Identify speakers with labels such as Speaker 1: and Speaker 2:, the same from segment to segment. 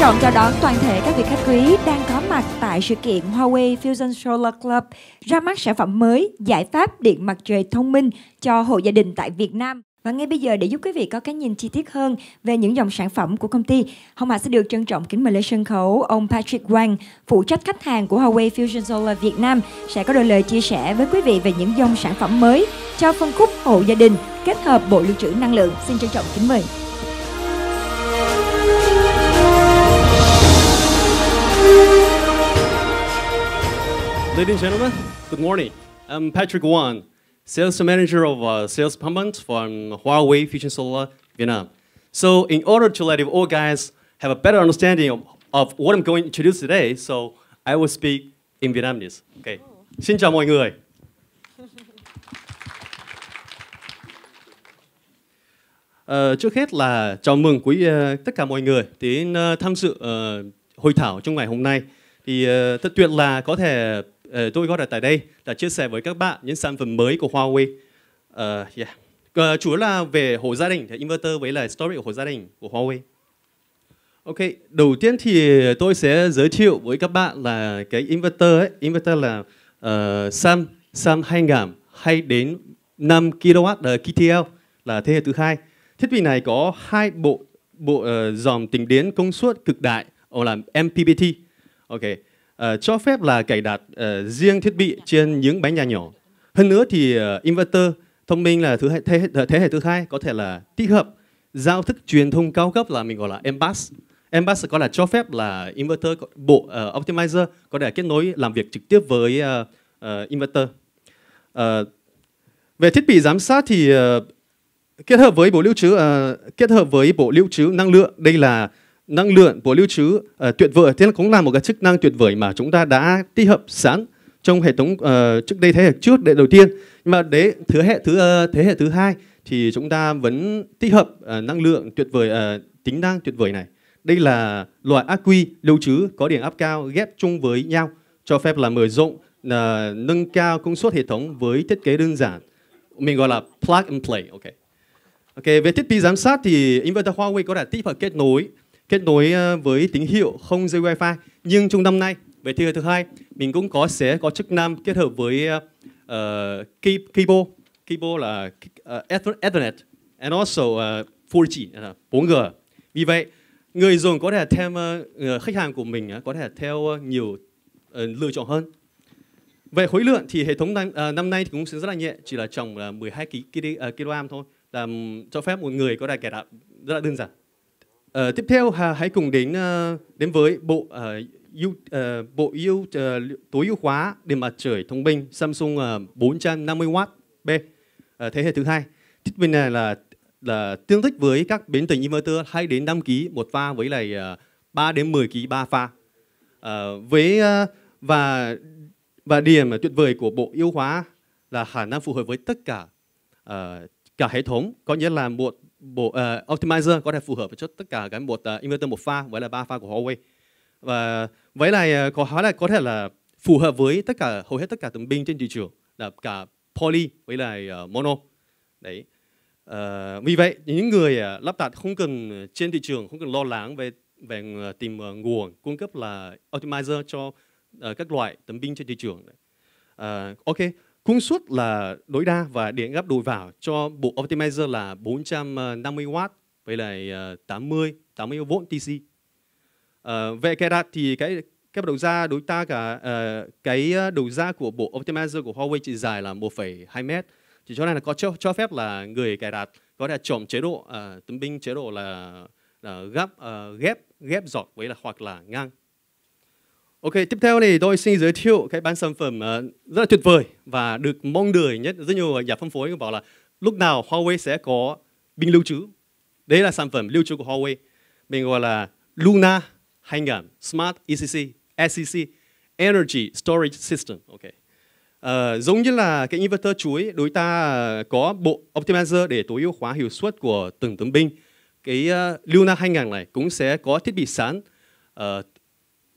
Speaker 1: trọng chào đón toàn thể các vị khách quý đang có mặt tại sự kiện Huawei Fusion Solar Club ra mắt sản phẩm mới giải pháp điện mặt trời thông minh cho hộ gia đình tại Việt Nam. Và ngay bây giờ để giúp quý vị có cái nhìn chi tiết hơn về những dòng sản phẩm của công ty, Hồng Hà sẽ được trân trọng kính mời lên sân khấu ông Patrick Wang, phụ trách khách hàng của Huawei Fusion Solar Việt Nam sẽ có đôi lời chia sẻ với quý vị về những dòng sản phẩm mới cho phân khúc hộ gia đình kết hợp bộ lưu trữ năng lượng. Xin trân trọng kính mời.
Speaker 2: Ladies and gentlemen, good morning. I'm Patrick Wang, sales manager of uh, sales department from Huawei Fusion Solar Vietnam. So in order to let you all guys have a better understanding of, of what I'm going to introduce today, so I will speak in Vietnamese. Okay. Xin chào mọi người. Uh, trước hết là chào mừng quý uh, tất cả mọi người đến uh, tham dự uh, hội thảo trong ngày hôm nay. Thì uh, thật tuyệt là có thể Ờ, tôi gọi là tại đây là chia sẻ với các bạn những sản phẩm mới của Huawei. Uh, yeah. Uh, chủ yếu là về hộ gia đình, thì inverter với là storage của hộ gia đình của Huawei. Ok, đầu tiên thì tôi sẽ giới thiệu với các bạn là cái inverter ấy, inverter là uh, SAM SAM 2000 hay đến 5 kW uh, KTL là thế hệ thứ hai. Thiết bị này có hai bộ bộ uh, dòng tính đến công suất cực đại, hoặc là MPPT. Ok, Ờ, cho phép là cài đặt uh, riêng thiết bị trên những bánh nhà nhỏ. Hơn nữa thì uh, inverter thông minh là thứ hệ, thế, thế hệ thứ hai có thể là tích hợp giao thức truyền thông cao cấp là mình gọi là MBUS. MBUS có là cho phép là inverter bộ uh, optimizer có thể kết nối làm việc trực tiếp với uh, uh, inverter. Uh, về thiết bị giám sát thì uh, kết hợp với bộ lưu trữ uh, kết hợp với bộ lưu trữ năng lượng đây là năng lượng của lưu trữ uh, tuyệt vời thế là cũng là một cái chức năng tuyệt vời mà chúng ta đã tích hợp sẵn trong hệ thống uh, trước đây thế hệ trước đệ đầu tiên nhưng mà đến thế hệ thứ uh, thế hệ thứ hai thì chúng ta vẫn tích hợp uh, năng lượng tuyệt vời uh, tính năng tuyệt vời này đây là loại ác quy lưu trữ có điện áp cao ghép chung với nhau cho phép là mở rộng uh, nâng cao công suất hệ thống với thiết kế đơn giản mình gọi là plug and play ok ok về thiết bị giám sát thì inverter Huawei có thể tích hợp kết nối kết nối ờ, với tín hiệu không dây wifi nhưng trong năm nay về thứ thứ hai mình cũng có sẽ có chức năng kết hợp với uh, cable cable là uh, ethernet and also uh, 4G 4G vì vậy người dùng có thể thêm uh, khách hàng của mình uh, có thể theo nhiều uh, lựa chọn hơn về khối lượng thì hệ thống năm, uh, năm nay thì cũng sẽ rất là nhẹ chỉ là trọng là 12 kg uh, kg thôi làm cho phép một người có thể cài đặt rất là đơn giản Ờ, tiếp theo Hà hãy cùng đến ờ, đến với bộ ờ, ưu uh, bộ ưu uh, tối ưu hóa điện mặt trời thông minh Samsung uh, 450W B uh, thế hệ thứ hai. Thiết bị này là là tương thích với các biến tình inverter 2 đến 5 kg một pha với lại uh, 3 đến 10 kg ba pha. Uh, với uh, và và điểm tuyệt vời của bộ ưu hóa là khả năng phù hợp với tất cả uh, cả hệ thống, có nghĩa là một bộ uh, optimizer có thể phù hợp với cho tất cả cái một uh, ờ, inverter một pha với là ba pha của Huawei và với lại ờ, có hóa là có thể là phù hợp với tất cả hầu hết tất cả tấm pin trên thị trường là cả poly với lại uh, mono đấy uh, vì vậy những người uh, lắp đặt không cần trên thị trường không cần lo lắng về về tìm uh, nguồn cung cấp là optimizer cho uh, các loại tấm pin trên thị trường uh, ok Công suất là tối đa và điện gấp đôi vào cho bộ optimizer là 450W với lại 80 80V DC. À, về cài đặt thì cái cái đầu ra đối ta cả uh, cái ờ, đầu ra của bộ optimizer của Huawei chỉ dài là 1,2 mét. Chỉ cho này là có cho, cho phép là người cài đặt có thể chọn chế độ uh, tấm binh chế độ là, là gấp uh, ghép ghép dọc, với là hoặc là ngang Ok, tiếp theo thì tôi xin giới thiệu cái bán sản phẩm ờ, rất là tuyệt vời và được mong đợi nhất rất nhiều nhà phân phối cũng bảo là lúc nào Huawei sẽ có bình lưu trữ. Đây là sản phẩm lưu trữ của Huawei. Mình gọi là Luna 2000 Smart ECC, SEC Energy Storage System. Ok. Uh, giống như là cái inverter chuối, đối ta ờ, có bộ optimizer để tối ưu hóa hiệu suất của từng tấm pin. Cái uh, Luna 2000 này cũng sẽ có thiết bị sẵn uh,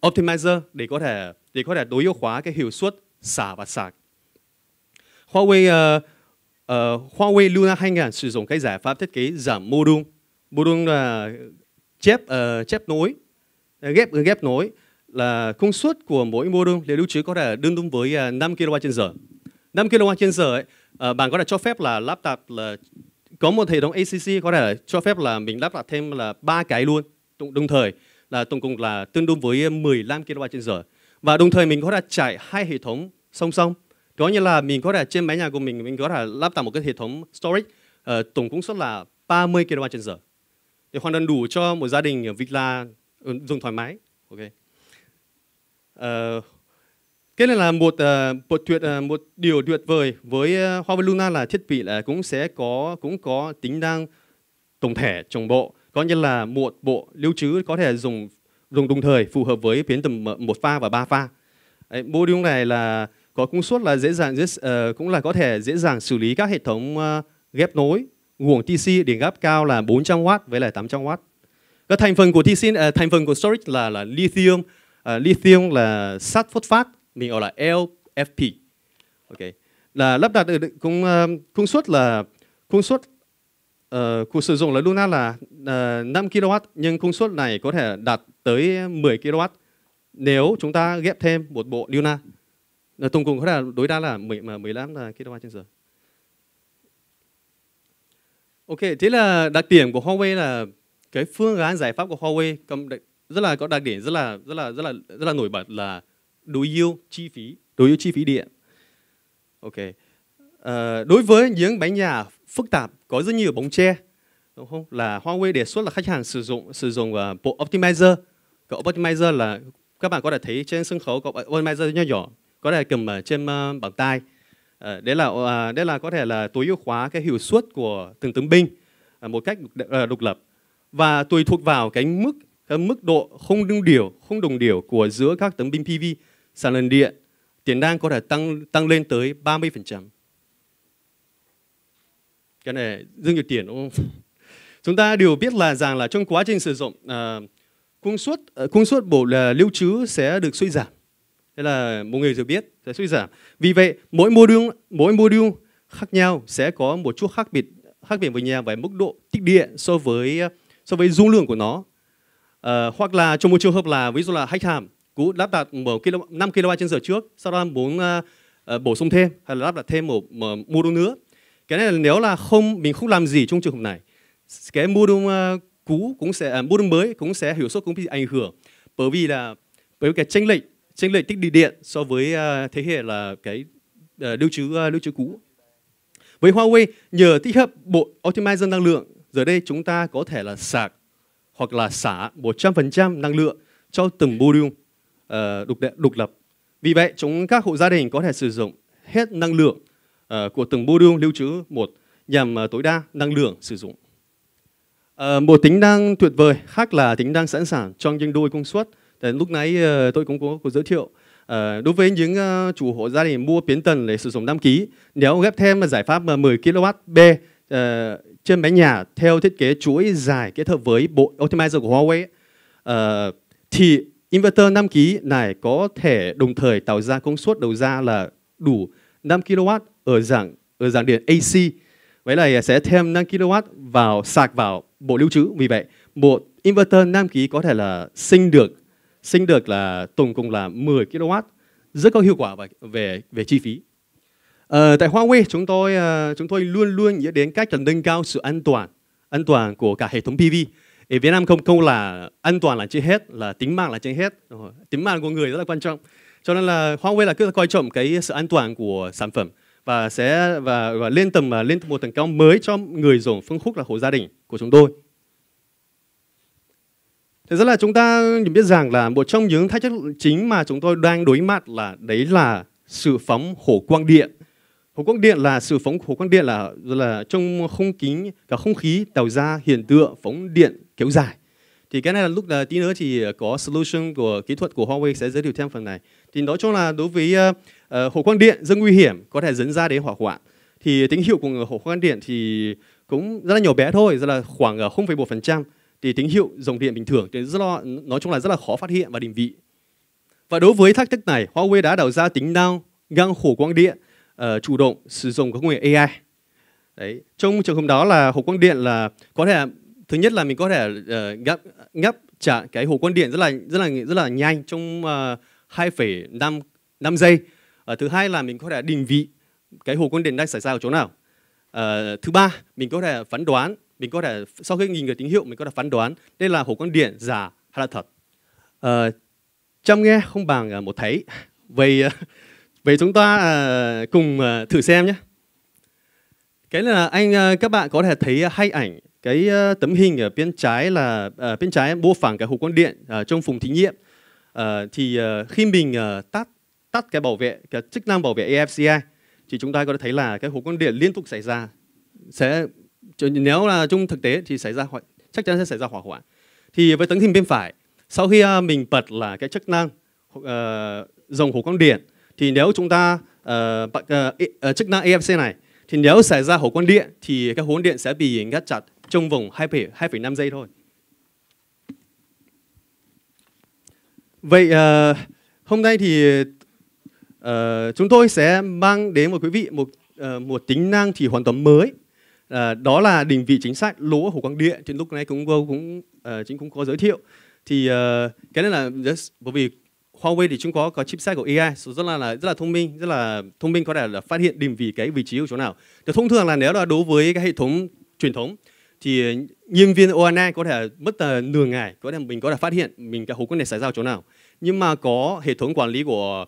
Speaker 2: optimizer để có thể để có thể tối ưu hóa cái hiệu suất xả và sạc. Huawei uh, uh, Huawei Luna 2000 sử dụng cái giải pháp thiết kế giảm module. Module là chép uh, chép nối, ghép ghép nối là công suất của mỗi module để lưu trữ có thể tương đương với 5 kWh. 5 kWh ấy, uh, bạn có thể cho phép là lắp đặt là có một hệ thống ACC có thể cho phép là mình lắp đặt thêm là ba cái luôn đồng, đồng thời là tổng cộng là tương đương với 15 ờ, kWh. Và đồng thời mình có thể chạy hai hệ thống song song. Có nghĩa là mình có thể trên máy nhà của mình mình có thể lắp đặt một cái hệ thống storage uh, tổng công suất là 30 kWh. Thì hoàn toàn đủ cho một gia đình ở Villa ừ, dùng thoải mái. Ok. Uh, cái này là một uh, một tuyệt uh, một điều tuyệt vời với uh, Huawei Luna là thiết bị là cũng sẽ có cũng có tính năng tổng thể đồng bộ có nghĩa là một bộ lưu trữ có thể dùng dùng đồng thời phù hợp với biến tầm một pha và ba pha Đấy, module này là có công suất là dễ dàng dễ, uh, cũng là có thể dễ dàng xử lý các hệ thống uh, ghép nối nguồn TC điện áp cao là 400W với lại 800W. Các thành phần của TC uh, ờ, thành phần của storage là là lithium, uh, lithium là sắt phốt phát, mình gọi là LFP. Ok. Là lắp đặt cũng uh, công suất là công suất Uh, sử dụng là Luna là uh, 5 kW nhưng công suất này có thể đạt tới 10 kW nếu chúng ta ghép thêm một bộ Luna. Ờ, tổng cộng có thể tối đa là 10, 15 kW trên giờ. Ok, thế là đặc điểm của Huawei là cái phương án giải pháp của Huawei rất là có đặc điểm rất là rất là rất là rất là nổi bật là đối ưu chi phí, đối ưu chi phí điện. Ok. Ờ, đối với những bán nhà phức tạp có rất nhiều bóng tre, đúng không là Huawei đề xuất là khách hàng sử dụng sử dụng uh, bộ optimizer cái optimizer là các bạn có thể thấy trên sân khấu có optimizer nho nhỏ có thể cầm ở trên uh, bàn tay uh, đấy là uh, đấy là có thể là tối ưu hóa cái hiệu suất của từng tướng binh uh, một cách uh, độc lập và tùy thuộc vào cái mức cái mức độ không đồng điều không đồng điều của giữa các tấm binh PV sản lượng điện tiền năng có thể tăng tăng lên tới 30% cái này rất nhiều tiền đúng không? Chúng ta đều biết là rằng là trong quá trình sử dụng uh, à, cung suất uh, à, cung suất bộ là lưu trữ sẽ được suy giảm. Thế là một người đều biết sẽ suy giảm. Vì vậy mỗi module mỗi module khác nhau sẽ có một chút khác biệt khác biệt với nhau về mức độ tích điện so với à, so với dung lượng của nó. Uh, hoặc là trong một trường hợp là ví dụ là khách hàng cũ lắp đặt một kilo, 5 kW trên giờ trước, sau đó muốn uh, bổ sung thêm hay là lắp đặt thêm một, một module nữa cái này là nếu là không mình không làm gì trong trường hợp này cái modem uh, ờ, cũ cũng sẽ à, modem mới cũng sẽ hiệu suất cũng bị ảnh hưởng bởi vì là bởi vì cái tranh lệch tranh lệch tích đi điện so với uh, thế hệ là cái uh, lưu trữ uh, lưu trữ cũ với Huawei nhờ tích hợp bộ optimizer năng lượng giờ đây chúng ta có thể là sạc hoặc là xả 100% năng lượng cho từng module uh, độc, độc lập vì vậy chúng các hộ gia đình có thể sử dụng hết năng lượng Ờ, của từng module lưu trữ một nhằm ờ, tối đa năng lượng sử dụng. Ờ, một tính năng tuyệt vời khác là tính năng sẵn sàng trong nhân đôi công suất. Lúc nãy tôi cũng có, giới thiệu đối với những chủ hộ gia đình mua biến tần để sử dụng 5 ký nếu ghép thêm giải pháp 10 kW B trên mái nhà theo thiết kế chuỗi dài kết hợp với bộ optimizer của Huawei thì inverter 5 ký này có thể đồng thời tạo ra công suất đầu ra là đủ 5 kW ở dạng ở dạng điện AC với lại sẽ thêm 5 kW vào sạc vào bộ lưu trữ vì vậy bộ inverter nam kg có thể là sinh được sinh được là tổng cộng là 10 kW rất có hiệu quả về về, về chi phí Ờ, tại Huawei chúng tôi uh, chúng tôi luôn luôn nhớ đến cách nâng cao sự an toàn an toàn của cả hệ thống PV. Ở Việt Nam không câu là an toàn là trên hết là tính mạng là trên hết tính mạng của người rất là quan trọng cho nên là Huawei là cứ coi trọng cái sự an toàn của sản phẩm và sẽ và, và lên tầm và lên một tầng cao mới cho người dùng phân khúc là hộ gia đình của chúng tôi. Thế rất là chúng ta nhận biết rằng là một trong những thách thức chính mà chúng tôi đang đối mặt là đấy là sự phóng hổ quang điện. Hổ quang điện là sự phóng hổ quang điện là là trong không khí cả không khí tạo ra hiện tượng phóng điện kéo dài. Thì cái này là lúc là tí nữa thì à, có solution của kỹ thuật của Huawei sẽ giới thiệu thêm phần này. Thì nói chung là đối với à, Ờ, hổ quang điện rất nguy hiểm có thể dẫn ra đến hỏa hoạn thì tín hiệu của hổ quang điện thì cũng rất là nhỏ bé thôi rất là khoảng 0,1% ờ, thì tín hiệu dòng điện bình thường thì rất là, nói chung là rất là khó phát hiện và định vị và đối với thách thức này Huawei đã đào ra tính năng ngăn hổ quang điện uh, chủ động sử dụng công nghệ AI Đấy. Trong trường hợp đó là hổ quang điện là có thể thứ nhất là mình có thể uh, ngắp ngắp trả cái hổ quang điện rất là rất là rất là nhanh trong uh, 2,5 5 giây à, thứ hai là mình có thể định vị cái hồ quân điện đang xảy ra ở chỗ nào à, thứ ba mình có thể phán đoán mình có thể sau khi nhìn cái tín hiệu mình có thể phán đoán đây là hồ quân điện giả hay là thật à, ờ, chăm nghe không bằng một thấy vậy vậy chúng ta cùng thử xem nhé cái là anh các bạn có thể thấy hay ảnh cái tấm hình ở bên trái là bên trái mô phỏng cái hồ quang điện trong phòng thí nghiệm thì khi mình tắt tắt cái bảo vệ cái chức năng bảo vệ AFCI thì chúng ta có thể thấy là cái hố quang điện liên tục xảy ra sẽ nếu là trong thực tế thì xảy ra chắc chắn sẽ xảy ra hỏa hoạn. Thì với tấm hình bên phải, sau khi à, mình bật là cái chức năng uh, dòng hố quang điện thì nếu chúng ta uh, bật, uh, chức năng AFC này thì nếu xảy ra hố quang điện thì cái hố điện sẽ bị ngắt chặt trong vòng 2,5 giây thôi. Vậy uh, hôm nay thì Uh, chúng tôi sẽ mang đến một quý vị một uh, một tính năng thì hoàn toàn mới uh, đó là định vị chính sách lỗ hồ quang địa trên lúc này cũng cũng uh, chính cũng có giới thiệu thì uh, cái này là yes, bởi vì Huawei thì chúng có có chipset của AI so rất là, là rất là thông minh rất là thông minh có thể là phát hiện định vị cái vị trí của chỗ nào thì thông thường là nếu là đối với cái hệ thống truyền thống thì nhân viên Oana có thể mất uh, nửa ngày có thể mình có thể phát hiện mình cái hố quan này xảy ra chỗ nào nhưng mà có hệ thống quản lý của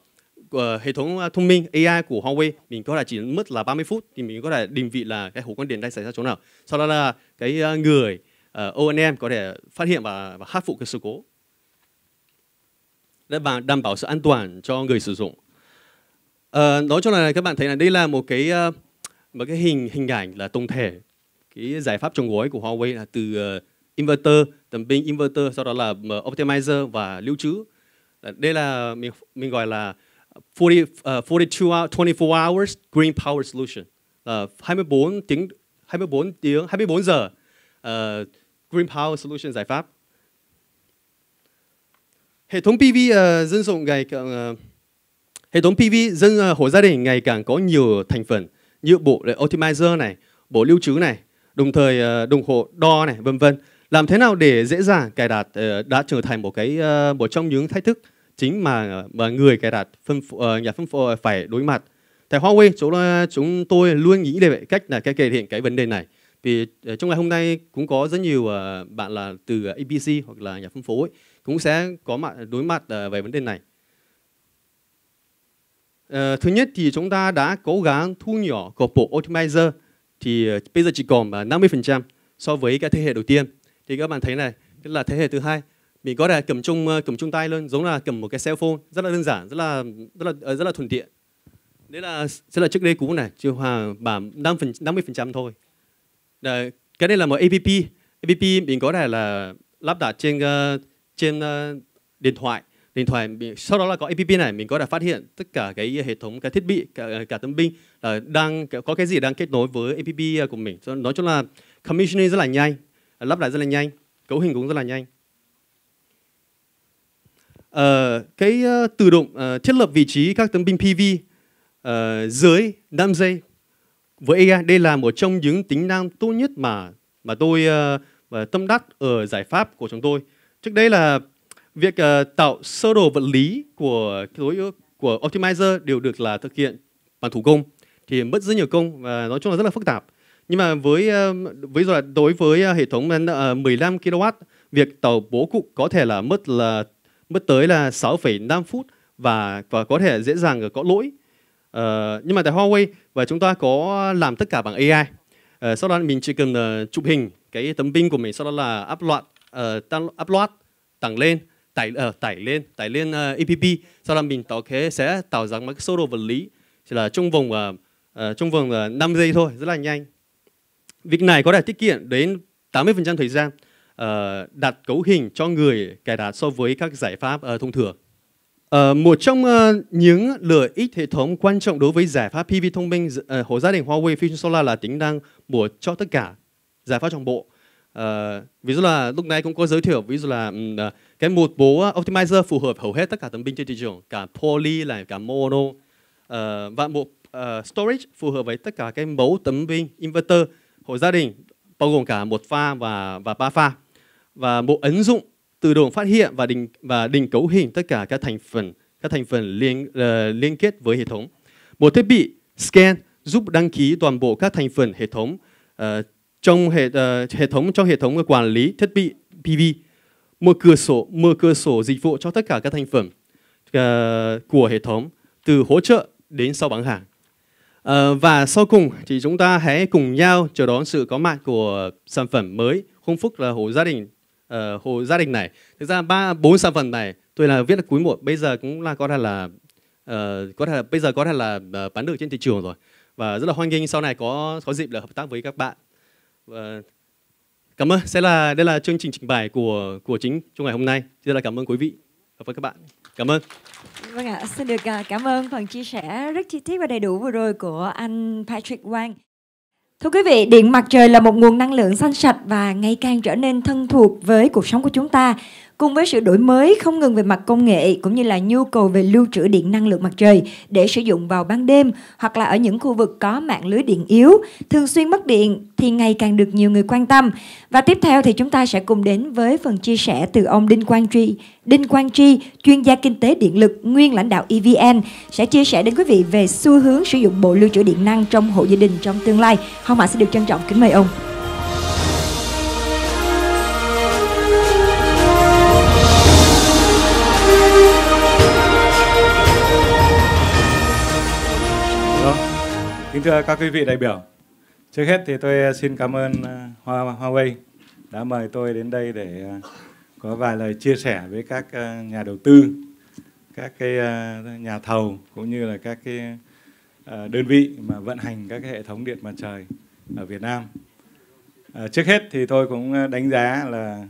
Speaker 2: uh, hệ thống thông minh AI của Huawei mình có thể chỉ mất là 30 phút thì mình có thể định vị là cái hố con điện đang xảy ra chỗ nào sau đó là cái uh, người uh, ờ, O&M có thể phát hiện và, và khắc phục cái sự cố để đảm bảo sự an toàn cho người sử dụng uh, nói chung là các bạn thấy là đây là một cái uh, một cái hình hình ảnh là tổng thể cái giải pháp trồng gói của Huawei là từ uh, inverter tầm pin inverter sau đó là optimizer và lưu trữ đây là mình mình gọi là 40, uh, 42 hour, 24 hours green power solution là uh, 24 tiếng 24 tiếng 24 giờ uh, green power solution giải pháp hệ thống PV uh, ờ, dân dụng ngày càng uh, hệ thống PV dân uh, hộ gia đình ngày càng có nhiều thành phần như bộ optimizer này bộ lưu trữ này đồng thời uh, đồng hồ đo này vân vân làm thế nào để dễ dàng cài đặt uh, đã trở thành một cái uh, một trong những thách thức chính mà, ờ, mà người cài đặt phân phụ, ờ, nhà phân phối ờ, phải đối mặt. Tại Huawei chúng chúng tôi luôn nghĩ về cách là cái cải thiện cái vấn đề này. Vì trong ngày hôm nay cũng có rất nhiều bạn là từ ABC e hoặc là nhà phân phối cũng sẽ có mặt đối mặt về vấn đề này. Thứ nhất thì chúng ta đã cố gắng thu nhỏ của bộ optimizer thì bây giờ chỉ còn 50% so với cái thế hệ đầu tiên. Thì các bạn thấy này, tức là thế hệ thứ hai mình có thể cầm chung ờ, cầm chung tay luôn giống là cầm một cái cell phone rất là đơn giản rất là rất là ờ, rất là thuận tiện đấy là sẽ là trước đây cũ này chưa hòa bản năm phần năm mươi phần trăm thôi đấy, cái này là một app app mình có thể là lắp đặt trên ờ, trên điện thoại điện thoại sau đó là có app này mình có thể phát hiện tất cả cái hệ thống cái thiết bị cả, cả tân binh là đang có cái gì đang kết nối với app của mình nói chung là commissioning rất là nhanh lắp đặt rất là nhanh cấu hình cũng rất là nhanh uh, cái uh, tự động uh, thiết lập vị trí các tấm pin PV uh, dưới 5 giây với AI. Đây là một trong những tính năng tốt nhất mà mà tôi uh, tâm đắc ở giải pháp của chúng tôi. Trước đây là việc uh, tạo sơ đồ vật lý của của optimizer đều được là thực hiện bằng thủ công thì mất rất nhiều công và nói chung là rất là phức tạp. Nhưng mà với với rồi đối với hệ thống 15 kW, việc tạo bố cục có thể là mất là mất tới là 6,5 phút và và có thể dễ dàng có lỗi. Uh, nhưng mà tại Huawei và chúng ta có làm tất cả bằng AI. Uh, ờ, sau đó mình chỉ cần uh, chụp hình cái tấm pin của mình sau đó là upload uh, tăng, upload tăng lên tải uh, tải lên tải lên uh, app sau đó mình tạo cái sẽ tạo ra một cái sơ đồ vật lý chỉ là trong vòng uh, uh, trong vòng uh, 5 giây thôi rất là nhanh việc này có thể tiết kiệm đến 80% thời gian Ờ, đặt cấu hình cho người cài đặt so với các giải pháp uh, thông thường. Uh, một trong uh, những lợi ích hệ thống quan trọng đối với giải pháp PV thông minh uh, hộ gia đình Huawei Fusion Solar là tính năng bổ cho tất cả giải pháp trong bộ. Uh, ví dụ là lúc này cũng có giới thiệu ví dụ là um, uh, cái một bố uh, optimizer phù hợp hầu hết tất cả tấm pin trên thị trường, cả poly là cả mono uh, và một uh, storage phù hợp với tất cả cái mẫu tấm pin inverter hộ gia đình bao gồm cả một pha và và ba pha và bộ ứng dụng tự động phát hiện và định và định cấu hình tất cả các thành phần các thành phần liên uh, liên kết với hệ thống. Một thiết bị scan giúp đăng ký toàn bộ các thành phần hệ thống uh, trong hệ uh, hệ thống trong hệ thống quản lý thiết bị PV. Một cửa sổ mở cửa sổ dịch vụ cho tất cả các thành phần uh, của hệ thống từ hỗ trợ đến sau bán hàng. Ờ, và sau cùng thì chúng ta hãy cùng nhau chờ đón sự có mặt của sản phẩm mới hôn phúc là hồ gia đình uh, ờ, hộ gia đình này. Thực ra ba bốn sản phẩm này tôi là viết là cuối một bây giờ cũng là có thể là uh, có thể là, bây giờ có thể là uh, bán được trên thị trường rồi và rất là hoan nghênh sau này có có dịp là hợp tác với các bạn. Uh, cảm ơn. Sẽ là đây là chương trình trình bày của của chính trong ngày hôm nay. Rất là cảm ơn quý vị và các bạn. Cảm ơn.
Speaker 1: Vâng ạ, xin được à, cảm ơn phần chia sẻ rất chi tiết và đầy đủ vừa rồi của anh Patrick Wang. Thưa quý vị, điện mặt trời là một nguồn năng lượng xanh sạch và ngày càng trở nên thân thuộc với cuộc sống của chúng ta. Cùng với sự đổi mới không ngừng về mặt công nghệ cũng như là nhu cầu về lưu trữ điện năng lượng mặt trời để sử dụng vào ban đêm hoặc là ở những khu vực có mạng lưới điện yếu, thường xuyên mất điện thì ngày càng được nhiều người quan tâm. Và tiếp theo thì chúng ta sẽ cùng đến với phần chia sẻ từ ông Đinh Quang Tri, Đinh Quang Tri, chuyên gia kinh tế điện lực, nguyên lãnh đạo EVN sẽ chia sẻ đến quý vị về xu hướng sử dụng bộ lưu trữ điện năng trong hộ gia đình trong tương lai. Hồng Hạ sẽ được trân trọng kính mời ông.
Speaker 3: Kính thưa các quý vị đại biểu, trước hết thì tôi ờ, xin cảm ơn ờ, Hoa Huawei đã mời tôi đến đây để ờ, có vài lời chia sẻ với các nhà đầu tư, các cái nhà thầu cũng như là các cái đơn vị mà vận hành các cái hệ thống điện mặt trời ở Việt Nam. Trước hết thì tôi cũng đánh giá là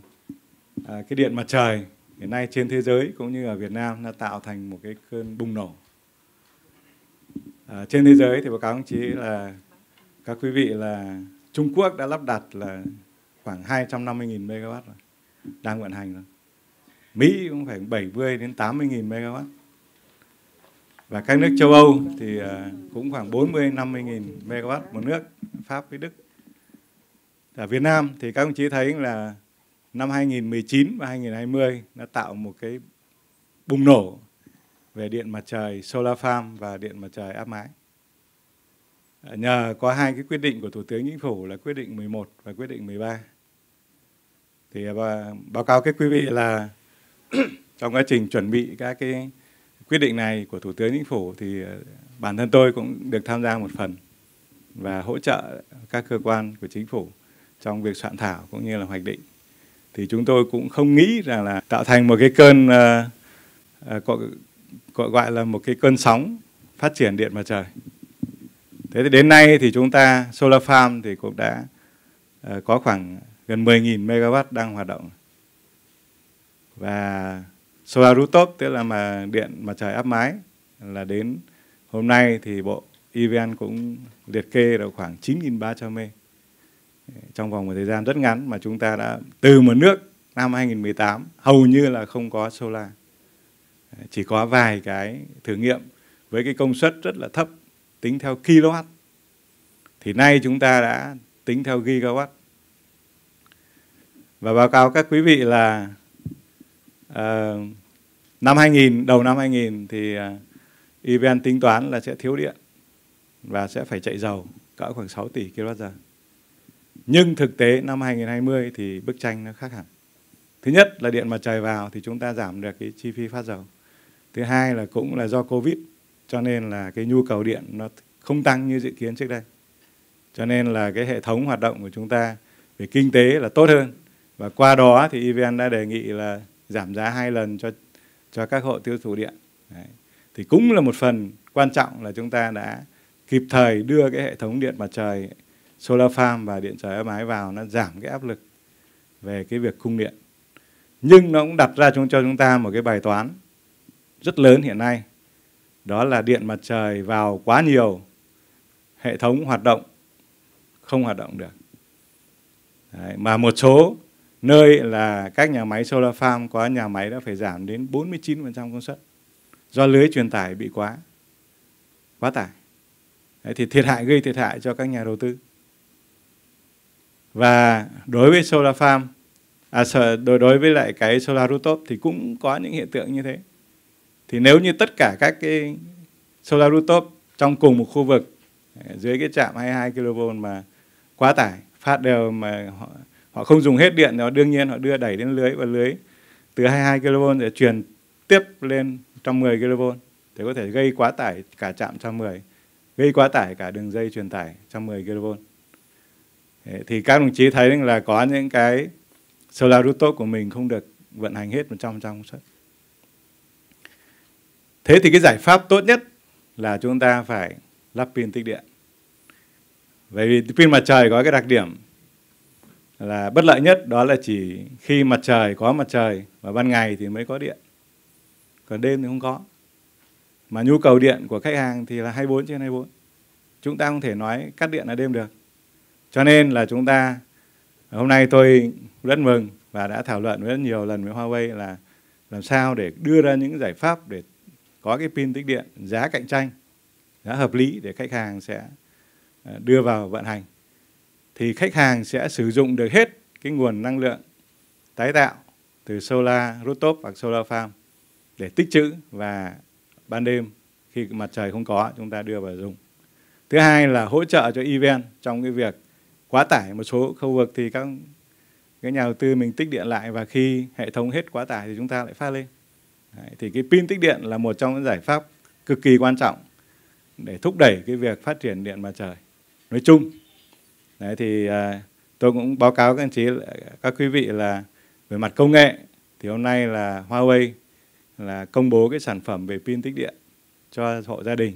Speaker 3: cái điện mặt trời hiện nay trên thế giới cũng như ở Việt Nam đã tạo thành một cái cơn bùng nổ à, trên thế giới thì báo cáo ông chí là các quý vị là Trung Quốc đã lắp đặt là khoảng 250.000 MW đang vận hành rồi. Mỹ cũng phải 70 đến 80.000 MW. Và các nước châu Âu thì ờ, cũng khoảng 40 50.000 MW một nước, Pháp với Đức. Ở Việt Nam thì các ông chí thấy là năm 2019 và 2020 đã tạo một cái bùng nổ về điện mặt trời solar farm và điện mặt trời áp mái. À, nhờ có hai cái quyết định của Thủ tướng Chính phủ là quyết định 11 và quyết định 13. Thì à, báo cáo các quý vị là trong quá trình chuẩn bị các cái quyết định này của Thủ tướng Chính phủ thì à, bản thân tôi cũng được tham gia một phần và hỗ trợ các cơ quan của chính phủ trong việc soạn thảo cũng như là hoạch định. Thì chúng tôi cũng không nghĩ rằng là tạo thành một cái cơn uh, uh, gọi là một cái cơn sóng phát triển điện mặt trời. Thế thì đến nay thì chúng ta Solar Farm thì cũng đã uh, có khoảng gần 10.000 MW đang hoạt động. Và solar rooftop tức là mà điện mặt trời áp mái là đến hôm nay thì bộ EVN cũng liệt kê được khoảng 9.300 mê trong vòng một thời gian rất ngắn mà chúng ta đã từ một nước năm 2018 hầu như là không có solar chỉ có vài cái thử nghiệm với cái công suất rất là thấp tính theo kW thì nay chúng ta đã tính theo gigawatt và báo cáo các quý vị là uh, năm 2000 đầu năm 2000 thì uh, ờ, EVN tính toán là sẽ thiếu điện và sẽ phải chạy dầu cỡ khoảng 6 tỷ kWh. Nhưng thực tế năm 2020 thì bức tranh nó khác hẳn. Thứ nhất là điện mặt trời vào thì chúng ta giảm được cái chi phí phát dầu thứ hai là cũng là do covid cho nên là cái nhu cầu điện nó không tăng như dự kiến trước đây cho nên là cái hệ thống hoạt động của chúng ta về kinh tế là tốt hơn và qua đó thì evn đã đề nghị là giảm giá hai lần cho cho các hộ tiêu thụ điện Đấy. thì cũng là một phần quan trọng là chúng ta đã kịp thời đưa cái hệ thống điện mặt trời solar farm và điện trời áp mái vào nó giảm cái áp lực về cái việc cung điện nhưng nó cũng đặt ra cho chúng ta một cái bài toán rất lớn hiện nay đó là điện mặt trời vào quá nhiều hệ thống hoạt động không hoạt động được Đấy, mà một số nơi là các nhà máy solar farm có nhà máy đã phải giảm đến 49% công suất do lưới truyền tải bị quá quá tải Đấy, thì thiệt hại gây thiệt hại cho các nhà đầu tư và đối với solar farm à, đối với lại cái solar rooftop thì cũng có những hiện tượng như thế thì nếu như tất cả các cái solar rooftop trong cùng một khu vực ờ, dưới cái trạm 22 kV mà quá tải phát đều mà họ, họ không dùng hết điện nó đương nhiên họ đưa đẩy đến lưới và lưới từ 22 kV để truyền tiếp lên 110 10 kV thì có thể gây quá tải cả trạm 110 gây quá tải cả đường dây truyền tải 110 kV thì các đồng chí thấy là có những cái solar rooftop của mình không được vận hành hết 100% công suất Thế thì cái giải pháp tốt nhất là chúng ta phải lắp pin tích điện. Bởi vì pin mặt trời có cái đặc điểm là bất lợi nhất đó là chỉ khi mặt trời có mặt trời và ban ngày thì mới có điện. Còn đêm thì không có. Mà nhu cầu điện của khách hàng thì là 24 trên 24. Chúng ta không thể nói cắt điện ở đêm được. Cho nên là chúng ta hôm nay tôi rất mừng và đã thảo luận rất nhiều lần với Huawei là làm sao để đưa ra những giải pháp để có cái pin tích điện giá cạnh tranh, giá hợp lý để khách hàng sẽ à, đưa vào vận hành. Thì khách hàng sẽ sử dụng được hết cái nguồn năng lượng tái tạo từ solar rooftop hoặc solar farm để tích trữ và ban đêm khi mặt trời không có chúng ta đưa vào dùng. Thứ hai là hỗ trợ cho event trong cái việc quá tải một số khu vực thì các cái nhà đầu tư mình tích điện lại và khi hệ thống hết quá tải thì chúng ta lại pha lên. Đấy, thì cái pin tích điện là một trong những giải pháp cực kỳ quan trọng để thúc đẩy cái việc phát triển điện mặt trời nói chung. Đấy thì à, tôi cũng báo cáo các anh chị các quý vị là về mặt công nghệ thì hôm nay là Huawei là công bố cái sản phẩm về pin tích điện cho hộ gia đình.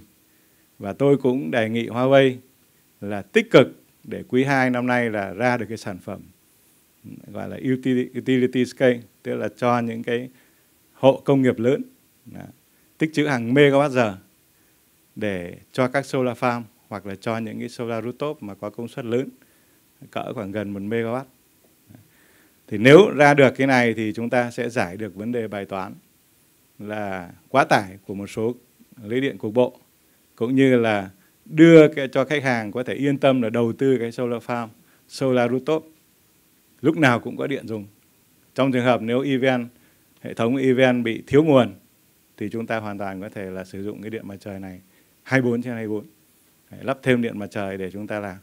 Speaker 3: Và tôi cũng đề nghị Huawei là tích cực để quý 2 năm nay là ra được cái sản phẩm gọi là utility, utility scale, tức là cho những cái hộ công nghiệp lớn Đã. tích trữ hàng megawatt giờ để cho các solar farm hoặc là cho những cái solar rooftop mà có công suất lớn cỡ khoảng gần 1 megawatt. Thì nếu ra được cái này thì chúng ta sẽ giải được vấn đề bài toán là quá tải của một số lưới điện cục bộ cũng như là đưa cho khách hàng có thể yên tâm là đầu tư cái solar farm, solar rooftop lúc nào cũng có điện dùng. Trong trường hợp nếu event hệ thống event bị thiếu nguồn thì chúng ta hoàn toàn có thể là sử dụng cái điện mặt trời này 24 trên 24 lắp thêm điện mặt trời để chúng ta làm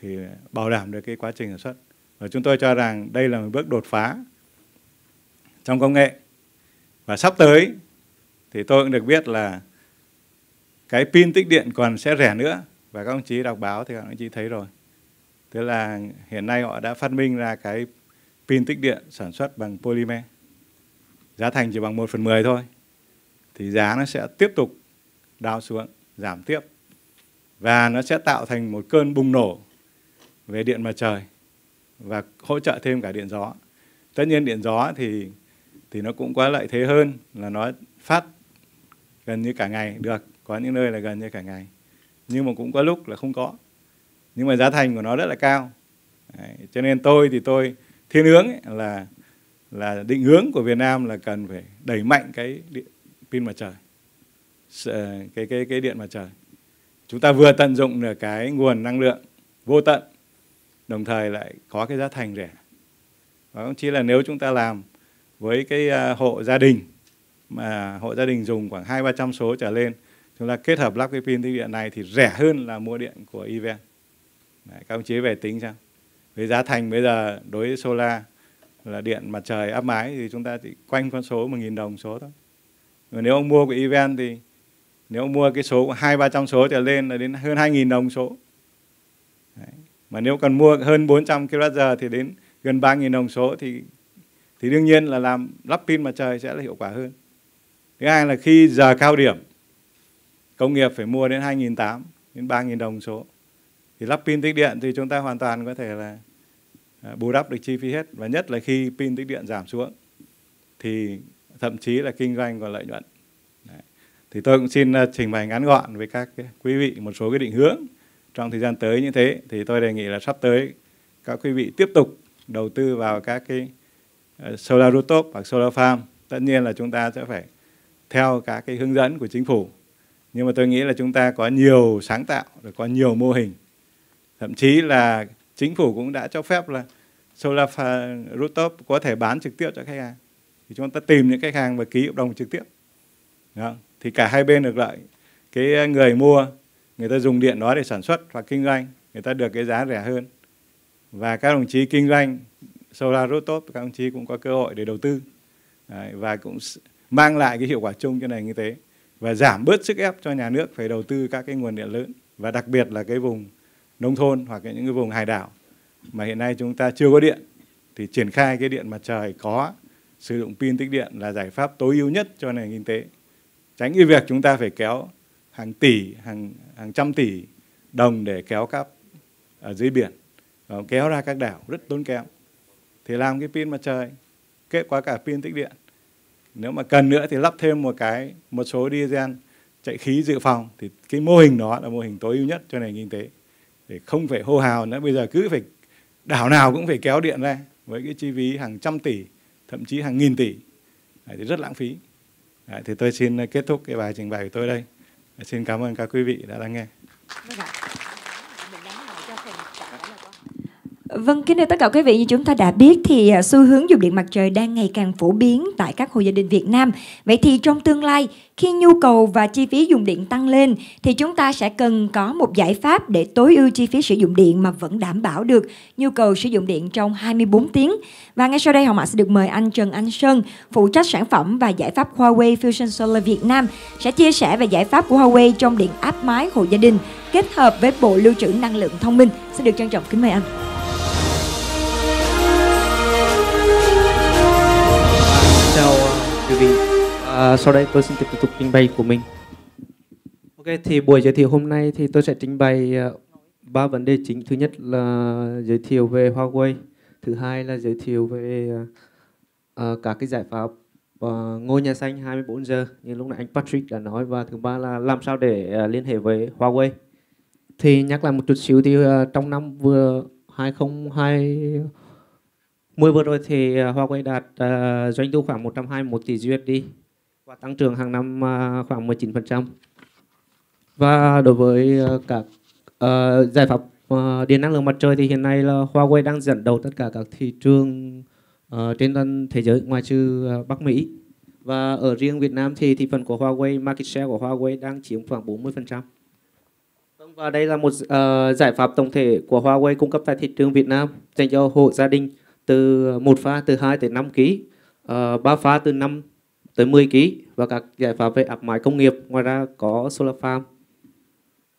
Speaker 3: thì bảo đảm được cái quá trình sản xuất và chúng tôi cho rằng đây là một bước đột phá trong công nghệ và sắp tới thì tôi cũng được biết là cái pin tích điện còn sẽ rẻ nữa và các ông chí đọc báo thì các ông chí thấy rồi tức là hiện nay họ đã phát minh ra cái pin tích điện sản xuất bằng polymer giá thành chỉ bằng 1 phần 10 thôi thì giá nó sẽ tiếp tục đào xuống, giảm tiếp và nó sẽ tạo thành một cơn bùng nổ về điện mặt trời và hỗ trợ thêm cả điện gió. Tất nhiên điện gió thì thì nó cũng có lợi thế hơn là nó phát gần như cả ngày được, có những nơi là gần như cả ngày. Nhưng mà cũng có lúc là không có. Nhưng mà giá thành của nó rất là cao. Đấy. cho nên tôi thì tôi thiên hướng là là định hướng của Việt Nam là cần phải đẩy mạnh cái điện, pin mặt trời ờ, cái cái cái điện mặt trời chúng ta vừa tận dụng được cái nguồn năng lượng vô tận đồng thời lại có cái giá thành rẻ đó chỉ là nếu chúng ta làm với cái ờ, hộ gia đình mà hộ gia đình dùng khoảng hai ba trăm số trở lên chúng ta kết hợp lắp cái pin tiết điện này thì rẻ hơn là mua điện của evn các ông chí về tính xem với giá thành bây giờ đối với solar là điện mặt trời áp mái thì chúng ta chỉ quanh con số 1.000 đồng số thôi. Và nếu ông mua của event thì nếu ông mua cái số hai ba trăm số trở lên là đến hơn 2.000 đồng số. Đấy. Mà nếu còn mua hơn 400 kWh thì đến gần 3.000 đồng số thì thì đương nhiên là làm lắp pin mặt trời sẽ là hiệu quả hơn. Thứ hai là khi giờ cao điểm công nghiệp phải mua đến 2.800 đến 3.000 đồng số thì lắp pin tích điện thì chúng ta hoàn toàn có thể là Ờ, bù đắp được chi phí hết và nhất là khi pin tích điện giảm xuống thì thậm chí là kinh doanh còn lợi nhuận Đấy. thì tôi cũng xin ờ, trình bày ngắn gọn với các quý vị một số cái định hướng trong thời gian tới như thế thì tôi đề nghị là sắp tới các quý vị tiếp tục đầu tư vào các cái ờ, solar rooftop hoặc solar farm tất nhiên là chúng ta sẽ phải theo các cái hướng dẫn của chính phủ nhưng mà tôi nghĩ là chúng ta có nhiều sáng tạo rồi có nhiều mô hình thậm chí là chính phủ cũng đã cho phép là solar rooftop có thể bán trực tiếp cho khách hàng thì chúng ta tìm những khách hàng và ký hợp đồng trực tiếp đó. thì cả hai bên được lợi cái người mua người ta dùng điện đó để sản xuất hoặc kinh doanh người ta được cái giá rẻ hơn và các đồng chí kinh doanh solar rooftop các đồng chí cũng có cơ hội để đầu tư Đấy, và cũng mang lại cái hiệu quả chung cho nền kinh tế và giảm bớt sức ép cho nhà nước phải đầu tư các cái nguồn điện lớn và đặc biệt là cái vùng nông thôn hoặc là những cái vùng hải đảo mà hiện nay chúng ta chưa có điện thì triển khai cái điện mặt trời có sử dụng pin tích điện là giải pháp tối ưu nhất cho nền kinh tế tránh cái việc chúng ta phải kéo hàng tỷ hàng hàng trăm tỷ đồng để kéo cáp ở dưới biển ờ, kéo ra các đảo rất tốn kém thì làm cái pin mặt trời kết quả cả pin tích điện nếu mà cần nữa thì lắp thêm một cái một số diesel chạy khí dự phòng thì cái mô hình đó là mô hình tối ưu nhất cho nền kinh tế để không phải hô hào nữa bây giờ cứ phải
Speaker 4: đảo nào cũng phải
Speaker 3: kéo điện ra với cái chi phí hàng trăm tỷ thậm chí hàng nghìn tỷ đấy, thì rất lãng phí đấy, thì tôi xin kết thúc cái bài trình bày của tôi đây xin cảm ơn các quý vị đã lắng nghe
Speaker 1: Vâng, kính thưa tất cả quý vị, như chúng ta đã biết thì à, xu hướng dùng điện mặt trời đang ngày càng phổ biến tại các hộ gia đình Việt Nam. Vậy thì trong tương lai, khi nhu cầu và chi phí dùng điện tăng lên thì chúng ta sẽ cần có một giải pháp để tối ưu chi phí sử dụng điện mà vẫn đảm bảo được nhu cầu sử dụng điện trong 24 tiếng. Và ngay sau đây Hồng Hạ sẽ được mời anh Trần Anh Sơn, phụ trách sản phẩm và giải pháp Huawei Fusion Solar Việt Nam sẽ chia sẻ về giải pháp của Huawei trong điện áp mái hộ gia đình kết hợp với bộ lưu trữ năng lượng thông minh. Xin được trân trọng kính mời anh.
Speaker 5: Chào
Speaker 6: quý vị Ờ, sau đây tôi xin tiếp tục trình bày của mình. Ok, thì buổi giới thiệu hôm nay thì tôi sẽ trình bày ờ, ba vấn đề chính. Thứ nhất là giới thiệu về Huawei. Thứ hai là giới thiệu về uh, các cái giải pháp uh, ngôi nhà xanh 24 giờ như lúc nãy anh Patrick đã nói. Và thứ ba là làm sao để uh, liên hệ với Huawei. Thì nhắc lại một chút xíu thì uh, trong năm vừa 2020 vừa rồi thì Huawei đạt uh, doanh thu khoảng 121 tỷ USD và tăng trưởng hàng năm à, khoảng 19%. Và đối với à, các à, giải pháp điện năng lượng mặt trời thì hiện nay là Huawei đang dẫn đầu tất cả các thị trường trên toàn thế giới ngoài trừ Bắc Mỹ. Và ở riêng Việt Nam thì thị phần của Huawei, market share của Huawei đang chiếm khoảng 40%. Vâng, và đây là một uh, giải pháp tổng thể của Huawei cung cấp tại thị trường Việt Nam dành cho hộ gia đình từ một pha từ 2 tới 5 kg, uh, 3 pha từ 5 tới 10 kg và các giải pháp về áp mái công nghiệp. Ngoài ra có solar farm.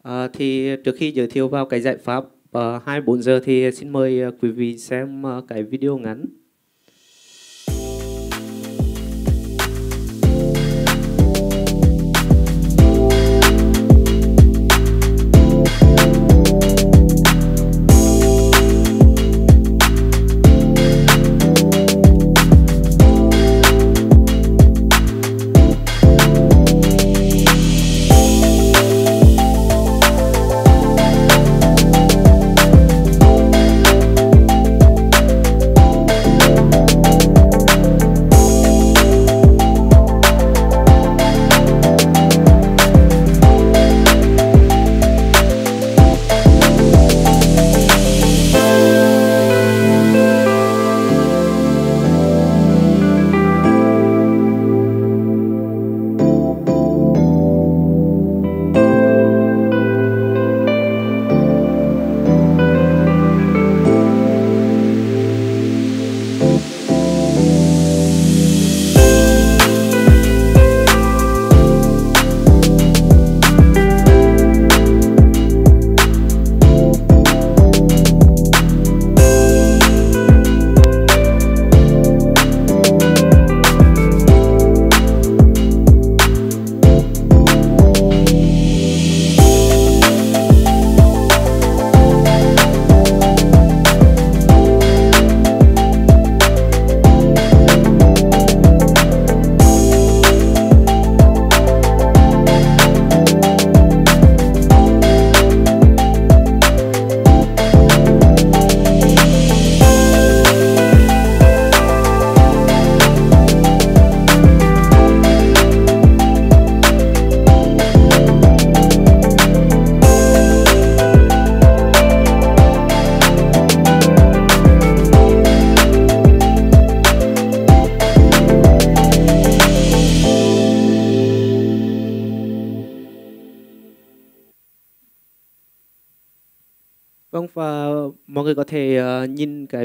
Speaker 6: À, thì trước khi giới thiệu vào cái giải pháp uh, à, 24 giờ thì xin mời à, quý vị xem à, cái video ngắn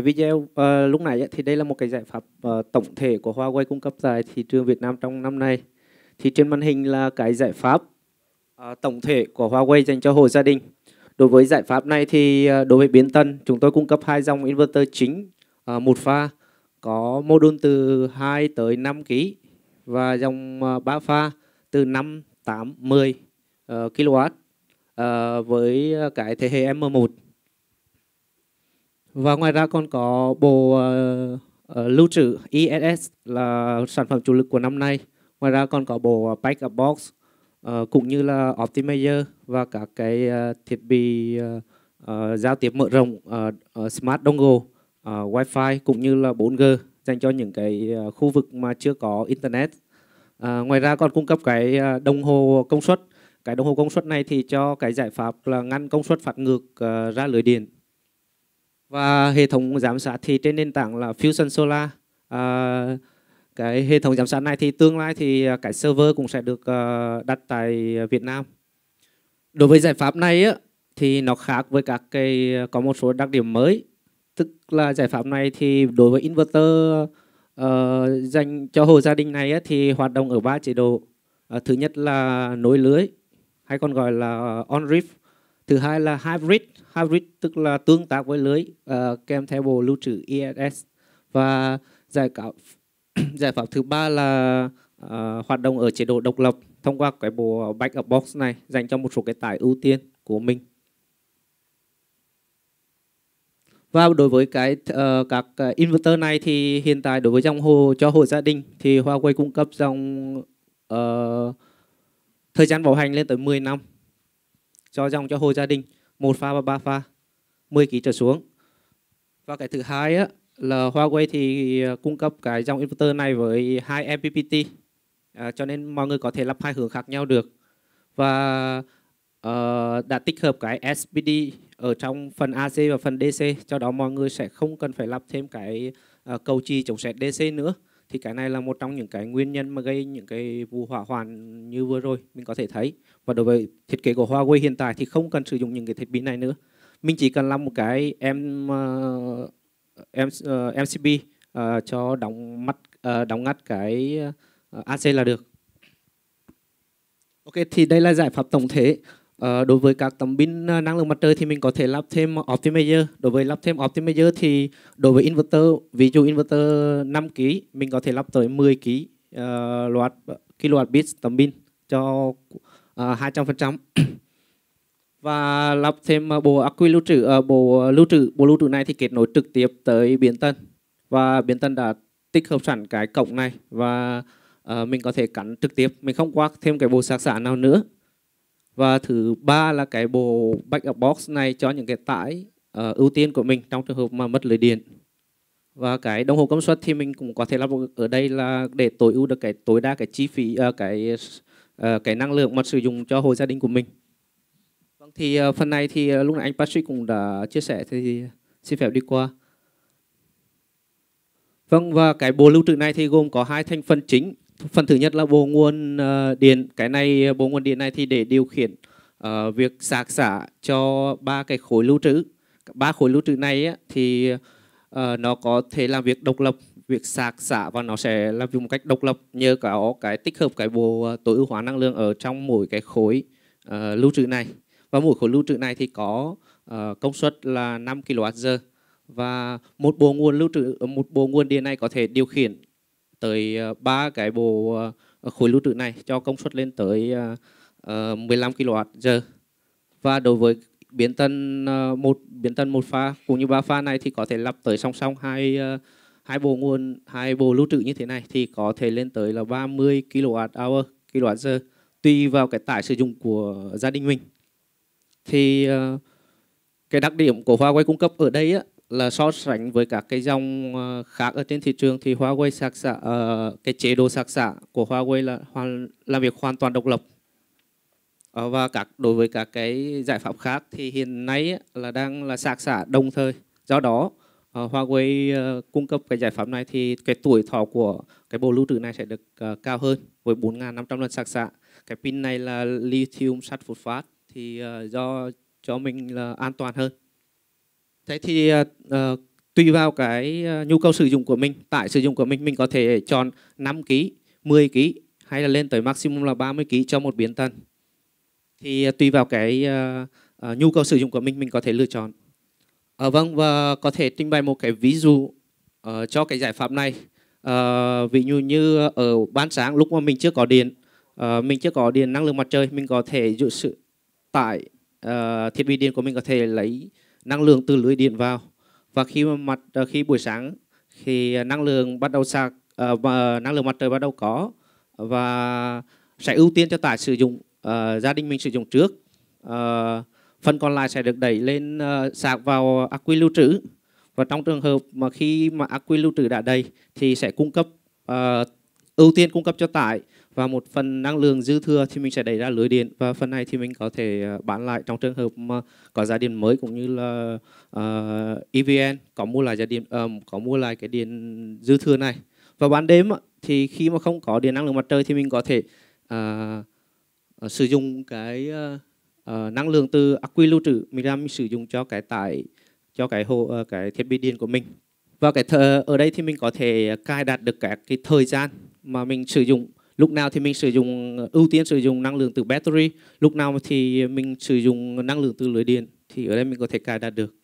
Speaker 6: video uh, lúc nãy thì đây là một cái giải pháp uh, tổng thể của Huawei cung cấp tại thị trường Việt Nam trong năm nay. Thì trên màn hình là cái giải pháp uh, tổng thể của Huawei dành cho hộ gia đình. Đối với giải pháp này thì uh, đối với biến tân, chúng tôi cung cấp hai dòng inverter chính uh, một pha có mô đun từ 2 tới 5 kg và dòng uh, 3 pha từ 5, 8, 10 uh, kW uh, với cái thế hệ M1 và ngoài ra còn có bộ uh, lưu trữ ESS là sản phẩm chủ lực của năm nay. Ngoài ra còn có bộ ờ, Pack a Box uh, cũng như là Optimizer và các cái uh, thiết bị uh, uh, giao tiếp mở rộng uh, uh, Smart Dongle, uh, wi cũng như là 4G dành cho những cái khu vực mà chưa có Internet. Uh, ngoài ra còn cung cấp cái đồng hồ công suất. Cái đồng hồ công suất này thì cho cái giải pháp là ngăn công suất phạt ngược uh, ra lưới điện và hệ thống giám sát thì trên nền tảng là Fusion Solar à, cái hệ thống giám sát này thì tương lai thì à, cái server cũng sẽ được à, đặt tại Việt Nam đối với giải pháp này á, thì nó khác với các cái à, có một số đặc điểm mới tức là giải pháp này thì đối với inverter uh, dành cho hộ gia đình này á, thì hoạt động ở ba chế độ thứ nhất là nối lưới hay còn gọi là on grid thứ hai là hybrid hybrid tức là tương tác với lưới uh, kèm theo bộ lưu trữ ESS và giải pháp giải pháp thứ ba là uh, hoạt động ở chế độ độc lập thông qua cái bộ backup box này dành cho một số cái tải ưu tiên của mình và đối với cái uh, các inverter này thì hiện tại đối với dòng hồ cho hộ gia đình thì Huawei cung cấp dòng uh, thời gian bảo hành lên tới 10 năm cho dòng cho hộ gia đình một pha và ba pha 10 ký trở xuống và cái thứ hai á, là Huawei thì à, cung cấp cái dòng inverter này với hai MPPT à, cho nên mọi người có thể lắp hai hướng khác nhau được và uh, đã tích hợp cái SPD ở trong phần AC và phần DC cho đó mọi người sẽ không cần phải lắp thêm cái uh, cầu chì chống sét DC nữa thì cái này là một trong những cái nguyên nhân mà gây những cái vụ hỏa hoạn như vừa rồi mình có thể thấy và đối với thiết kế của Huawei hiện tại thì không cần sử dụng những cái thiết bị này nữa mình chỉ cần làm một cái em uh, em uh, uh, cho đóng mắt uh, đóng ngắt cái AC là được Ok thì đây là giải pháp tổng thể uh, đối với các tấm pin năng lượng mặt trời thì mình có thể lắp thêm optimizer đối với lắp thêm optimizer thì đối với inverter ví dụ inverter 5 kg mình có thể lắp tới 10 kg uh, loạt kilowatt bit tấm pin cho 200% ờ, và lắp thêm ờ, bộ ắc quy lưu trữ ờ, bộ lưu trữ bộ lưu trữ này thì kết nối trực tiếp tới biến tần và biến tần đã tích hợp sẵn cái cổng này và uh, mình có thể cắn trực tiếp mình không qua thêm cái bộ sạc xạ nào nữa và thứ ba là cái bộ backup box này cho những cái tải uh, ưu tiên của mình trong trường hợp mà mất lưới điện và cái đồng hồ công suất thì mình cũng có thể lắp ở đây là để tối ưu được cái tối đa cái chi phí uh, cái Ờ, cái năng lượng mà sử dụng cho hộ gia đình của mình. Vâng, thì ờ, phần này thì ờ, lúc nãy anh Patrick cũng đã chia sẻ thì xin phép đi qua. Vâng và cái bộ lưu trữ này thì gồm có hai thành phần chính. Phần thứ nhất là bộ nguồn điện. Cái này bộ nguồn điện này thì để điều khiển việc sạc xả cho ba cái khối lưu trữ. Ba khối lưu trữ này thì nó có thể làm việc độc lập việc sạc xả và nó sẽ làm việc một cách độc lập nhờ có cái tích hợp cái bộ ờ, tối ưu hóa năng lượng ở trong mỗi cái khối uh, lưu trữ này và mỗi khối lưu trữ này thì có uh, công suất là 5 kWh và một bộ nguồn lưu trữ một bộ nguồn điện này có thể điều khiển tới ba cái bộ khối lưu trữ này cho công suất lên tới 15 kWh và đối với biến tần một biến tần một pha cũng như ba pha này thì có thể lắp tới song song hai hai bộ nguồn hai bộ lưu trữ như thế này thì có thể lên tới là 30 kWh kWh tùy vào cái tải sử dụng của gia đình mình thì ờ, cái đặc điểm của Huawei cung cấp ở đây á, là so sánh với các cái dòng ờ, khác ở trên thị trường thì Huawei sạc xạ uh, cái chế độ sạc xạ của Huawei là hoàn làm việc hoàn toàn độc lập uh, và các đối với các cái giải pháp khác thì hiện nay á, là đang là sạc xạ đồng thời do đó uh, ờ, Huawei ờ, cung cấp cái giải pháp này thì cái tuổi thọ của cái bộ lưu trữ này sẽ được ờ, cao hơn với 4.500 lần sạc xạ. Cái pin này là lithium sắt phốt phát thì do cho mình là an toàn hơn. Thế thì tùy vào cái nhu cầu sử dụng của mình, tải sử dụng của mình mình có thể chọn 5 kg, 10 kg hay là lên tới maximum là 30 kg cho một biến tần. Thì tùy vào cái nhu cầu sử dụng của mình mình có thể lựa chọn. À, vâng và có thể trình bày một cái ví dụ uh, cho cái giải pháp này. Uh, ví dụ như ở ban sáng lúc mà mình chưa có điện, uh, mình chưa có điện năng lượng mặt trời, mình có thể dự sự tại uh, thiết bị điện của mình có thể lấy năng lượng từ lưới điện vào và khi mà mặt uh, khi buổi sáng thì năng lượng bắt đầu sạc uh, và năng lượng mặt trời bắt đầu có và sẽ ưu tiên cho tải sử dụng uh, gia đình mình sử dụng trước. Uh, phần còn lại sẽ được đẩy lên uh, sạc vào ắc quy lưu trữ và trong trường hợp mà khi mà ắc quy lưu trữ đã đầy thì sẽ cung cấp uh, ưu tiên cung cấp cho tải và một phần năng lượng dư thừa thì mình sẽ đẩy ra lưới điện và phần này thì mình có thể ờ, bán lại trong trường hợp mà có giá điện mới cũng như là uh, EVN có mua lại giá điện um, có mua lại cái điện dư thừa này và ban đêm thì khi mà không có điện năng lượng mặt trời thì mình có thể uh, sử dụng cái uh, uh, năng lượng từ ắc quy lưu trữ mình đang sử dụng cho cái tải cho cái hồ uh, cái thiết bị điện của mình và cái thờ, ở đây thì mình có thể cài đặt được các cái thời gian mà mình sử dụng lúc nào thì mình sử dụng ờ, ưu tiên sử dụng năng lượng từ battery lúc nào thì mình sử dụng năng lượng từ lưới điện thì ở đây mình có thể cài đặt được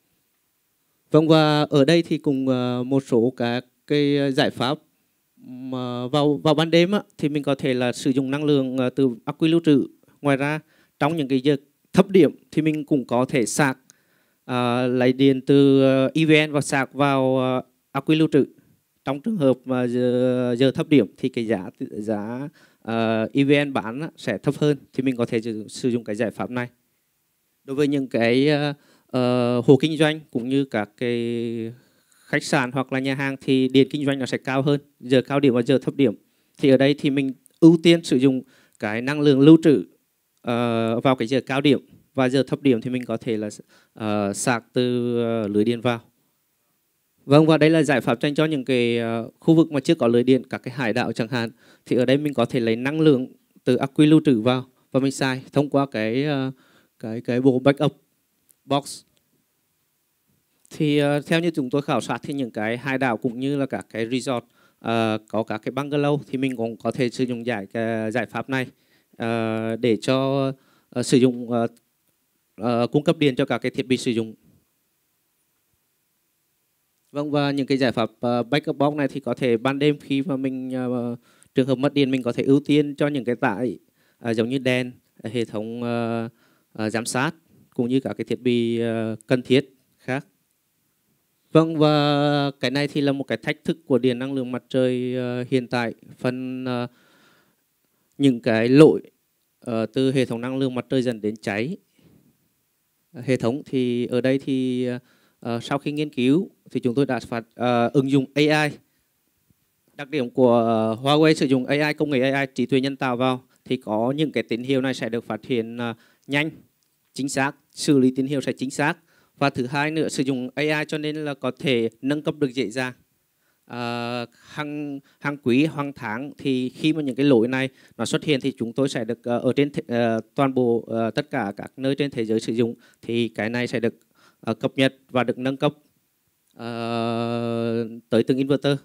Speaker 6: vâng và ở đây thì cùng một số các cái giải pháp mà vào vào ban đêm á, thì mình có thể là sử dụng năng lượng từ ắc quy lưu trữ ngoài ra trong những cái giờ thấp điểm thì mình cũng có thể sạc à, lấy điện từ à, EVN và sạc vào ác à, quy lưu trữ trong trường hợp mà giờ, giờ thấp điểm thì cái giá giá uh, à, EVN bán sẽ thấp hơn thì mình có thể sử dụng cái giải pháp này đối với những cái uh, uh, hộ kinh doanh cũng như các cái khách sạn hoặc là nhà hàng thì điện kinh doanh nó sẽ cao hơn giờ cao điểm và giờ thấp điểm thì ở đây thì mình ưu tiên sử dụng cái năng lượng lưu trữ uh, vào cái giờ cao điểm và giờ thấp điểm thì mình có thể là uh, sạc từ uh, lưới điện vào. Vâng và đây là giải pháp dành cho những cái uh, khu vực mà chưa có lưới điện, các cái hải đảo chẳng hạn. Thì ở đây mình có thể lấy năng lượng từ ắc quy lưu trữ vào và mình xài thông qua cái uh, cái cái bộ backup box. Thì uh, theo như chúng tôi khảo sát thì những cái hải đảo cũng như là các cái resort uh, có các cái bungalow thì mình cũng có thể sử dụng giải cái giải pháp này. Ờ, để cho uh, sử dụng uh, uh, cung cấp điện cho các cái thiết bị sử dụng. Vâng và những cái giải pháp uh, backup box này thì có thể ban đêm khi mà mình uh, trường hợp mất điện mình có thể ưu tiên cho những cái tải uh, giống như đèn, hệ thống uh, uh, giám sát cũng như các cái thiết bị uh, cần thiết khác. Vâng và cái này thì là một cái thách thức của điện năng lượng mặt trời uh, hiện tại phần uh, những cái lỗi uh, từ hệ thống năng lượng mặt trời dẫn đến cháy ờ, hệ thống thì ở đây thì uh, sau khi nghiên cứu thì chúng tôi đã phát uh, ứng dụng AI đặc điểm của uh, Huawei sử dụng AI công nghệ AI trí tuệ nhân tạo vào thì có những cái tín hiệu này sẽ được phát hiện uh, nhanh chính xác xử lý tín hiệu sẽ chính xác và thứ hai nữa sử dụng AI cho nên là có thể nâng cấp được dễ dàng uh, ờ, hàng hàng quý hàng tháng thì khi mà những cái lỗi này nó xuất hiện thì chúng tôi sẽ được uh, ở trên th- uh, ờ, toàn bộ uh, tất cả các nơi trên thế giới sử dụng thì cái này sẽ được uh, cập nhật và được nâng cấp uh, tới từng inverter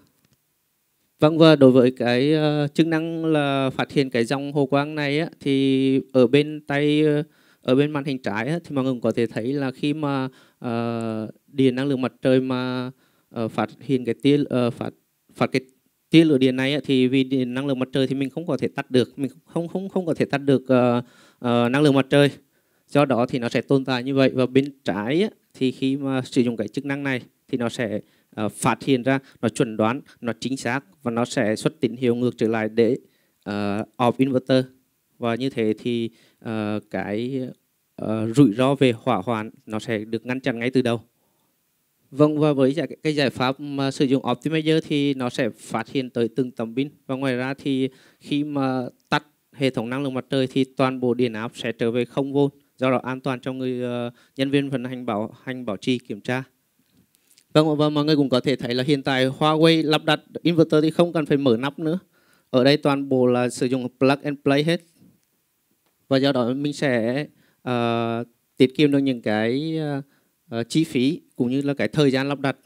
Speaker 6: Vâng và đối với cái uh, chức năng là phát hiện cái dòng hồ quang này á, thì ở bên tay ở bên màn hình trái á, thì mọi người có thể thấy là khi mà uh, điện năng lượng mặt trời mà uh, phát hiện cái tia uh, phát phát cái tia lửa điện này thì vì năng lượng mặt trời thì mình không có thể tắt được mình không không không có thể tắt được uh, uh, năng lượng mặt trời do đó thì nó sẽ tồn tại như vậy và bên trái thì khi mà sử dụng cái chức năng này thì nó sẽ uh, phát hiện ra nó chuẩn đoán nó chính xác và nó sẽ xuất tín hiệu ngược trở lại để uh, off inverter và như thế thì uh, cái uh, rủi ro về hỏa hoạn nó sẽ được ngăn chặn ngay từ đầu Vâng và với cái giải pháp mà sử dụng optimizer thì nó sẽ phát hiện tới từng tấm pin và ngoài ra thì khi mà tắt hệ thống năng lượng mặt trời thì toàn bộ điện áp sẽ trở về 0V do đó an toàn cho người ờ, nhân viên vận hành bảo hành bảo trì kiểm tra. Vâng và mọi người cũng có thể thấy là hiện tại Huawei lắp đặt inverter thì không cần phải mở nắp nữa. Ở đây toàn bộ là sử dụng plug and play hết. Và do đó mình sẽ uh, tiết kiệm được những cái uh, uh, chi phí cũng như là cái thời gian lắp đặt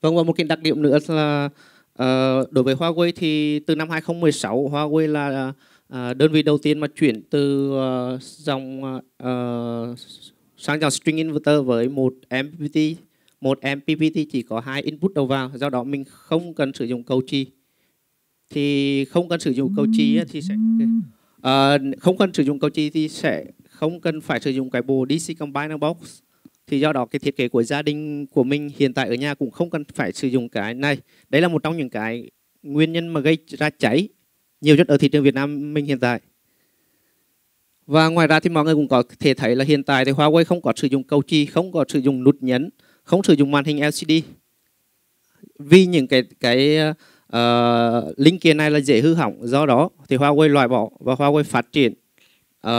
Speaker 6: vâng và một cái đặc điểm nữa là uh, đối với Huawei thì từ năm 2016 Huawei là uh, đơn vị đầu tiên mà chuyển từ uh, dòng uh, sang dòng string inverter với một MPPT một MPPT chỉ có hai input đầu vào do đó mình không cần sử dụng cầu chi thì không cần sử dụng cầu chi thì sẽ okay à, không cần sử dụng cầu chì thì sẽ không cần phải sử dụng cái bộ DC Combiner Box thì do đó cái thiết kế của gia đình của mình hiện tại ở nhà cũng không cần phải sử dụng cái này đấy là một trong những cái nguyên nhân mà gây ra cháy nhiều nhất ở thị trường Việt Nam mình hiện tại và ngoài ra thì mọi người cũng có thể thấy là hiện tại thì Huawei không có sử dụng cầu chì không có sử dụng nút nhấn không sử dụng màn hình LCD vì những cái cái uh, ờ, linh kiện này là dễ hư hỏng do đó thì Huawei loại bỏ và Huawei phát triển uh,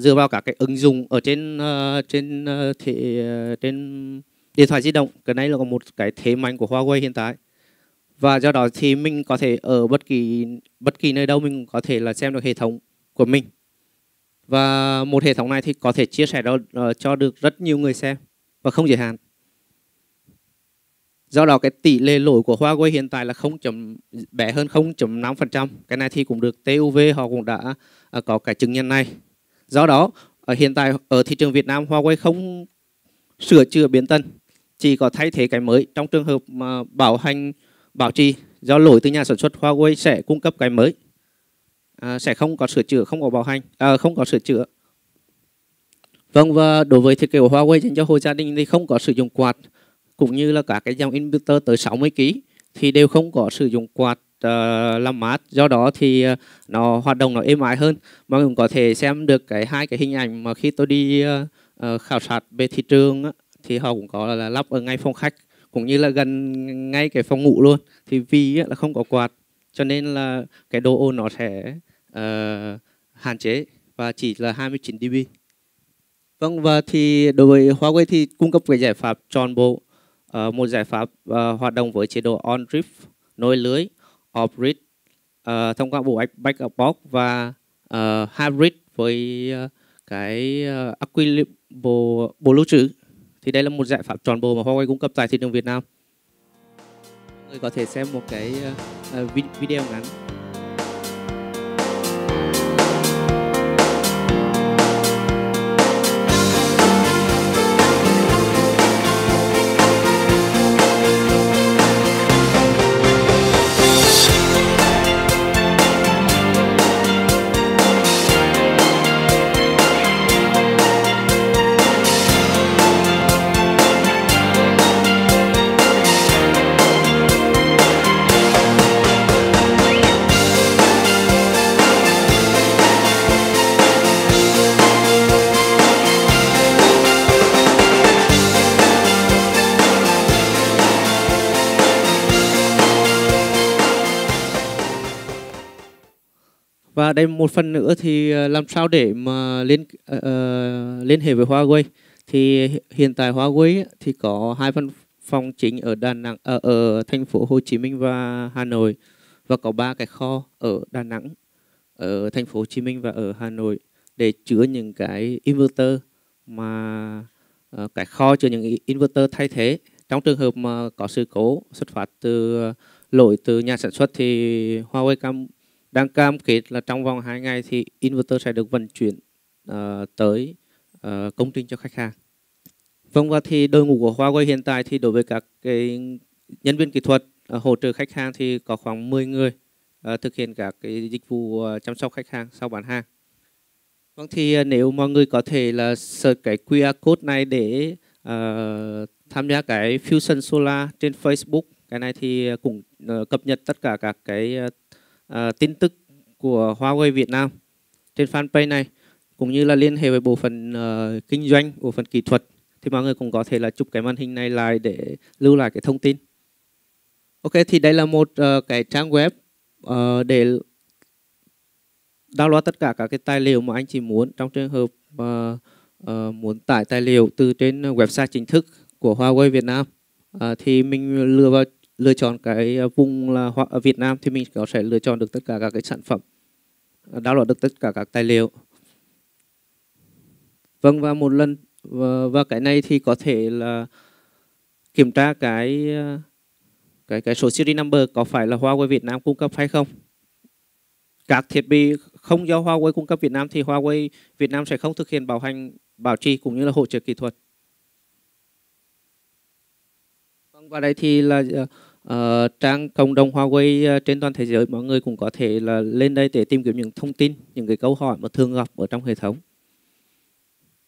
Speaker 6: dựa vào các cái ứng dụng ở trên uh, trên uh, thì, uh, trên điện thoại di động cái này là một cái thế mạnh của Huawei hiện tại và do đó thì mình có thể ở bất kỳ bất kỳ nơi đâu mình có thể là xem được hệ thống của mình và một hệ thống này thì có thể chia sẻ đó, uh, cho được rất nhiều người xem và không giới hạn do đó cái tỷ lệ lỗi của Huawei hiện tại là 0 bé hơn 0.5% cái này thì cũng được TUV họ cũng đã à, có cái chứng nhận này do đó ở hiện tại ở thị trường Việt Nam Huawei không sửa chữa biến tân chỉ có thay thế cái mới trong trường hợp mà bảo hành bảo trì do lỗi từ nhà sản xuất Huawei sẽ cung cấp cái mới à, sẽ không có sửa chữa không có bảo hành à, không có sửa chữa vâng và đối với thiết kế của Huawei dành cho hộ gia đình thì không có sử dụng quạt cũng như là cả cái dòng inverter tới 60 kg thì đều không có sử dụng quạt uh, làm mát do đó thì uh, nó hoạt động nó êm ái hơn mọi người cũng có thể xem được cái hai cái hình ảnh mà khi tôi đi uh, uh, khảo sát về thị trường á, thì họ cũng có là lắp ở ngay phòng khách cũng như là gần ngay cái phòng ngủ luôn thì vì á, là không có quạt cho nên là cái độ ồn nó sẽ uh, hạn chế và chỉ là 29 dB. Vâng và thì đối với Huawei thì cung cấp cái giải pháp tròn bộ Ờ, một giải pháp uh, hoạt động với chế độ on drift nối lưới off grid uh, thông qua bộ backup box và uh, hybrid với uh, cái uh, Aquilib bộ, bộ lưu trữ thì đây là một giải pháp toàn bộ mà Huawei cung cấp tại thị trường Việt Nam người có thể xem một cái uh, video ngắn và đây một phần nữa thì ờ, làm sao để mà liên uh, liên hệ với Huawei thì hiện tại Huawei thì có hai văn phòng chính ở Đà Nẵng ở, ở thành phố Hồ Chí Minh và Hà Nội và có ba cái kho ở Đà Nẵng ở thành phố Hồ Chí Minh và ở Hà Nội để chứa những cái inverter mà uh, cái kho chứa những inverter thay thế trong trường hợp mà có sự cố xuất phát từ lỗi từ nhà sản xuất thì Huawei Cam đang cam kết là trong vòng 2 ngày thì inverter sẽ được vận chuyển uh, tới uh, công trình cho khách hàng. Vâng và thì đội ngũ của Huawei hiện tại thì đối với các cái nhân viên kỹ thuật uh, hỗ trợ khách hàng thì có khoảng 10 người uh, thực hiện các cái dịch vụ uh, chăm sóc khách hàng sau bán hàng. Vâng thì uh, nếu mọi người có thể là search cái QR code này để uh, tham gia cái Fusion Solar trên Facebook. Cái này thì cũng uh, cập nhật tất cả các cái uh, uh, tin tức của Huawei Việt Nam trên fanpage này cũng như là liên hệ với bộ phận uh, kinh doanh, bộ phận kỹ thuật thì mọi người cũng có thể là chụp cái màn hình này lại để lưu lại cái thông tin. Ok thì đây là một uh, cái trang web uh, để download tất cả các cái tài liệu mà anh chị muốn trong trường hợp uh, uh, muốn tải tài liệu từ trên website chính thức của Huawei Việt Nam uh, thì mình lừa vào lựa chọn cái à, vùng là à, Việt Nam thì mình có thể lựa chọn được tất cả các cái sản phẩm download à, được tất cả các tài liệu vâng và một lần và, và cái này thì có thể là kiểm tra cái cái cái số series number có phải là Huawei Việt Nam cung cấp hay không các thiết bị không do Huawei cung cấp Việt Nam thì Huawei Việt Nam sẽ không thực hiện bảo hành bảo trì cũng như là hỗ trợ kỹ thuật và vâng, đây thì là uh, trang cộng đồng Huawei ờ, trên toàn thế giới mọi người cũng có thể là lên đây để tìm kiếm những thông tin, những cái câu hỏi mà thường gặp ở trong hệ thống.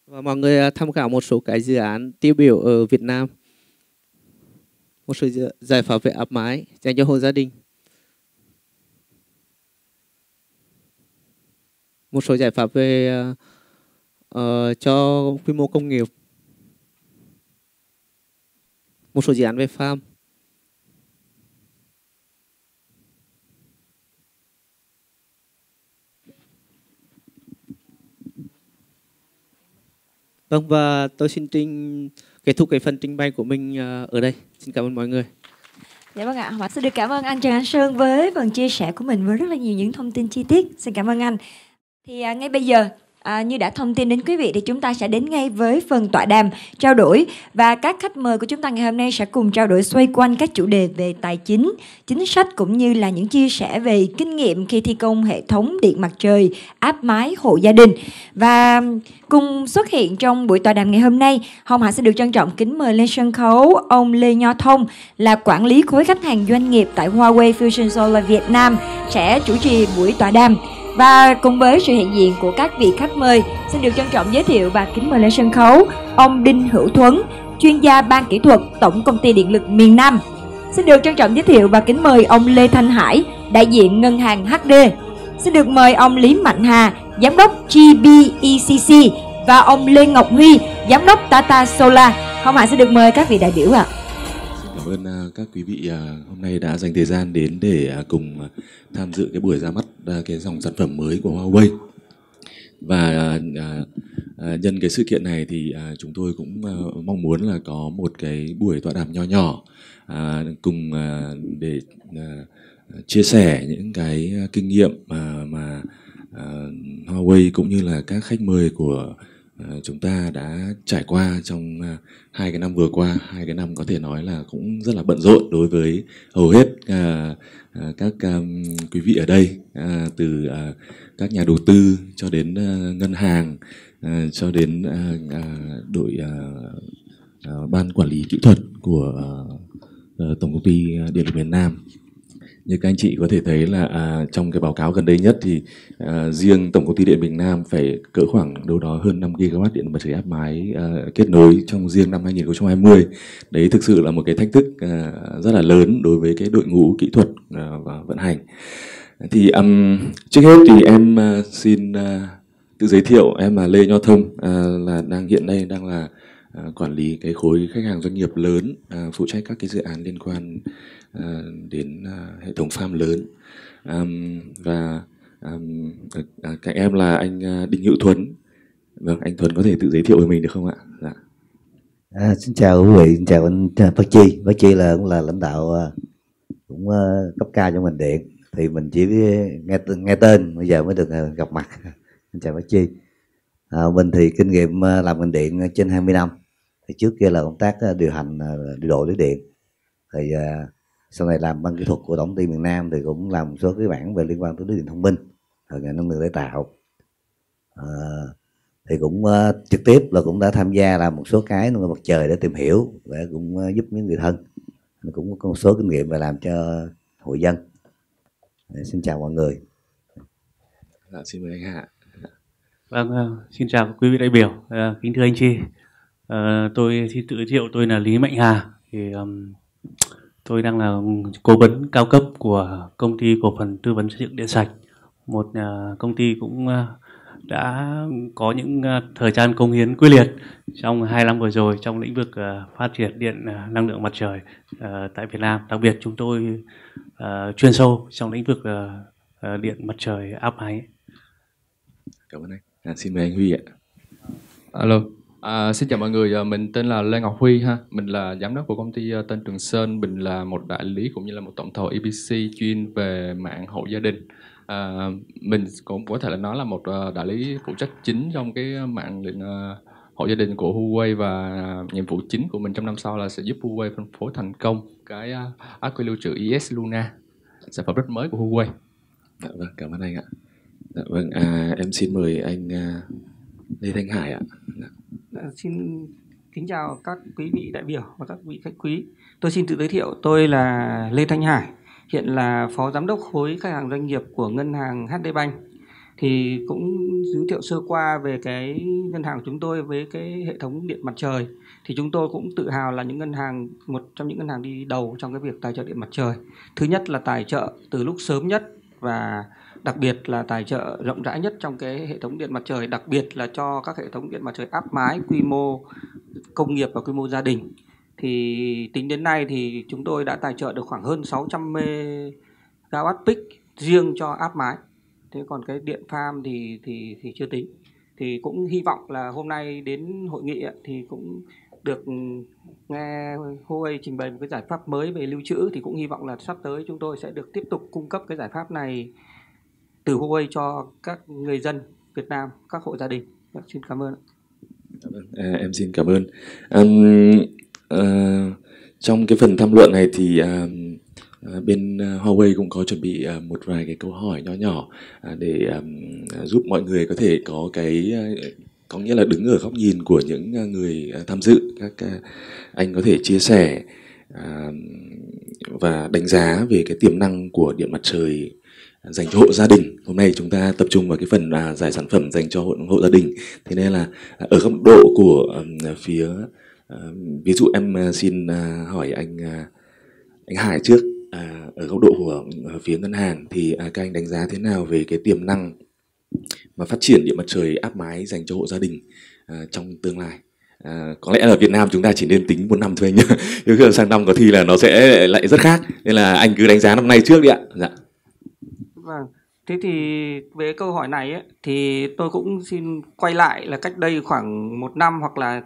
Speaker 6: Và mọi người tham khảo một số cái dự án tiêu biểu ở Việt Nam. Một số giải pháp về áp mái dành cho hộ gia đình. Một số giải pháp về uh, uh, cho quy mô công nghiệp một số dự án về farm Vâng và tôi xin trình kết thúc cái phần trình bày của mình à, ở đây. Xin cảm ơn mọi người.
Speaker 1: Dạ vâng ạ, Hoàng xin được cảm ơn anh Trần Anh Sơn với phần chia sẻ của mình với rất là nhiều những thông tin chi tiết. Xin cảm ơn anh. Thì à, ngay bây giờ À, như đã thông tin đến quý vị thì chúng ta sẽ đến ngay với phần tọa đàm trao đổi và các khách mời của chúng ta ngày hôm nay sẽ cùng trao đổi xoay quanh các chủ đề về tài chính, chính sách cũng như là những chia sẻ về kinh nghiệm khi thi công hệ thống điện mặt trời áp mái hộ gia đình. Và cùng xuất hiện trong buổi tọa đàm ngày hôm nay, Hồng Hạ sẽ được trân trọng kính mời lên sân khấu ông Lê Nho Thông là quản lý khối khách hàng doanh nghiệp tại Huawei Fusion Solar Việt Nam sẽ chủ trì buổi tọa đàm. Và cùng với sự hiện diện của các vị khách mời, xin được trân trọng giới thiệu và kính mời lên sân khấu ông Đinh Hữu Thuấn, chuyên gia ban kỹ thuật Tổng công ty Điện lực miền Nam. Xin được trân trọng giới thiệu và kính mời ông Lê Thanh Hải, đại diện ngân hàng HD. Xin được mời ông Lý Mạnh Hà, giám đốc GBECC và ông Lê Ngọc Huy, giám đốc Tata Solar. Không hạ sẽ được mời các vị đại biểu ạ. À
Speaker 7: ơn à, các quý vị à, hôm nay đã dành thời gian đến để à, cùng tham dự cái buổi ra mắt cái dòng sản phẩm mới của Huawei. Và nhân cái sự kiện này thì chúng tôi cũng mong muốn là có một cái buổi tọa đàm nho nhỏ cùng để chia sẻ những cái kinh nghiệm mà mà Huawei cũng như là các khách mời của Ờ, chúng ta đã trải qua trong à, hai cái năm vừa qua hai cái năm có thể nói là cũng rất là bận rộn đối với hầu hết à, à, các quý vị ở đây từ các nhà đầu tư cho đến ngân hàng cho đến đội ban quản lý kỹ thuật của ờ, tổng công ty điện lực miền Nam như các anh chị có thể thấy là à, trong cái báo cáo gần đây nhất thì à, riêng Tổng công ty Điện Bình Nam phải cỡ khoảng đâu đó hơn 5 GW điện mặt trời áp mái à, kết nối trong riêng năm 2020. Đấy thực sự là một cái thách thức à, rất là lớn đối với cái đội ngũ kỹ thuật à, và vận hành. Thì um, trước hết thì em uh, xin uh, tự giới thiệu em là Lê Nho Thông uh, là đang hiện nay đang là uh, quản lý cái khối khách hàng doanh nghiệp lớn uh, phụ trách các cái dự án liên quan Ờ, đến ờ, hệ thống farm lớn và ờ, à, cạnh em là anh Đinh Hữu Thuấn vâng anh Thuấn có thể tự giới thiệu với mình được không ạ dạ.
Speaker 8: à, xin chào quý vị xin chào anh à, Bác Chi Bác Chi là cũng là lãnh đạo cũng cấp cao cho mình điện thì mình chỉ nghe nghe tên bây giờ mới được gặp mặt xin chào bác chi à, mình thì kinh nghiệm làm ngành điện trên 20 năm thì trước kia là công tác điều hành điều độ lưới điện thì sau này làm ban kỹ thuật của tổng ty miền Nam thì cũng làm một số cái bản về liên quan tới lưới điện thông minh ở ngành nông nghiệp tái tạo à, thì cũng uh, trực tiếp là cũng đã tham gia làm một số cái nông nghiệp mặt trời để tìm hiểu để cũng uh, giúp những người thân cũng có một số kinh nghiệm về làm cho hội dân để xin chào mọi người dạ, xin mời anh Hạ
Speaker 9: vâng uh, xin chào quý vị đại biểu uh, kính thưa anh chị uh, tôi xin tự giới thiệu tôi là Lý Mạnh Hà thì um, Tôi đang là cố vấn cao cấp của công ty cổ phần tư vấn xây dựng điện sạch, một à, công ty cũng à, đã có những à, thời gian công hiến quyết liệt trong hai năm vừa rồi trong lĩnh vực phát triển điện năng lượng mặt trời tại Việt Nam. Đặc biệt chúng tôi chuyên sâu trong lĩnh vực điện mặt trời
Speaker 10: áp máy. Cảm ơn anh.
Speaker 7: À, xin mời anh Huy ạ. Alo.
Speaker 10: À, xin chào mọi người, mình tên là Lê Ngọc Huy ha. Mình là giám đốc của công ty ờ, tên Trường Sơn. Mình là một đại lý cũng như là một tổng thầu EPC chuyên về mạng hộ gia đình. À, mình cũng có thể là nói là một ờ, đại lý phụ trách chính trong cái mạng định ờ, hộ gia đình của Huawei và nhiệm vụ chính của mình trong năm sau là sẽ giúp Huawei phân phối thành công cái ác quy lưu trữ ES Luna, sản phẩm rất mới của Huawei. Dạ vâng, cảm ơn anh ạ.
Speaker 7: Dạ vâng, à, em xin mời anh à, Lê Thanh Hải ạ. Dạ.
Speaker 4: Dạ, xin kính chào các quý vị đại biểu và các vị khách quý. Tôi xin tự giới thiệu, tôi là Lê Thanh Hải, hiện là Phó Giám đốc khối khách hàng doanh nghiệp của ngân hàng HD Bank. Thì cũng giới thiệu sơ qua về cái ngân hàng của chúng tôi với cái hệ thống điện mặt trời. Thì chúng tôi cũng tự hào là những ngân hàng, một trong những ngân hàng đi đầu trong cái việc tài trợ điện mặt trời. Thứ nhất là tài trợ từ lúc sớm nhất và đặc biệt là tài trợ rộng rãi nhất trong cái hệ thống điện mặt trời đặc biệt là cho các hệ thống điện mặt trời áp mái quy mô công nghiệp và quy mô gia đình thì tính đến nay thì chúng tôi đã tài trợ được khoảng hơn 600 megawatt peak riêng cho áp mái thế còn cái điện farm thì thì thì chưa tính thì cũng hy vọng là hôm nay đến hội nghị thì cũng được nghe Huawei trình bày một cái giải pháp mới về lưu trữ thì cũng hy vọng là sắp tới chúng tôi sẽ được tiếp tục cung cấp cái giải pháp này từ Huawei cho các người dân Việt Nam, các hộ gia đình. Em dạ, xin cảm ơn. Cảm ơn. À,
Speaker 7: em xin cảm ơn. Um, à, trong cái phần tham luận này thì à, bên ờ, Huawei cũng có chuẩn bị một vài cái câu hỏi nhỏ nhỏ à, để giúp mọi người có thể có cái có nghĩa là đứng ở góc nhìn của những người tham dự các anh có thể chia sẻ và đánh giá về cái tiềm năng của điện mặt trời dành cho hộ gia đình hôm nay chúng ta tập trung vào cái phần là giải sản phẩm dành cho hộ, hộ gia đình thế nên là ở góc độ của phía ờ, ví dụ em ờ, xin ờ, hỏi anh anh Hải trước à, ở góc độ của phía ngân hàng thì à, các anh đánh giá thế nào về cái tiềm năng mà phát triển điện mặt trời áp mái dành cho hộ gia đình trong tương lai à, có lẽ ở Việt Nam chúng ta chỉ nên tính một năm thôi anh nhá nhưng sang năm có thi là nó sẽ lại rất khác nên là anh cứ đánh giá năm nay trước đi ạ dạ
Speaker 4: Vâng. Thế thì về câu hỏi này ấy, thì tôi cũng xin quay lại là cách đây khoảng một năm hoặc là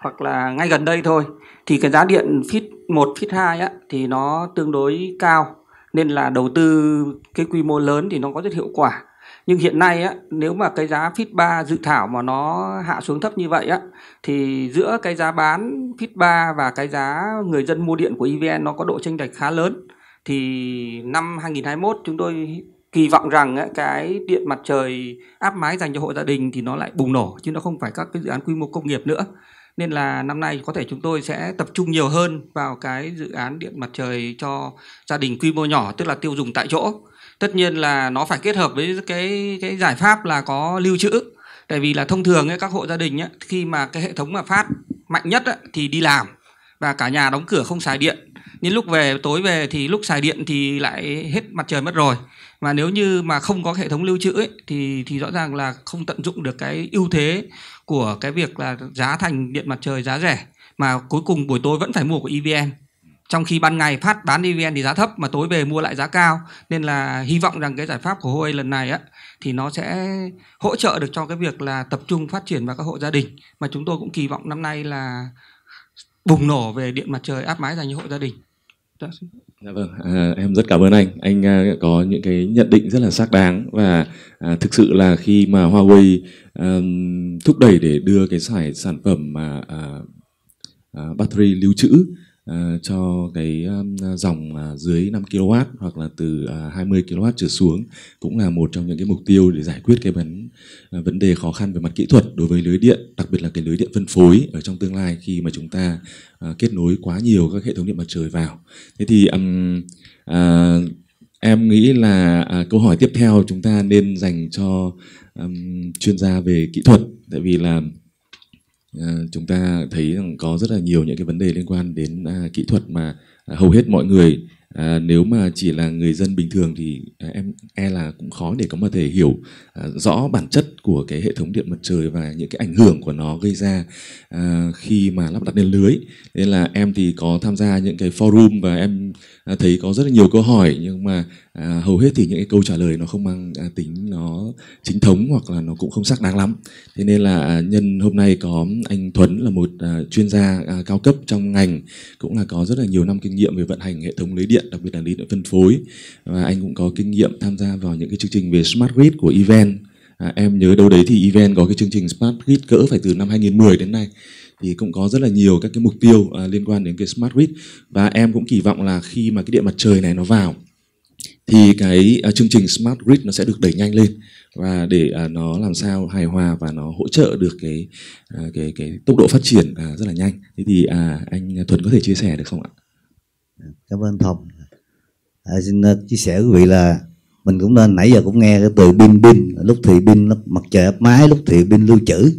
Speaker 4: hoặc là ngay gần đây thôi thì cái giá điện fit 1 fit 2 á, thì nó tương đối cao nên là đầu tư cái quy mô lớn thì nó có rất hiệu quả nhưng hiện nay á, nếu mà cái giá fit 3 dự thảo mà nó hạ xuống thấp như vậy á, thì giữa cái giá bán fit 3 và cái giá người dân mua điện của EVN nó có độ chênh lệch khá lớn thì năm 2021 chúng tôi kỳ vọng rằng cái điện mặt trời áp mái dành cho hộ gia đình thì nó lại bùng nổ chứ nó không phải các cái dự án quy mô công nghiệp nữa nên là năm nay có thể chúng tôi sẽ tập trung nhiều hơn vào cái dự án điện mặt trời cho gia đình quy mô nhỏ tức là tiêu dùng tại chỗ tất nhiên là nó phải kết hợp với cái cái giải pháp là có lưu trữ tại vì là thông thường ấy, các hộ gia đình ấy, khi mà cái hệ thống mà phát mạnh nhất ấy, thì đi làm và cả nhà đóng cửa không xài điện nhưng lúc về tối về thì lúc xài điện thì lại hết mặt trời mất rồi và nếu như mà không có hệ thống lưu trữ ấy, thì thì rõ ràng là không tận dụng được cái ưu thế của cái việc là giá thành điện mặt trời giá rẻ mà cuối cùng buổi tối vẫn phải mua của EVN trong khi ban ngày phát bán EVN thì giá thấp mà tối về mua lại giá cao nên là hy vọng rằng cái giải pháp của Huawei lần này á thì nó sẽ hỗ trợ được cho cái việc là tập trung phát triển vào các hộ gia đình mà chúng tôi cũng kỳ vọng năm nay là bùng nổ về điện mặt trời áp mái dành cho hộ gia đình Dạ, dạ vâng,
Speaker 7: à, em rất cảm ơn anh. Anh à, có những cái nhận định rất là xác đáng và à, thực sự là khi mà Huawei à, thúc đẩy để đưa cái giải sản phẩm mà à, à, battery lưu trữ Ờ, cho cái dòng à, dưới 5 kW hoặc là từ uh, 20 kW trở xuống cũng là một trong những cái mục tiêu để giải quyết cái vấn à, vấn đề khó khăn về mặt kỹ thuật đối với lưới điện, đặc biệt là cái lưới điện phân phối ở trong tương lai khi mà chúng ta à, kết nối quá nhiều các hệ thống điện mặt trời vào. Thế thì um, uh, em nghĩ là à, câu hỏi tiếp theo chúng ta nên dành cho um, chuyên gia về kỹ thuật tại vì là Ờ, chúng ta thấy rằng có rất là nhiều những cái vấn đề liên quan đến à, kỹ thuật mà à, hầu hết mọi người À, nếu mà chỉ là người dân bình thường thì ờ, em e là cũng khó để có thể hiểu à, rõ bản chất của cái hệ thống điện mặt trời và những cái ảnh hưởng của nó gây ra à, khi mà lắp đặt lên lưới. Nên là em thì có tham gia những cái forum và em thấy có rất là nhiều câu hỏi nhưng mà à, hầu hết thì những cái câu trả lời nó không mang à, tính nó chính thống hoặc là nó cũng không xác đáng lắm. Thế nên là nhân hôm nay có anh Thuấn là một à, chuyên gia à, cao cấp trong ngành cũng là có rất là nhiều năm kinh nghiệm về vận hành hệ thống lưới điện điện đặc biệt là lý luận phân phối và anh cũng có kinh nghiệm tham gia vào những cái chương trình về smart grid của event à, em nhớ đâu đấy thì event có cái chương trình smart grid cỡ phải từ năm 2010 đến nay thì cũng có rất là nhiều các cái mục tiêu à, liên quan đến cái smart grid và em cũng kỳ vọng là khi mà cái điện mặt trời này nó vào thì cái uh, chương trình smart grid nó sẽ được đẩy nhanh lên và để uh, nó làm sao hài hòa và nó hỗ trợ được cái uh, cái cái
Speaker 8: tốc độ phát triển uh, rất là nhanh thế thì uh, anh Thuấn có thể chia sẻ được không ạ? cảm ơn thông à, xin à, chia sẻ với quý vị là mình cũng nên nãy giờ cũng nghe cái từ pin pin lúc thì pin mặt trời áp mái lúc thì pin lưu trữ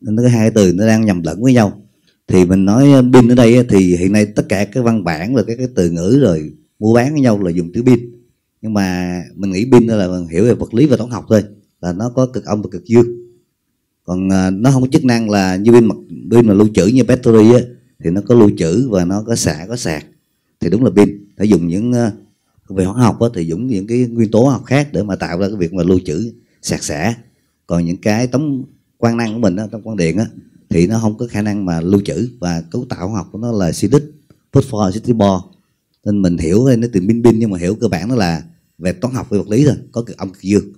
Speaker 8: nên cái hai từ nó đang nhầm lẫn với nhau thì mình nói pin à, ở đây thì hiện nay tất cả cái văn bản rồi cái cái từ ngữ rồi mua bán với nhau là dùng chữ pin nhưng mà mình nghĩ pin là mình hiểu về vật lý và toán học thôi là nó có cực âm và cực dương còn à, nó không có chức năng là như pin mặt pin mà lưu trữ như battery á, thì nó có lưu trữ và nó có xả có sạc thì đúng là pin phải dùng những ờ, về hóa học thì dùng những cái nguyên tố học khác để mà tạo ra cái việc mà lưu trữ sạc sẽ còn những cái tấm quan năng của mình đó, tấm quan điện đó, thì nó không có khả năng mà lưu trữ và cấu tạo hóa học của nó là acidic phosphor acidic bo nên mình hiểu nó từ pin pin nhưng mà hiểu cơ bản nó là về toán học về vật lý thôi có cực âm cực dương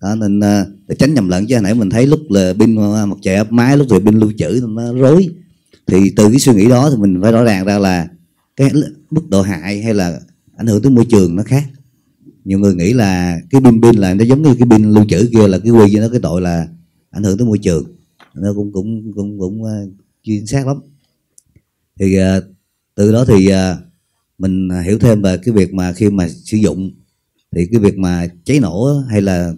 Speaker 8: đó nên ờ, để tránh nhầm lẫn chứ hồi nãy mình thấy lúc là pin ờ, mặt trời áp máy lúc về pin lưu trữ nó rối thì từ cái suy nghĩ đó thì mình phải rõ ràng ra là cái mức độ hại hay là ảnh hưởng tới môi trường nó khác nhiều người nghĩ là cái pin pin là nó giống như cái pin lưu trữ kia là cái quy cho nó cái tội là ảnh hưởng tới môi trường nó cũng cũng cũng cũng ờ, chính xác lắm thì ờ, từ đó thì ờ, mình hiểu thêm về cái việc mà khi mà sử dụng thì cái việc mà cháy nổ hay là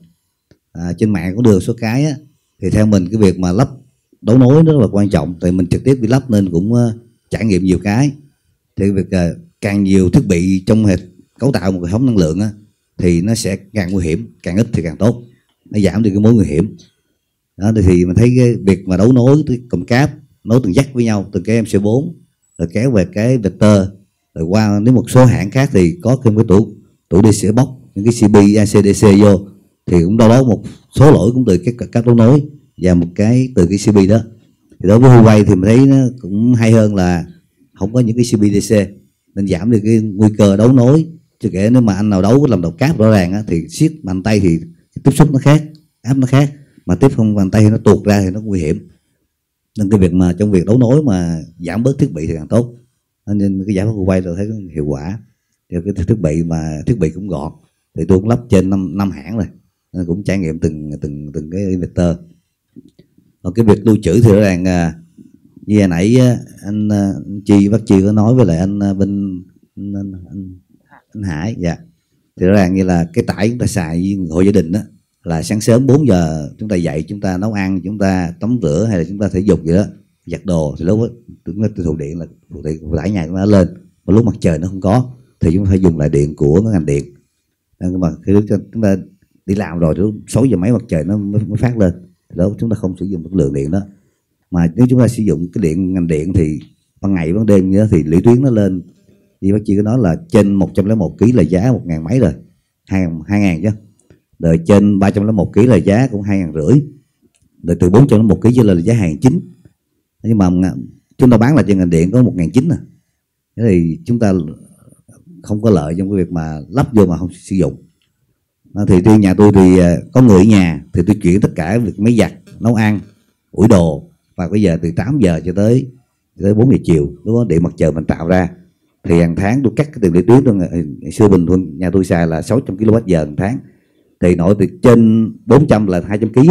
Speaker 8: à, trên mạng cũng được số cái á, thì theo mình cái việc mà lắp đấu nối rất là quan trọng tại mình trực tiếp đi lắp nên cũng uh, trải nghiệm nhiều cái thì việc uh, càng nhiều thiết bị trong hệ cấu tạo một hệ thống năng lượng á, thì nó sẽ càng nguy hiểm càng ít thì càng tốt nó giảm đi cái mối nguy hiểm đó thì mình thấy cái việc mà đấu nối cầm cáp nối từng dắt với nhau từ cái MC4 rồi kéo về cái vector rồi qua nếu một số hãng khác thì có thêm cái tủ tủ đi sửa bóc những cái CB ACDC vô thì cũng đâu đó một số lỗi cũng từ cái cáp đấu nối và một cái từ cái CB đó thì đối với Huawei thì mình thấy nó cũng hay hơn là không có những cái CBDC nên giảm được cái nguy cơ đấu nối chứ kể nếu mà anh nào đấu làm độc cáp rõ ràng á, thì siết bàn tay thì tiếp xúc nó khác áp nó khác mà tiếp không bàn tay thì nó tuột ra thì nó nguy hiểm nên cái việc mà trong việc đấu nối mà giảm bớt thiết bị thì càng tốt nên cái giảm pháp quay tôi thấy hiệu quả thì cái thiết bị mà thiết bị cũng gọn thì tôi cũng lắp trên năm năm hãng rồi nên cũng trải nghiệm từng từng từng cái emitter còn cái việc lưu trữ thì rõ ràng à, vì Về nãy anh, anh Chi bác Chi có nói với lại anh bên anh, anh, anh, anh Hải dạ thì rõ ràng như là cái tải chúng ta xài hộ gia đình đó là sáng sớm 4 giờ chúng ta dậy chúng ta nấu ăn chúng ta tắm rửa hay là chúng ta thể dục gì đó giặt đồ thì lúc đó chúng ta tiêu thụ điện là phụ tải, nhà chúng ta lên mà lúc mặt trời nó không có thì chúng ta phải dùng lại điện của ngành điện nhưng mà khi chúng ta đi làm rồi thì 6 giờ mấy mặt trời nó mới, mới phát lên thì đó chúng ta không sử dụng được lượng điện đó mà nếu chúng ta sử dụng cái điện ngành điện thì ban ngày ban đêm nữa thì lũy tuyến nó lên như bác chị có nói là trên 101 kg là giá một ngàn mấy rồi hai hai ngàn chứ rồi trên 301 kg là giá cũng hai ngàn rưỡi rồi từ 401 kg trở lên là giá hàng chính nhưng mà chúng ta bán là trên ngành điện có một ngàn chín à thế thì chúng ta không có lợi trong cái việc mà lắp vô mà không sử dụng thì tôi nhà tôi thì à, có người ở nhà thì tôi chuyển tất cả việc máy giặt nấu ăn ủi đồ và bây giờ từ 8 giờ cho tới tới 4 giờ chiều đúng không điện mặt trời mình tạo ra thì hàng tháng tôi cắt cái tiền điện tuyến tôi xưa bình thường nhà tôi xài là 600 kWh giờ hàng tháng thì nội từ trên 400 là 200 kg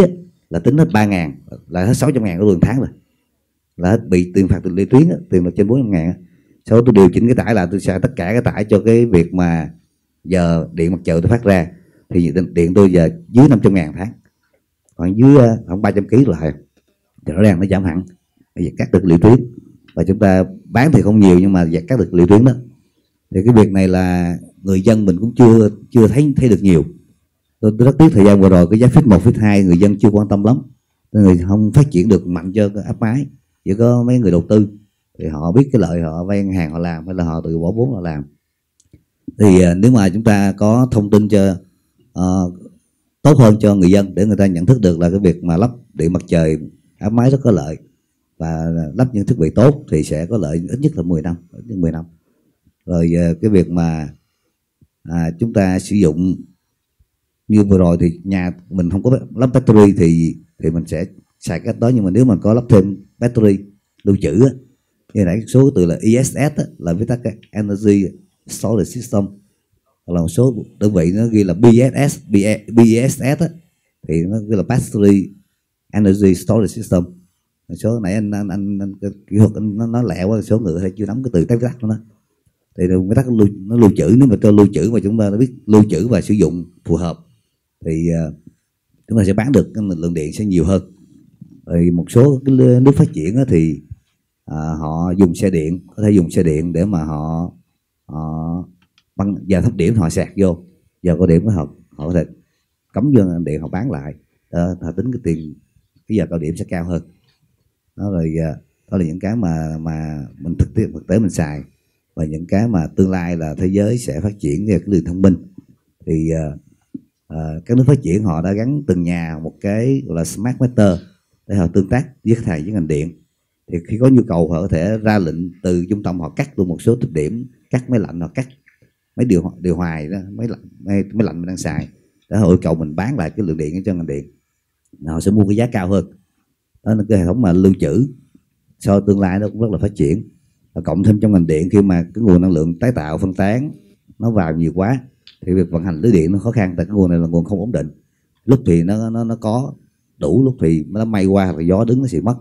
Speaker 8: là tính hết 3 ngàn là hết 600 ngàn của đường tháng rồi là hết bị tiền phạt tiền điện tuyến tiền là trên 400 ngàn sau đó tôi điều chỉnh cái tải là tôi xài tất cả cái tải cho cái việc mà giờ điện mặt trời tôi phát ra thì điện tôi giờ dưới 500 ngàn tháng còn dưới ờ, khoảng 300 kg rồi thì rõ ràng nó giảm hẳn giật cắt được liệu tuyến và chúng ta bán thì không nhiều nhưng mà giật cắt được liệu tuyến đó thì cái việc này là người dân mình cũng chưa chưa thấy thấy được nhiều tôi, tôi rất tiếc thời gian vừa rồi cái giá phít một phít hai người dân chưa quan tâm lắm nên người không phát triển được mạnh cho cái áp máy chỉ có mấy người đầu tư thì họ biết cái lợi họ vay ngân hàng họ làm hay là họ tự bỏ vốn họ làm thì à, nếu mà chúng ta có thông tin cho uh, tốt hơn cho người dân để người ta nhận thức được là cái việc mà lắp điện mặt trời áp máy rất có lợi và lắp những thiết bị tốt thì sẽ có lợi ít nhất là 10 năm ít nhất 10 năm rồi ờ, cái việc mà à, chúng ta sử dụng như vừa rồi thì nhà mình không có lắp battery thì thì mình sẽ xài cái đó nhưng mà nếu mình có lắp thêm battery lưu trữ á, như nãy số từ là ISS e á, là viết tắt cái Energy Storage System hoặc là một số đơn vị nó ghi là BSS BSS e, e á, thì nó ghi là battery energy storage system số nãy anh anh anh, anh kỹ thuật anh nó, nó lẹ quá số người hay chưa nắm cái từ tái tác nó thì cái tác lưu, nó lưu trữ nếu mà cho lưu trữ mà chúng ta biết lưu trữ và sử dụng phù hợp thì uh, chúng ta sẽ bán được cái lượng điện sẽ nhiều hơn thì một số cái nước phát triển thì uh, họ dùng xe điện có thể dùng xe điện để mà họ họ bằng giờ thấp điểm họ sạc vô giờ có điểm của họ họ có thể cấm vô điện họ bán lại uh, họ tính cái tiền cái giờ cao điểm sẽ cao hơn đó rồi à, đó là những cái mà mà mình thực tiễn thực tế mình xài và những cái mà tương lai là thế giới sẽ phát triển về cái đường thông minh thì uh, các nước phát triển họ đã gắn từng nhà một cái gọi là smart meter để họ tương tác với khách hàng với ngành điện thì khi có nhu cầu họ có thể ra lệnh từ trung tâm họ cắt luôn một số thực điểm cắt máy lạnh họ cắt mấy điều điều hòa đó máy lạnh máy, máy lạnh mình đang xài để họ yêu cầu mình bán lại cái lượng điện cho ngành điện họ sẽ mua cái giá cao hơn đó là cái hệ thống mà lưu trữ sau tương lai nó cũng rất là phát triển và cộng thêm trong ngành điện khi mà cái nguồn năng lượng tái tạo phân tán nó vào nhiều quá thì việc vận hành lưới điện nó khó khăn tại cái nguồn này là nguồn không ổn định lúc thì nó nó nó có đủ lúc thì nó may qua hoặc là gió đứng nó sẽ mất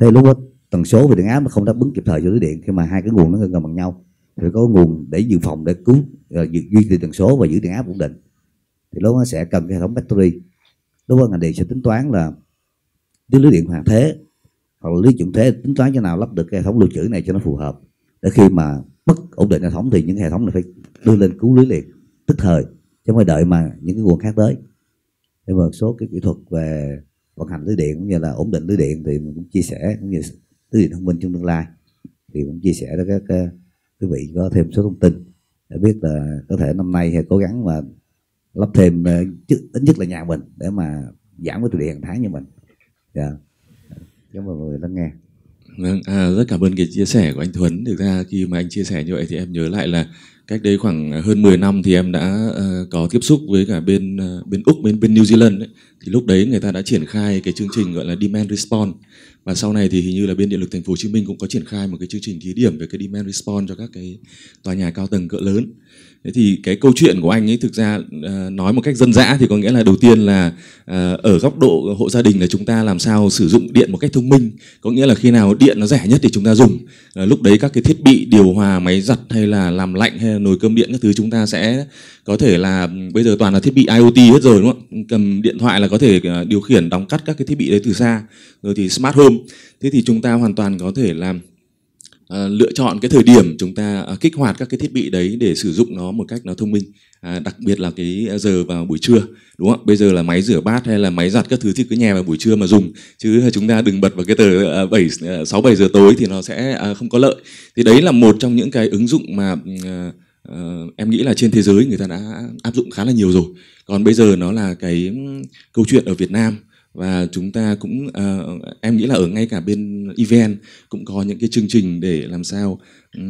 Speaker 8: thế lúc đó tần số về điện áp nó không đáp ứng kịp thời cho lưới điện khi mà hai cái nguồn nó gần gần bằng nhau thì có nguồn để dự phòng để cứu ờ, duy trì tần số và giữ điện áp ổn định thì lúc nó sẽ cần cái hệ thống battery đối với ngành điện sẽ tính toán là cái lưới điện hoàng thế hoặc là lưới chuẩn thế tính toán cho nào lắp được cái hệ thống lưu trữ này cho nó phù hợp để khi mà mất ổn định hệ thống thì những hệ thống này phải đưa lên cứu lưới liền tức thời chứ không phải đợi mà những cái nguồn khác tới nhưng mà số cái kỹ thuật về vận hành lưới điện cũng như là ổn định lưới điện thì mình cũng chia sẻ cũng như lưới điện thông minh trong tương lai thì cũng chia sẻ cho các quý vị có thêm số thông tin để biết là có thể năm nay hay cố gắng mà lắp thêm ờ, chứ ít nhất là nhà mình để mà giảm cái tiền điện hàng tháng như mình dạ cảm ơn mọi người lắng nghe
Speaker 7: Vâng, à, rất cảm ơn cái chia sẻ của anh Thuấn. Thực ra khi mà anh chia sẻ như vậy thì em nhớ lại là cách đây khoảng à, hơn 10 năm thì em đã uh, có tiếp xúc với cả bên uh, bên Úc bên bên New Zealand ấy. thì lúc đấy người ta đã triển khai cái chương trình gọi là demand response và sau này thì hình như là bên điện lực thành phố Hồ Chí Minh cũng có triển khai một cái chương trình thí điểm về cái demand response cho các cái tòa nhà cao tầng cỡ lớn thế thì cái câu chuyện của anh ấy thực ra uh, nói một cách dân dã thì có nghĩa là đầu tiên là uh, ở góc độ hộ gia đình là chúng ta làm sao sử dụng điện một cách thông minh có nghĩa là khi nào điện nó rẻ nhất thì chúng ta dùng uh, lúc đấy các cái thiết bị điều hòa máy giặt hay là làm lạnh hay là nồi cơm điện các thứ chúng ta sẽ có thể là ừ, bây giờ toàn là thiết bị IoT hết rồi đúng không cầm điện thoại là có thể điều khiển đóng cắt các cái thiết bị đấy từ xa rồi thì smart home thế thì chúng ta hoàn toàn có thể làm à, lựa chọn cái thời điểm chúng ta à, kích hoạt các cái thiết bị đấy để sử dụng nó một cách nó thông minh à, đặc biệt là cái giờ vào buổi trưa đúng không bây giờ là máy rửa bát hay là máy giặt các thứ thì cứ nhè vào buổi trưa mà dùng chứ chúng ta đừng bật vào cái tờ à, bảy à, sáu bảy giờ tối thì nó sẽ à, không có lợi thì đấy là một trong những cái ứng dụng mà à, Uh, em nghĩ là trên thế giới người ta đã áp dụng khá là nhiều rồi còn bây giờ nó là cái ừ, câu chuyện ở việt nam và chúng ta cũng uh, em nghĩ là ở ngay cả bên event cũng có những cái chương trình để làm sao uh,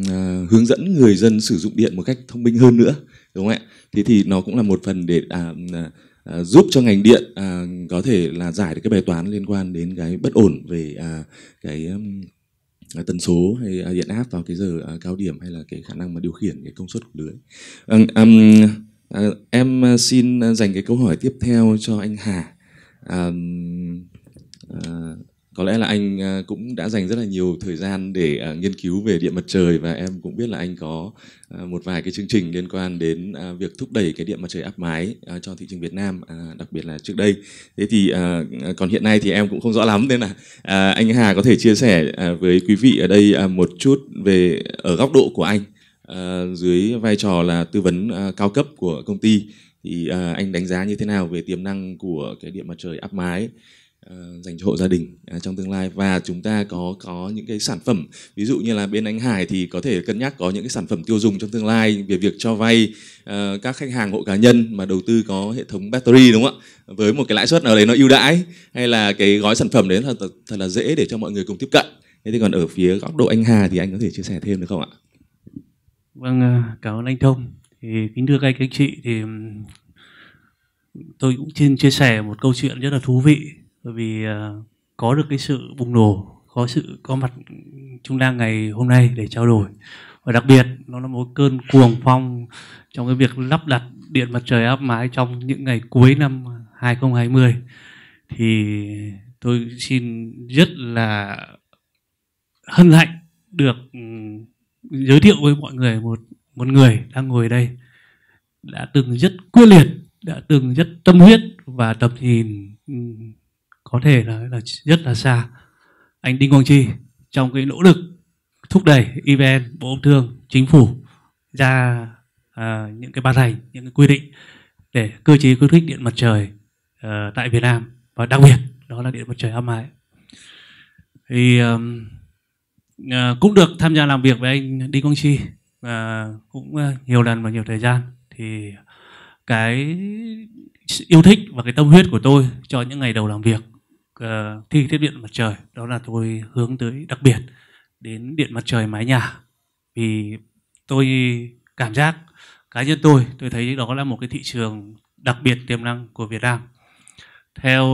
Speaker 7: hướng dẫn người dân sử dụng điện một cách thông minh hơn nữa đúng không ạ thế thì nó cũng là một phần để à, à, à giúp cho ngành điện à, có thể là giải được cái bài toán liên quan đến cái bất ổn về à, cái à, tần số hay à, điện áp vào cái giờ à, cao điểm hay là cái khả năng mà điều khiển cái công suất của lưới à, à, à, em xin dành cái câu hỏi tiếp theo cho anh Hà à, có lẽ là anh ờ, cũng đã dành rất là nhiều thời gian để uh, nghiên cứu về điện mặt trời và em cũng biết là anh có uh, một vài cái chương trình liên quan đến uh, việc thúc đẩy cái điện mặt trời áp mái cho thị trường Việt Nam đặc biệt là trước đây thế thì còn hiện nay thì em cũng không rõ lắm nên là anh Hà có thể chia sẻ với quý vị ở đây một chút về ở góc độ của anh dưới vai trò là tư vấn cao cấp của công ty thì à, anh đánh giá như thế nào về tiềm năng của cái điện mặt trời áp mái à, dành cho hộ gia đình à, trong tương lai và chúng ta có có những cái sản phẩm ví dụ như là bên anh Hải thì có thể cân nhắc có những cái sản phẩm tiêu dùng trong tương lai về việc cho vay à, các khách hàng hộ cá nhân mà đầu tư có hệ thống battery đúng không ạ với một cái lãi suất nào đấy nó ưu đãi hay là cái gói sản phẩm đấy là thật, thật là dễ để cho mọi người cùng tiếp cận thế thì còn ở phía góc độ anh Hà thì anh có thể chia sẻ thêm được không ạ
Speaker 9: vâng à, cảm ơn anh Thông thì kính thưa các anh, chị thì tôi cũng xin chia sẻ một câu chuyện rất là thú vị bởi vì à, có được cái sự bùng nổ có sự có mặt chúng ta ngày hôm nay để trao đổi và đặc biệt nó là một cơn cuồng phong trong cái việc lắp đặt điện mặt trời áp mái trong những ngày cuối năm 2020 thì tôi xin rất là hân hạnh được giới thiệu với mọi người một một người đang ngồi đây đã từng rất quyết liệt đã từng rất tâm huyết và tầm nhìn ừ, có thể là, là rất là xa anh Đinh Quang Chi trong cái nỗ lực thúc đẩy EVN, Bộ Công Thương, Chính phủ ra à, những cái ban hành, những cái quy định để cơ chế khuyến khích điện mặt trời à, tại Việt Nam và đặc biệt đó là điện mặt trời áp mái. Thì à, cũng được tham gia làm việc với anh Đinh Quang Chi à, cũng ờ, nhiều lần và nhiều thời gian thì cái yêu thích và cái tâm huyết của tôi cho những ngày đầu làm việc à, thi thiết điện mặt trời đó là tôi hướng tới đặc biệt đến điện mặt trời mái nhà vì tôi cảm giác cá nhân tôi tôi thấy đó là một cái thị trường đặc biệt tiềm năng của Việt Nam theo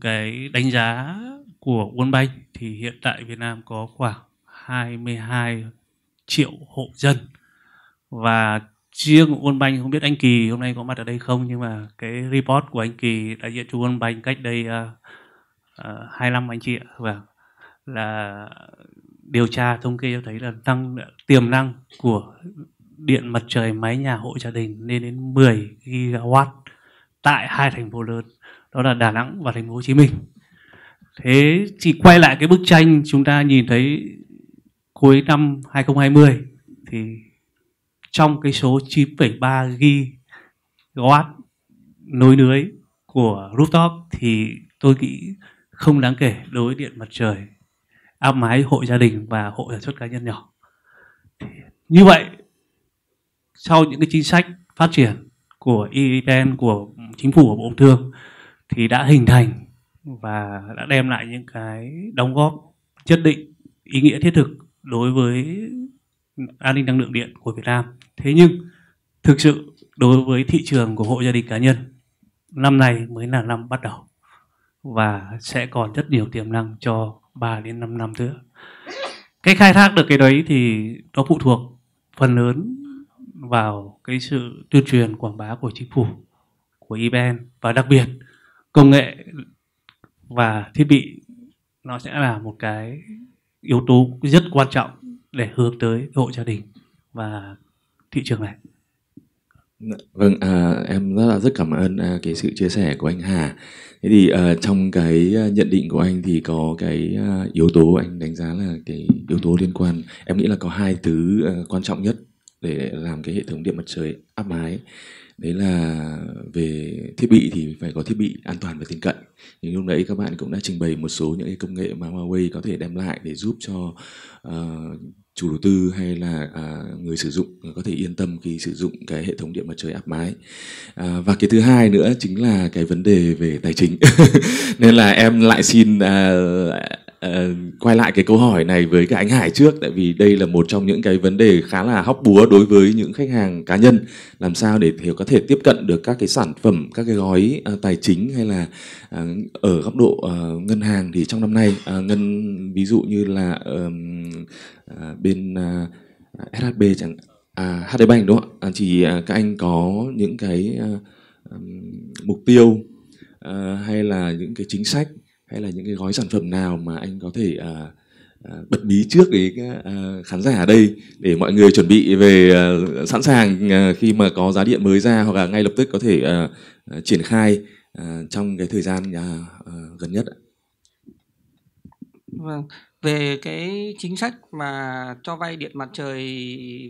Speaker 9: cái đánh giá của World Bank thì hiện tại Việt Nam có khoảng 22 triệu hộ dân và riêng World Bank không biết anh Kỳ hôm nay có mặt ở đây không nhưng mà cái report của anh Kỳ đại diện cho World Bank cách đây uh, uh, 2 năm anh chị ạ và là điều tra thống kê cho thấy là tăng tiềm năng của điện mặt trời máy nhà hộ gia đình lên đến 10 gigawatt tại hai thành phố lớn đó là Đà Nẵng và thành phố Hồ Chí Minh. Thế thì quay lại cái bức tranh chúng ta nhìn thấy cuối năm 2020 thì trong cái số 9,3 gigawatt nối lưới của rooftop thì tôi nghĩ không đáng kể đối với điện mặt trời áp mái hộ gia đình và hộ sản xuất cá nhân nhỏ. Thì như vậy sau những cái chính sách phát triển của EEPN của chính phủ của Bộ Công Thương thì đã hình thành và đã đem lại những cái đóng góp chất định ý nghĩa thiết thực đối với an ninh năng lượng điện của Việt Nam. Thế nhưng thực sự đối với thị trường của hộ gia đình cá nhân năm nay mới là năm bắt đầu và sẽ còn rất nhiều tiềm năng cho 3 đến 5 năm nữa. Cái khai thác được cái đấy thì nó phụ thuộc phần lớn vào cái sự tuyên truyền quảng bá của chính phủ của EVN và đặc biệt công nghệ và thiết bị nó sẽ là một cái yếu tố rất quan trọng để hướng tới hộ gia đình và thị trường này.
Speaker 7: Vâng, à, em rất là rất cảm ơn à, cái sự chia sẻ của anh Hà. Thế thì à, trong cái à, nhận định của anh thì có cái à, yếu tố anh đánh giá là cái yếu tố liên quan. Em nghĩ là có hai thứ à, quan trọng nhất để làm cái hệ thống điện mặt trời áp mái đấy là về thiết bị thì phải có thiết bị an toàn và tin cậy thì lúc đấy các bạn cũng đã trình bày một số những cái công nghệ mà Huawei có thể đem lại để giúp cho uh, chủ đầu tư hay là à, người sử dụng có thể yên tâm khi sử dụng cái hệ thống điện mặt trời áp mái à, và cái thứ hai nữa chính là cái vấn đề về tài chính nên là em lại xin à, Ờ, quay lại cái câu hỏi này với cái anh Hải trước tại vì đây là một trong những cái vấn đề khá là hóc búa đối với những khách hàng cá nhân làm sao để hiểu có thể tiếp cận được các cái sản phẩm các cái gói à, tài chính hay là à, ở góc độ à, ngân hàng thì trong năm nay à, ngân ví dụ như là à, bên à, SHB chẳng à, HD Bank đúng không Chỉ à, các anh có những cái à, mục tiêu à, hay là những cái chính sách hay là những cái gói sản phẩm nào mà anh có thể à, à, bật mí trước với à, khán giả ở đây để mọi người chuẩn bị về à, sẵn sàng à, khi mà có giá điện mới ra hoặc là ngay lập tức có thể à, à, triển khai à, trong cái thời gian à, à, gần nhất
Speaker 4: Vâng, về cái chính sách mà cho vay điện mặt trời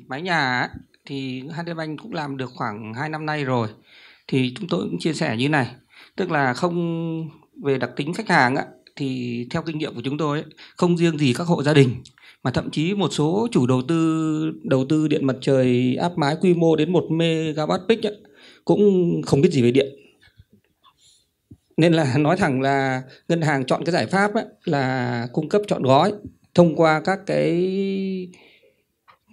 Speaker 4: mái nhà ấy, thì HDBank cũng làm được khoảng 2 năm nay rồi. Thì chúng tôi cũng chia sẻ như này, tức là không về đặc tính khách hàng á, thì theo kinh nghiệm của chúng tôi ấy, không riêng gì các hộ gia đình mà thậm chí một số chủ đầu tư đầu tư điện mặt trời áp mái quy mô đến 1 megawatt peak ấy, cũng không biết gì về điện nên là nói thẳng là ngân hàng chọn cái giải pháp ấy, là cung cấp chọn gói thông qua các cái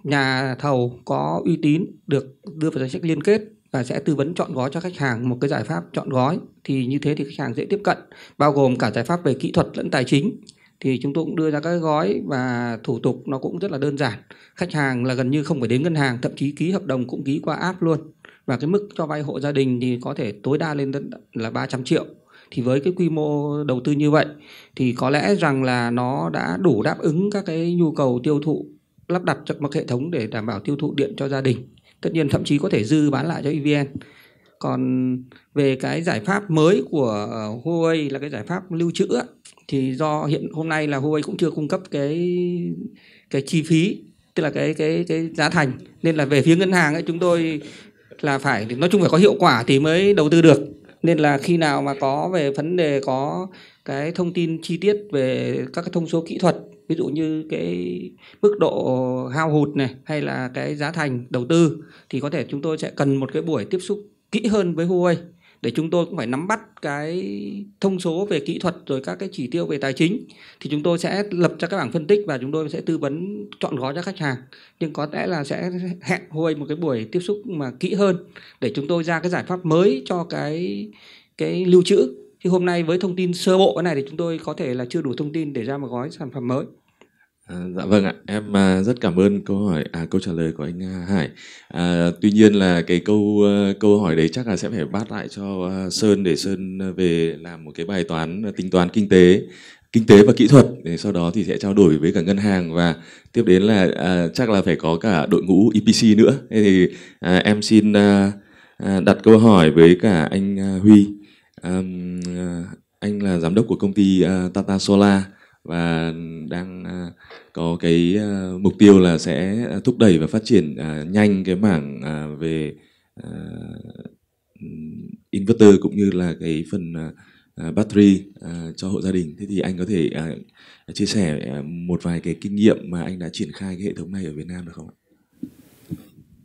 Speaker 4: nhà thầu có uy tín được đưa vào danh sách liên kết và sẽ tư vấn chọn gói cho khách hàng một cái giải pháp chọn gói thì như thế thì khách hàng dễ tiếp cận bao gồm cả giải pháp về kỹ thuật lẫn tài chính thì chúng tôi cũng đưa ra các gói và thủ tục nó cũng rất là đơn giản khách hàng là gần như không phải đến ngân hàng thậm chí ký hợp đồng cũng ký qua app luôn và cái mức cho vay hộ gia đình thì có thể tối đa lên là 300 triệu thì với cái quy mô đầu tư như vậy thì có lẽ rằng là nó đã đủ đáp ứng các cái nhu cầu tiêu thụ lắp đặt cho một hệ thống để đảm bảo tiêu thụ điện cho gia đình tất nhiên thậm chí có thể dư bán lại cho EVN còn về cái giải pháp mới của ờ, Huawei là cái giải pháp lưu trữ thì do hiện hôm nay là Huawei cũng chưa cung cấp cái cái chi phí tức là cái cái cái giá thành nên là về phía ngân hàng ấy chúng tôi là phải nói chung phải có hiệu quả thì mới đầu tư được nên là khi nào mà có về vấn đề có cái thông tin chi tiết về các cái thông số kỹ thuật ví dụ như cái mức độ hao hụt này hay là cái giá thành đầu tư thì có thể chúng tôi sẽ cần một cái buổi tiếp xúc kỹ hơn với Huawei để chúng tôi cũng phải nắm bắt cái thông số về kỹ thuật rồi các cái chỉ tiêu về tài chính thì chúng tôi sẽ lập ra các bảng phân tích và chúng tôi sẽ tư vấn chọn gói cho khách hàng nhưng có lẽ là sẽ hẹn Huawei một cái buổi tiếp xúc mà kỹ hơn để chúng tôi ra cái giải pháp mới cho cái cái lưu trữ thì hôm nay với thông tin sơ bộ cái này thì chúng tôi có thể là chưa đủ thông tin để ra một gói sản phẩm mới À, dạ vâng ạ, em à,
Speaker 7: rất cảm ơn câu hỏi à câu trả lời của anh à, Hải. À, tuy nhiên là cái câu à, câu hỏi đấy chắc là sẽ phải bắt lại cho à, Sơn để Sơn à, về làm một cái bài toán à, tính toán kinh tế kinh tế và kỹ thuật để sau đó thì sẽ trao đổi với cả ngân hàng và tiếp đến là à, chắc là phải có cả đội ngũ EPC nữa. Thế thì à, em xin à, à, đặt câu hỏi với cả anh à, Huy. À, anh là giám đốc của công ty à, Tata Solar và đang à, có cái à, mục tiêu là sẽ thúc đẩy và phát triển à, nhanh cái mảng về inverter cũng như là cái phần battery cho hộ gia đình. Thế thì anh có thể chia sẻ một vài cái kinh nghiệm mà anh đã triển khai cái hệ thống này ở Việt Nam được không?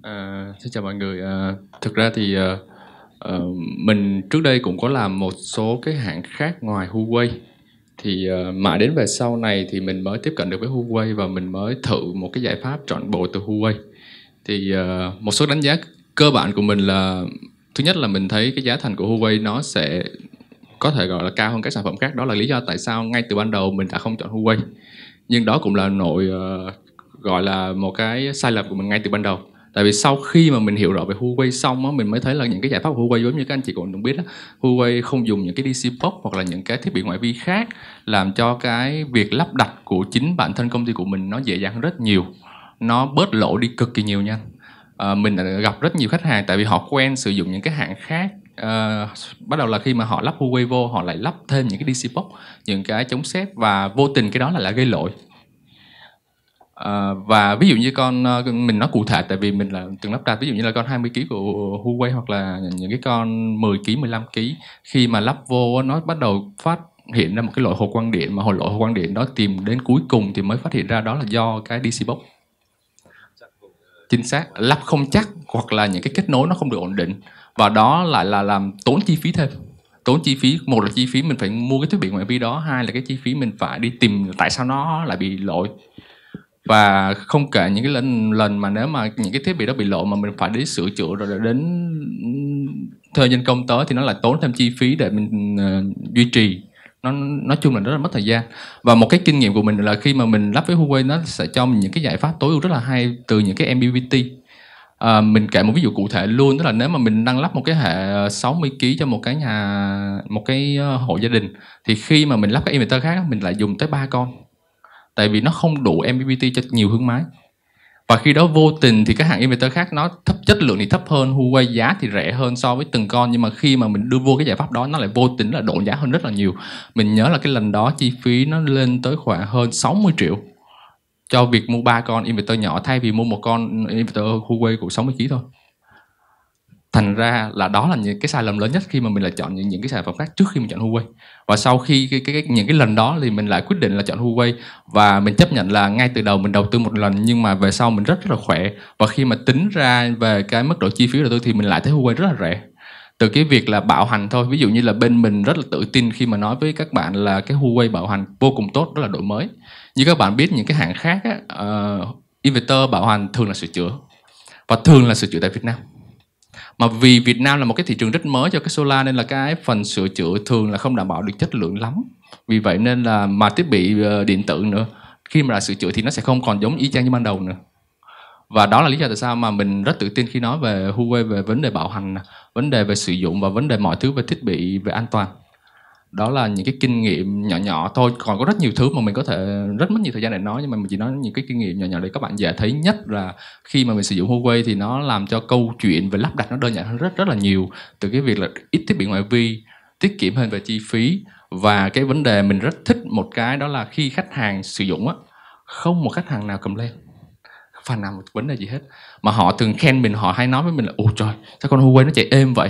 Speaker 10: À, xin chào mọi người. À, thực ra thì à, mình trước đây cũng có làm một số cái hãng khác ngoài Huawei thì uh, mãi đến về sau này thì mình mới tiếp cận được với Huawei và mình mới thử một cái giải pháp trọn bộ từ Huawei thì uh, một số đánh giá cơ bản của mình là thứ nhất là mình thấy cái giá thành của Huawei nó sẽ có thể gọi là cao hơn các sản phẩm khác đó là lý do tại sao ngay từ ban đầu mình đã không chọn Huawei nhưng đó cũng là nội uh, gọi là một cái sai lầm của mình ngay từ ban đầu tại vì sau khi mà mình hiểu rõ về Huawei xong á mình mới thấy là những cái giải pháp của Huawei giống như các anh chị cũng biết á Huawei không dùng những cái DC box hoặc là những cái thiết bị ngoại vi khác làm cho cái việc lắp đặt của chính bản thân công ty của mình nó dễ dàng rất nhiều nó bớt lỗ đi cực kỳ nhiều nha à, mình đã gặp rất nhiều khách hàng tại vì họ quen sử dụng những cái hãng khác à, bắt đầu là khi mà họ lắp Huawei vô họ lại lắp thêm những cái DC box những cái chống xét và vô tình cái đó là lại gây lỗi À, và ví dụ như ờ, con mình nói cụ thể tại vì mình là từng lắp đặt ví dụ như là con 20 kg của Huawei hoặc là những cái con 10 kg 15 kg khi mà lắp vô nó bắt đầu phát hiện ra một cái loại hồ quang điện mà hồ loại hồ quang điện đó tìm đến cuối cùng thì mới phát hiện ra đó là do cái DC box chính xác lắp không chắc hoặc là những cái kết nối nó không được ổn định và đó lại là làm tốn chi phí thêm tốn chi phí một là chi phí mình phải mua cái thiết bị ngoại vi đó hai là cái chi phí mình phải đi tìm tại sao nó lại bị lỗi và không kể những cái lần lần mà nếu mà những cái thiết bị đó bị lộ mà mình phải đi sửa chữa rồi đến thuê nhân công tới thì nó lại tốn thêm chi phí để mình uh, duy trì nó nói chung là rất là mất thời gian và một cái kinh nghiệm của mình là khi mà mình lắp với Huawei nó sẽ cho mình những cái giải pháp tối ưu rất là hay từ những cái MBVT à, ờ, mình kể một ví dụ cụ thể luôn tức là nếu mà mình đang lắp một cái hệ 60 ờ, kg cho một cái nhà một cái hộ gia đình thì khi mà mình lắp cái emitter khác mình lại dùng tới ba con tại vì nó không đủ MBPT cho nhiều hướng máy và khi đó vô tình thì các hãng emitter khác nó thấp chất lượng thì thấp hơn Huawei giá thì rẻ hơn so với từng con nhưng mà khi mà mình đưa vô cái giải pháp đó nó lại vô tình là độ giá hơn rất là nhiều mình nhớ là cái lần đó chi phí nó lên tới khoảng hơn 60 triệu cho việc mua ba con emitter nhỏ thay vì mua một con emitter Huawei của 60 kg thôi thành ra là đó là những cái sai lầm lớn nhất khi mà mình là chọn những những cái sản phẩm khác trước khi mình chọn Huawei và sau khi cái, cái, cái những cái lần đó thì mình lại quyết định là chọn Huawei và mình chấp nhận là ngay từ đầu mình đầu tư một lần nhưng mà về sau mình rất rất là khỏe và khi mà tính ra về cái mức độ chi phí đầu tư thì mình lại thấy Huawei rất là rẻ từ cái việc là bảo hành thôi ví dụ như là bên mình rất là tự tin khi mà nói với các bạn là cái Huawei bảo hành vô cùng tốt rất là đổi mới như các bạn biết những cái hãng khác á, uh, inverter bạo hành thường là sửa chữa và thường là sửa chữa tại Việt Nam mà vì Việt Nam là một cái thị trường rất mới cho cái solar nên là cái phần sửa chữa thường là không đảm bảo được chất lượng lắm vì vậy nên là mà thiết bị ờ, điện tử nữa khi mà là sửa chữa thì nó sẽ không còn giống y chang như ban đầu nữa và đó là lý do tại sao mà mình rất tự tin khi nói về Huawei về vấn đề bảo hành vấn đề về sử dụng và vấn đề mọi thứ về thiết bị về an toàn đó là những cái kinh nghiệm nhỏ nhỏ thôi còn có rất nhiều thứ mà mình có thể rất mất nhiều thời gian để nói nhưng mà mình chỉ nói những cái kinh nghiệm nhỏ nhỏ để các bạn dễ thấy nhất là khi mà mình sử dụng Huawei thì nó làm cho câu chuyện về lắp đặt nó đơn giản hơn rất rất là nhiều từ cái việc là ít thiết bị ngoại vi tiết kiệm hơn về chi phí và cái vấn đề mình rất thích một cái đó là khi khách hàng sử dụng á không một khách hàng nào cầm lên phàn nào một vấn đề gì hết mà họ thường khen mình họ hay nói với mình là ồ trời sao con Huawei nó chạy êm vậy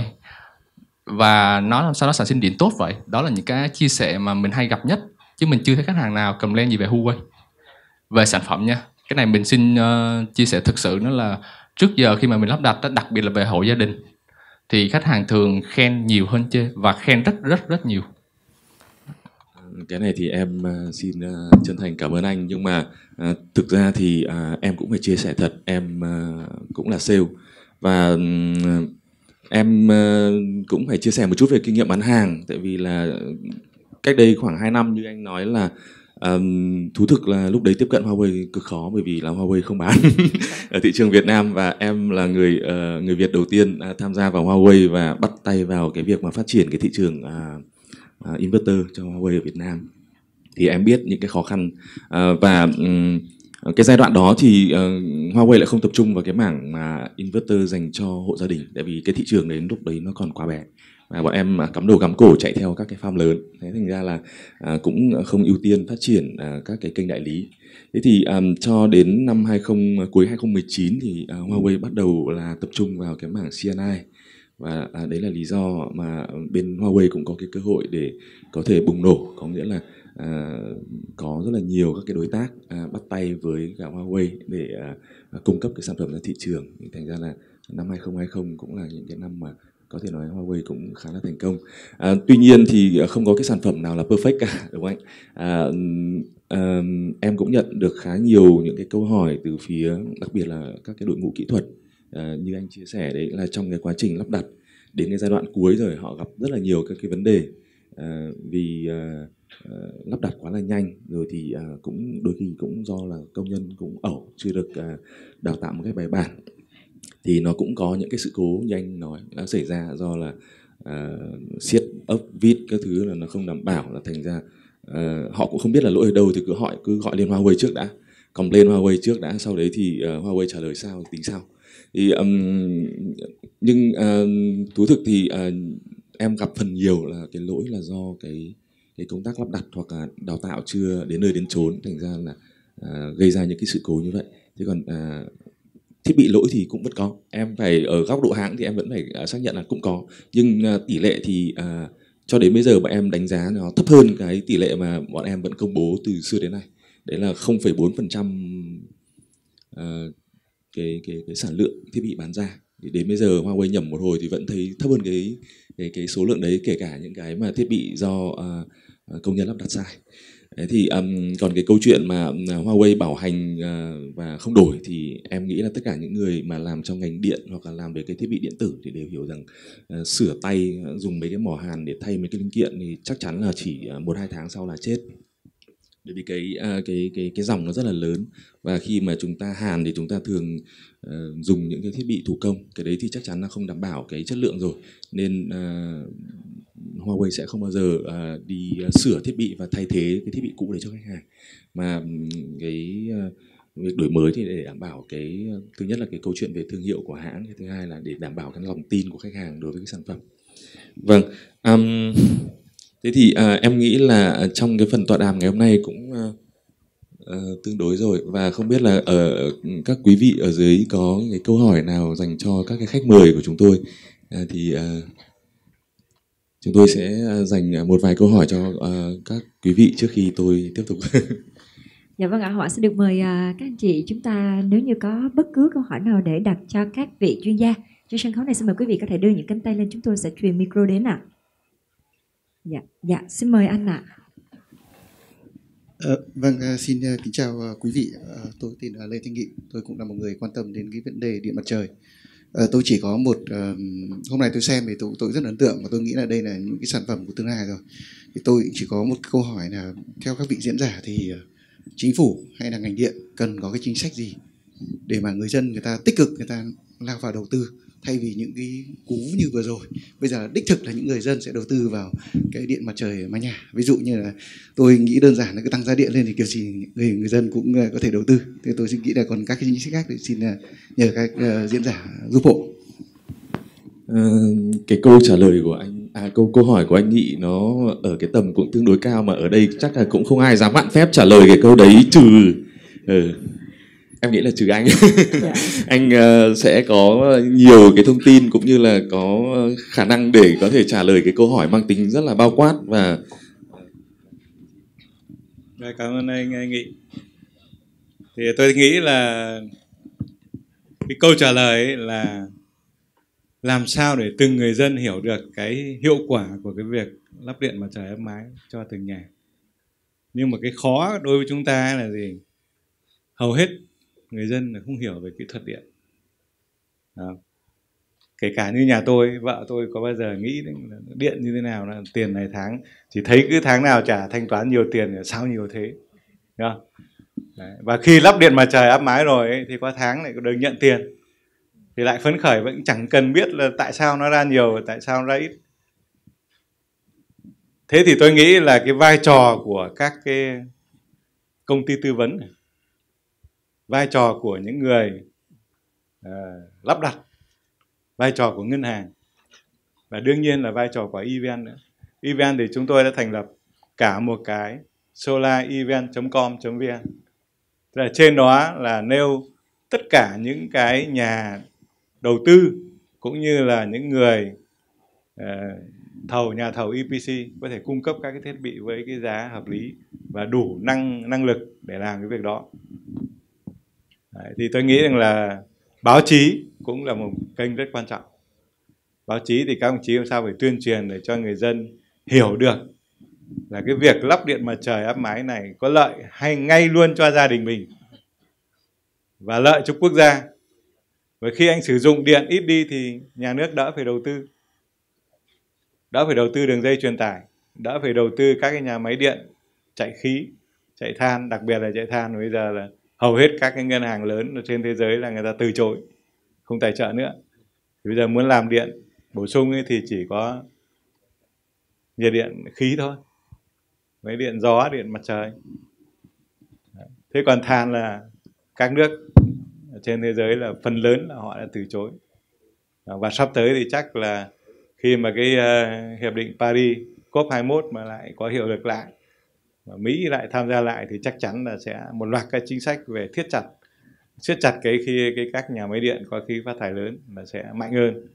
Speaker 10: và nó làm sao nó sản sinh điện tốt vậy đó là những cái chia sẻ mà mình hay gặp nhất chứ mình chưa thấy khách hàng nào cầm lên gì về Huawei về sản phẩm nha cái này mình xin uh, chia sẻ thực sự nó là trước giờ khi mà mình lắp đặt đặc biệt là về hộ gia đình thì khách hàng thường khen nhiều hơn chê và khen rất rất rất nhiều
Speaker 7: cái này thì em ờ, xin ờ, chân thành cảm ơn anh nhưng mà thực ra thì à, em cũng phải chia sẻ thật em cũng là sale và em ờ, cũng phải chia sẻ một chút về kinh nghiệm bán hàng tại vì là cách đây khoảng 2 năm như anh nói là um, thú thực là lúc đấy tiếp cận Huawei cực khó bởi vì là Huawei không bán ở thị trường Việt Nam và em là người uh, người Việt đầu tiên uh, tham gia vào Huawei và bắt tay vào cái việc mà phát triển cái thị trường uh, uh, inverter cho Huawei ở Việt Nam thì em biết những cái khó khăn uh, và um, Ờ, cái giai đoạn đó thì uh, Huawei lại không tập trung vào cái mảng mà inverter dành cho hộ gia đình tại vì cái thị trường đến lúc đấy nó còn quá bé và bọn em à, cắm đầu cắm cổ chạy theo các cái farm lớn thế thành ra là uh, cũng không ưu tiên phát triển uh, các cái kênh đại lý thế thì um, cho đến năm 20 cuối 2019 thì uh, Huawei bắt đầu là tập trung vào cái mảng CNI và à, đấy là lý do mà bên Huawei cũng có cái cơ hội để có thể bùng nổ có nghĩa là Ờ, có rất là nhiều các cái đối tác à, bắt tay với cả Huawei để à, à, cung cấp cái sản phẩm ra thị trường thành ra là năm 2020 cũng là những cái năm mà có thể nói Huawei cũng khá là thành công. À, tuy nhiên thì à, không có cái sản phẩm nào là perfect cả đúng không anh? À, à, em cũng nhận được khá nhiều những cái câu hỏi từ phía đặc biệt là các cái đội ngũ kỹ thuật à, như anh chia sẻ đấy là trong cái quá trình lắp đặt đến cái giai đoạn cuối rồi họ gặp rất là nhiều các cái vấn đề à, vì à, uh, lắp đặt quá là nhanh rồi thì uh, cũng đôi khi cũng do là công nhân cũng ẩu chưa được uh, đào tạo một cái bài bản thì nó cũng có những cái sự cố như anh nói đã xảy ra do là uh, siết ốc vít các thứ là nó không đảm bảo là thành ra uh, họ cũng không biết là lỗi ở đâu thì cứ hỏi cứ gọi lên Huawei trước đã còn lên Huawei trước đã sau đấy thì uh, Huawei trả lời sao tính sao thì um, nhưng uh, thú thực thì uh, em gặp phần nhiều là cái lỗi là do cái cái công tác lắp đặt hoặc là đào tạo chưa đến nơi đến chốn thành ra là à, gây ra những cái sự cố như vậy thế còn à, thiết bị lỗi thì cũng vẫn có em phải ở góc độ hãng thì em vẫn phải à, xác nhận là cũng có nhưng à, tỷ lệ thì à, cho đến bây giờ bọn em đánh giá nó thấp hơn cái tỷ lệ mà bọn em vẫn công bố từ xưa đến nay đấy là 0,4 phần trăm à, cái cái cái sản lượng thiết bị bán ra thì đến bây giờ Huawei nhầm một hồi thì vẫn thấy thấp hơn cái cái cái số lượng đấy kể cả những cái mà thiết bị do uh, công nhân lắp đặt sai Đấy thì um, còn cái câu chuyện mà Huawei bảo hành uh, và không đổi thì em nghĩ là tất cả những người mà làm trong ngành điện hoặc là làm về cái thiết bị điện tử thì đều hiểu rằng uh, sửa tay ờ, dùng mấy cái mỏ hàn để thay mấy cái linh kiện thì chắc chắn là chỉ một hai tháng sau là chết bởi vì cái uh, cái cái cái dòng nó rất là lớn và khi mà chúng ta hàn thì chúng ta thường uh, dùng những cái thiết bị thủ công cái đấy thì chắc chắn là không đảm bảo cái chất lượng rồi nên uh, Huawei sẽ không bao giờ uh, đi uh, sửa thiết bị và thay thế cái thiết bị cũ để cho khách hàng mà um, cái uh, việc đổi mới thì để đảm bảo cái thứ nhất là cái câu chuyện về thương hiệu của hãng thứ hai là để đảm bảo cái lòng tin của khách hàng đối với cái sản phẩm vâng um, thế thì uh, em nghĩ là trong cái phần tọa đàm ngày hôm nay cũng uh, uh, tương đối rồi và không biết là ở uh, các quý vị ở dưới có cái câu hỏi nào dành cho các cái khách mời của chúng tôi uh, thì uh, chúng tôi sẽ à, dành à, một vài câu hỏi cho à, các quý vị trước khi tôi tiếp tục
Speaker 1: Dạ vâng ạ, họ sẽ được mời các anh chị chúng ta nếu như có bất cứ câu hỏi nào để đặt cho các vị chuyên gia trên sân khấu này xin mời quý vị có thể đưa những cánh tay lên chúng tôi sẽ truyền micro đến ạ. Dạ, dạ, xin mời anh ạ.
Speaker 2: Ờ, vâng, à. vâng, xin kính chào quý vị.
Speaker 3: Ờ, tôi tên là Lê Thanh Nghị. Tôi cũng là một người quan tâm đến cái vấn đề điện mặt trời. Ờ, tôi chỉ có một uh, hôm nay tôi xem thì tôi tôi rất ấn tượng và tôi nghĩ là đây là những cái sản phẩm của tương lai rồi thì tôi chỉ có một câu hỏi là theo các vị diễn giả thì uh, chính phủ hay là ngành điện cần có cái chính sách gì để mà người dân người ta tích cực người ta lao vào đầu tư thay vì những cái cú như vừa rồi bây giờ đích thực là những người dân sẽ đầu tư vào cái điện mặt trời ở mái nhà ví dụ như là tôi nghĩ đơn giản là cái tăng giá điện lên thì kiểu gì người người dân cũng ờ, có thể đầu tư thì tôi xin nghĩ là còn các cái chính sách khác thì xin ờ, nhờ các uh, diễn giả giúp hộ
Speaker 7: cái câu trả lời của anh à câu câu hỏi của anh nghị nó ở cái tầm cũng tương đối cao mà ở đây chắc là cũng không ai dám mạn phép trả lời cái câu đấy trừ ừ em nghĩ là trừ anh yeah. Dạ. anh uh, sẽ có nhiều cái thông tin cũng như là có khả năng để có thể trả lời cái câu hỏi mang tính rất là bao quát và
Speaker 3: Rồi, dạ, cảm ơn anh anh nghị thì tôi nghĩ là cái câu trả lời là làm sao để từng người dân hiểu được cái hiệu quả của cái việc lắp điện mặt trời áp mái cho từng nhà nhưng mà cái khó đối với chúng ta là gì hầu hết người dân là không hiểu về kỹ thuật điện Đó. kể cả như nhà tôi vợ tôi có bao giờ nghĩ điện như thế nào là tiền này tháng chỉ thấy cứ tháng nào trả thanh toán nhiều tiền sao nhiều thế Đó. Đấy. và khi lắp điện mặt trời áp mái rồi ấy, thì qua tháng lại được nhận tiền thì lại phấn khởi vẫn chẳng cần biết là tại sao nó ra nhiều và tại sao nó ra ít thế thì tôi nghĩ là cái vai trò của các cái công ty tư vấn này vai trò của những người uh, lắp đặt vai trò của ngân hàng và đương nhiên là vai trò của evn nữa evn thì chúng tôi đã thành lập cả một cái solarevn.com.vn là trên đó là nêu tất cả những cái nhà đầu tư cũng như là những người uh, thầu nhà thầu EPC có thể cung cấp các cái thiết bị với cái giá hợp lý và đủ năng năng lực để làm cái việc đó Đấy, thì tôi nghĩ rằng là báo chí cũng là một kênh rất quan trọng báo chí thì các ông chí làm sao phải tuyên truyền để cho người dân hiểu được là cái việc lắp điện mặt trời áp mái này có lợi hay ngay luôn cho gia đình mình và lợi cho quốc gia và khi anh sử dụng điện ít đi thì nhà nước đỡ phải đầu tư đỡ phải đầu tư đường dây truyền tải đỡ phải đầu tư các cái nhà máy điện chạy khí chạy than đặc biệt là chạy than bây giờ là hầu hết các cái ngân hàng lớn trên thế giới là người ta từ chối không tài trợ nữa thì bây giờ muốn làm điện bổ sung ấy thì chỉ có nhiệt điện khí thôi với điện gió điện mặt trời thế còn than là các nước trên thế giới là phần lớn là họ đã từ chối và sắp tới thì chắc là khi mà cái uh, hiệp định Paris COP21 mà lại có hiệu lực lại và Mỹ lại tham gia lại thì chắc chắn là sẽ một loạt các chính sách về thiết chặt siết chặt cái khi cái các nhà máy điện có khí phát thải lớn là sẽ mạnh hơn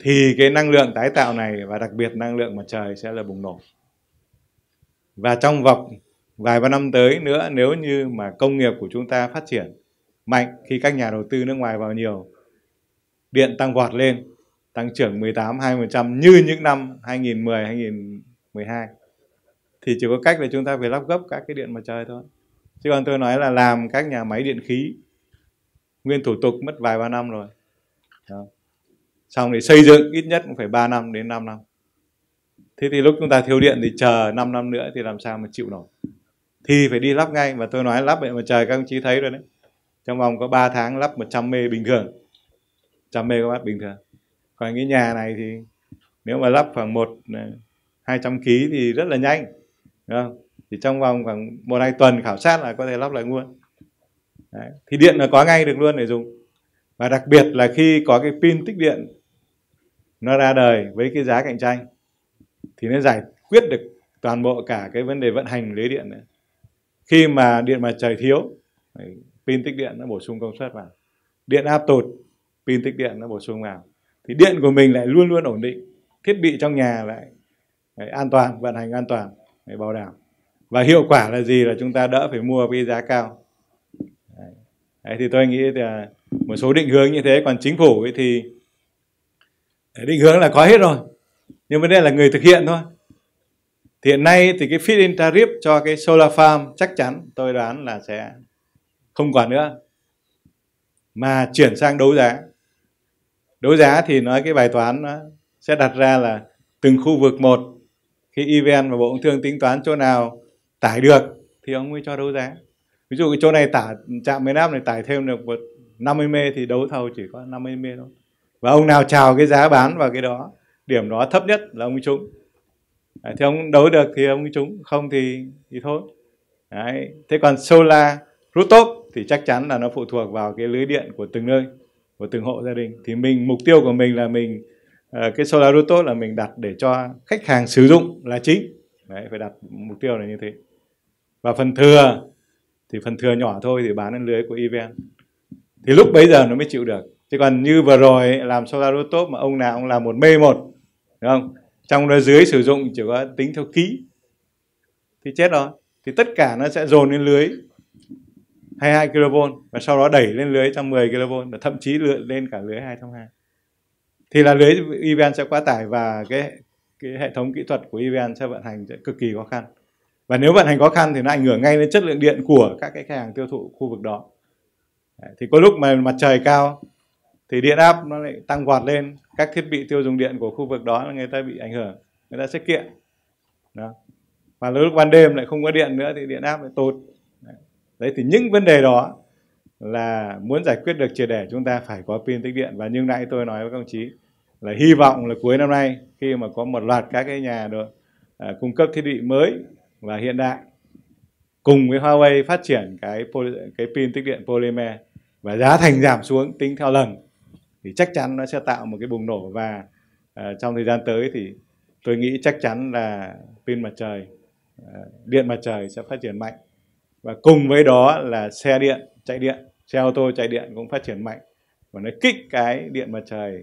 Speaker 3: thì cái năng lượng tái tạo này và đặc biệt năng lượng mặt trời sẽ là bùng nổ và trong vòng vài ba năm tới nữa nếu như mà công nghiệp của chúng ta phát triển mạnh khi các nhà đầu tư nước ngoài vào nhiều điện tăng vọt lên tăng trưởng 18 20% như những năm 2010 2012 thì chỉ có cách là chúng ta phải lắp gấp các cái điện mặt trời thôi chứ còn tôi nói là làm các nhà máy điện khí nguyên thủ tục mất vài ba năm rồi Đó. xong thì xây dựng ít nhất cũng phải 3 năm đến 5 năm thế thì lúc chúng ta thiếu điện thì chờ 5 năm nữa thì làm sao mà chịu nổi thì phải đi lắp ngay và tôi nói lắp điện mặt trời các ông chí thấy rồi đấy trong vòng có 3 tháng lắp 100 mê bình thường 100 mê các bác bình thường còn cái nhà này thì nếu mà lắp khoảng một 200 kg thì rất là nhanh không? Thì trong vòng khoảng một hai tuần khảo sát là có thể lắp lại luôn. Đấy. Thì điện là có ngay được luôn để dùng. Và đặc biệt là khi có cái pin tích điện nó ra đời với cái giá cạnh tranh thì nó giải quyết được toàn bộ cả cái vấn đề vận hành lưới điện này. Khi mà điện mà trời thiếu pin tích điện nó bổ sung công suất vào. Điện áp tụt pin tích điện nó bổ sung vào. Thì điện của mình lại luôn luôn ổn định, thiết bị trong nhà lại an toàn, vận hành an toàn mới bảo đảm và hiệu quả là gì là chúng ta đỡ phải mua với giá cao đấy thì tôi nghĩ là một số định hướng như thế còn chính phủ ấy thì định hướng là có hết rồi nhưng vấn đề là người thực hiện thôi thì hiện nay thì cái feed in tariff cho cái solar farm chắc chắn tôi đoán là sẽ không còn nữa mà chuyển sang đấu giá đấu giá thì nói cái bài toán nó sẽ đặt ra là từng khu vực một khi event mà bộ công thương tính toán chỗ nào tải được thì ông mới cho đấu giá ví dụ cái chỗ này tải trạm biến áp này tải thêm được một 50 mê thì đấu thầu chỉ có 50 mê thôi và ông nào chào cái giá bán vào cái đó điểm đó thấp nhất là ông trúng đấy, thì ông đấu được thì ông trúng không thì thì thôi đấy. thế còn solar rooftop thì chắc chắn là nó phụ thuộc vào cái lưới điện của từng nơi của từng hộ gia đình thì mình mục tiêu của mình là mình Ờ, cái solar root tốt là mình đặt để cho khách hàng sử dụng là chính đấy phải đặt mục tiêu là như thế và phần thừa thì phần thừa nhỏ thôi thì bán lên lưới của evn thì lúc bấy giờ nó mới chịu được chứ còn như vừa rồi làm solar root tốt mà ông nào ông làm một mê một đúng không trong đó dưới sử dụng chỉ có tính theo ký thì chết rồi thì tất cả nó sẽ dồn lên lưới 22 kV và sau đó đẩy lên lưới 110 kV và thậm chí lượn lên cả lưới 220 thì là lưới event sẽ quá tải và cái cái hệ thống kỹ thuật của event sẽ vận hành sẽ cực kỳ khó khăn và nếu vận hành khó khăn thì nó ảnh hưởng ngay đến chất lượng điện của các cái khách hàng tiêu thụ khu vực đó thì có lúc mà mặt trời cao thì điện áp nó lại tăng vọt lên các thiết bị tiêu dùng điện của khu vực đó là người ta bị ảnh hưởng người ta sẽ kiện đó. và lúc ban đêm lại không có điện nữa thì điện áp lại tụt đấy thì những vấn đề đó là muốn giải quyết được triệt để chúng ta phải có pin tích điện và như nãy tôi nói với các ông chí là hy vọng là cuối năm nay khi mà có một loạt các cái nhà được à, cung cấp thiết bị mới và hiện đại cùng với Huawei phát triển cái cái pin tích điện polymer và giá thành giảm xuống tính theo lần thì chắc chắn nó sẽ tạo một cái bùng nổ và à, trong thời gian tới thì tôi nghĩ chắc chắn là pin mặt trời à, điện mặt trời sẽ phát triển mạnh và cùng với đó là xe điện chạy điện xe ô tô chạy điện cũng phát triển mạnh và nó kích cái điện mặt trời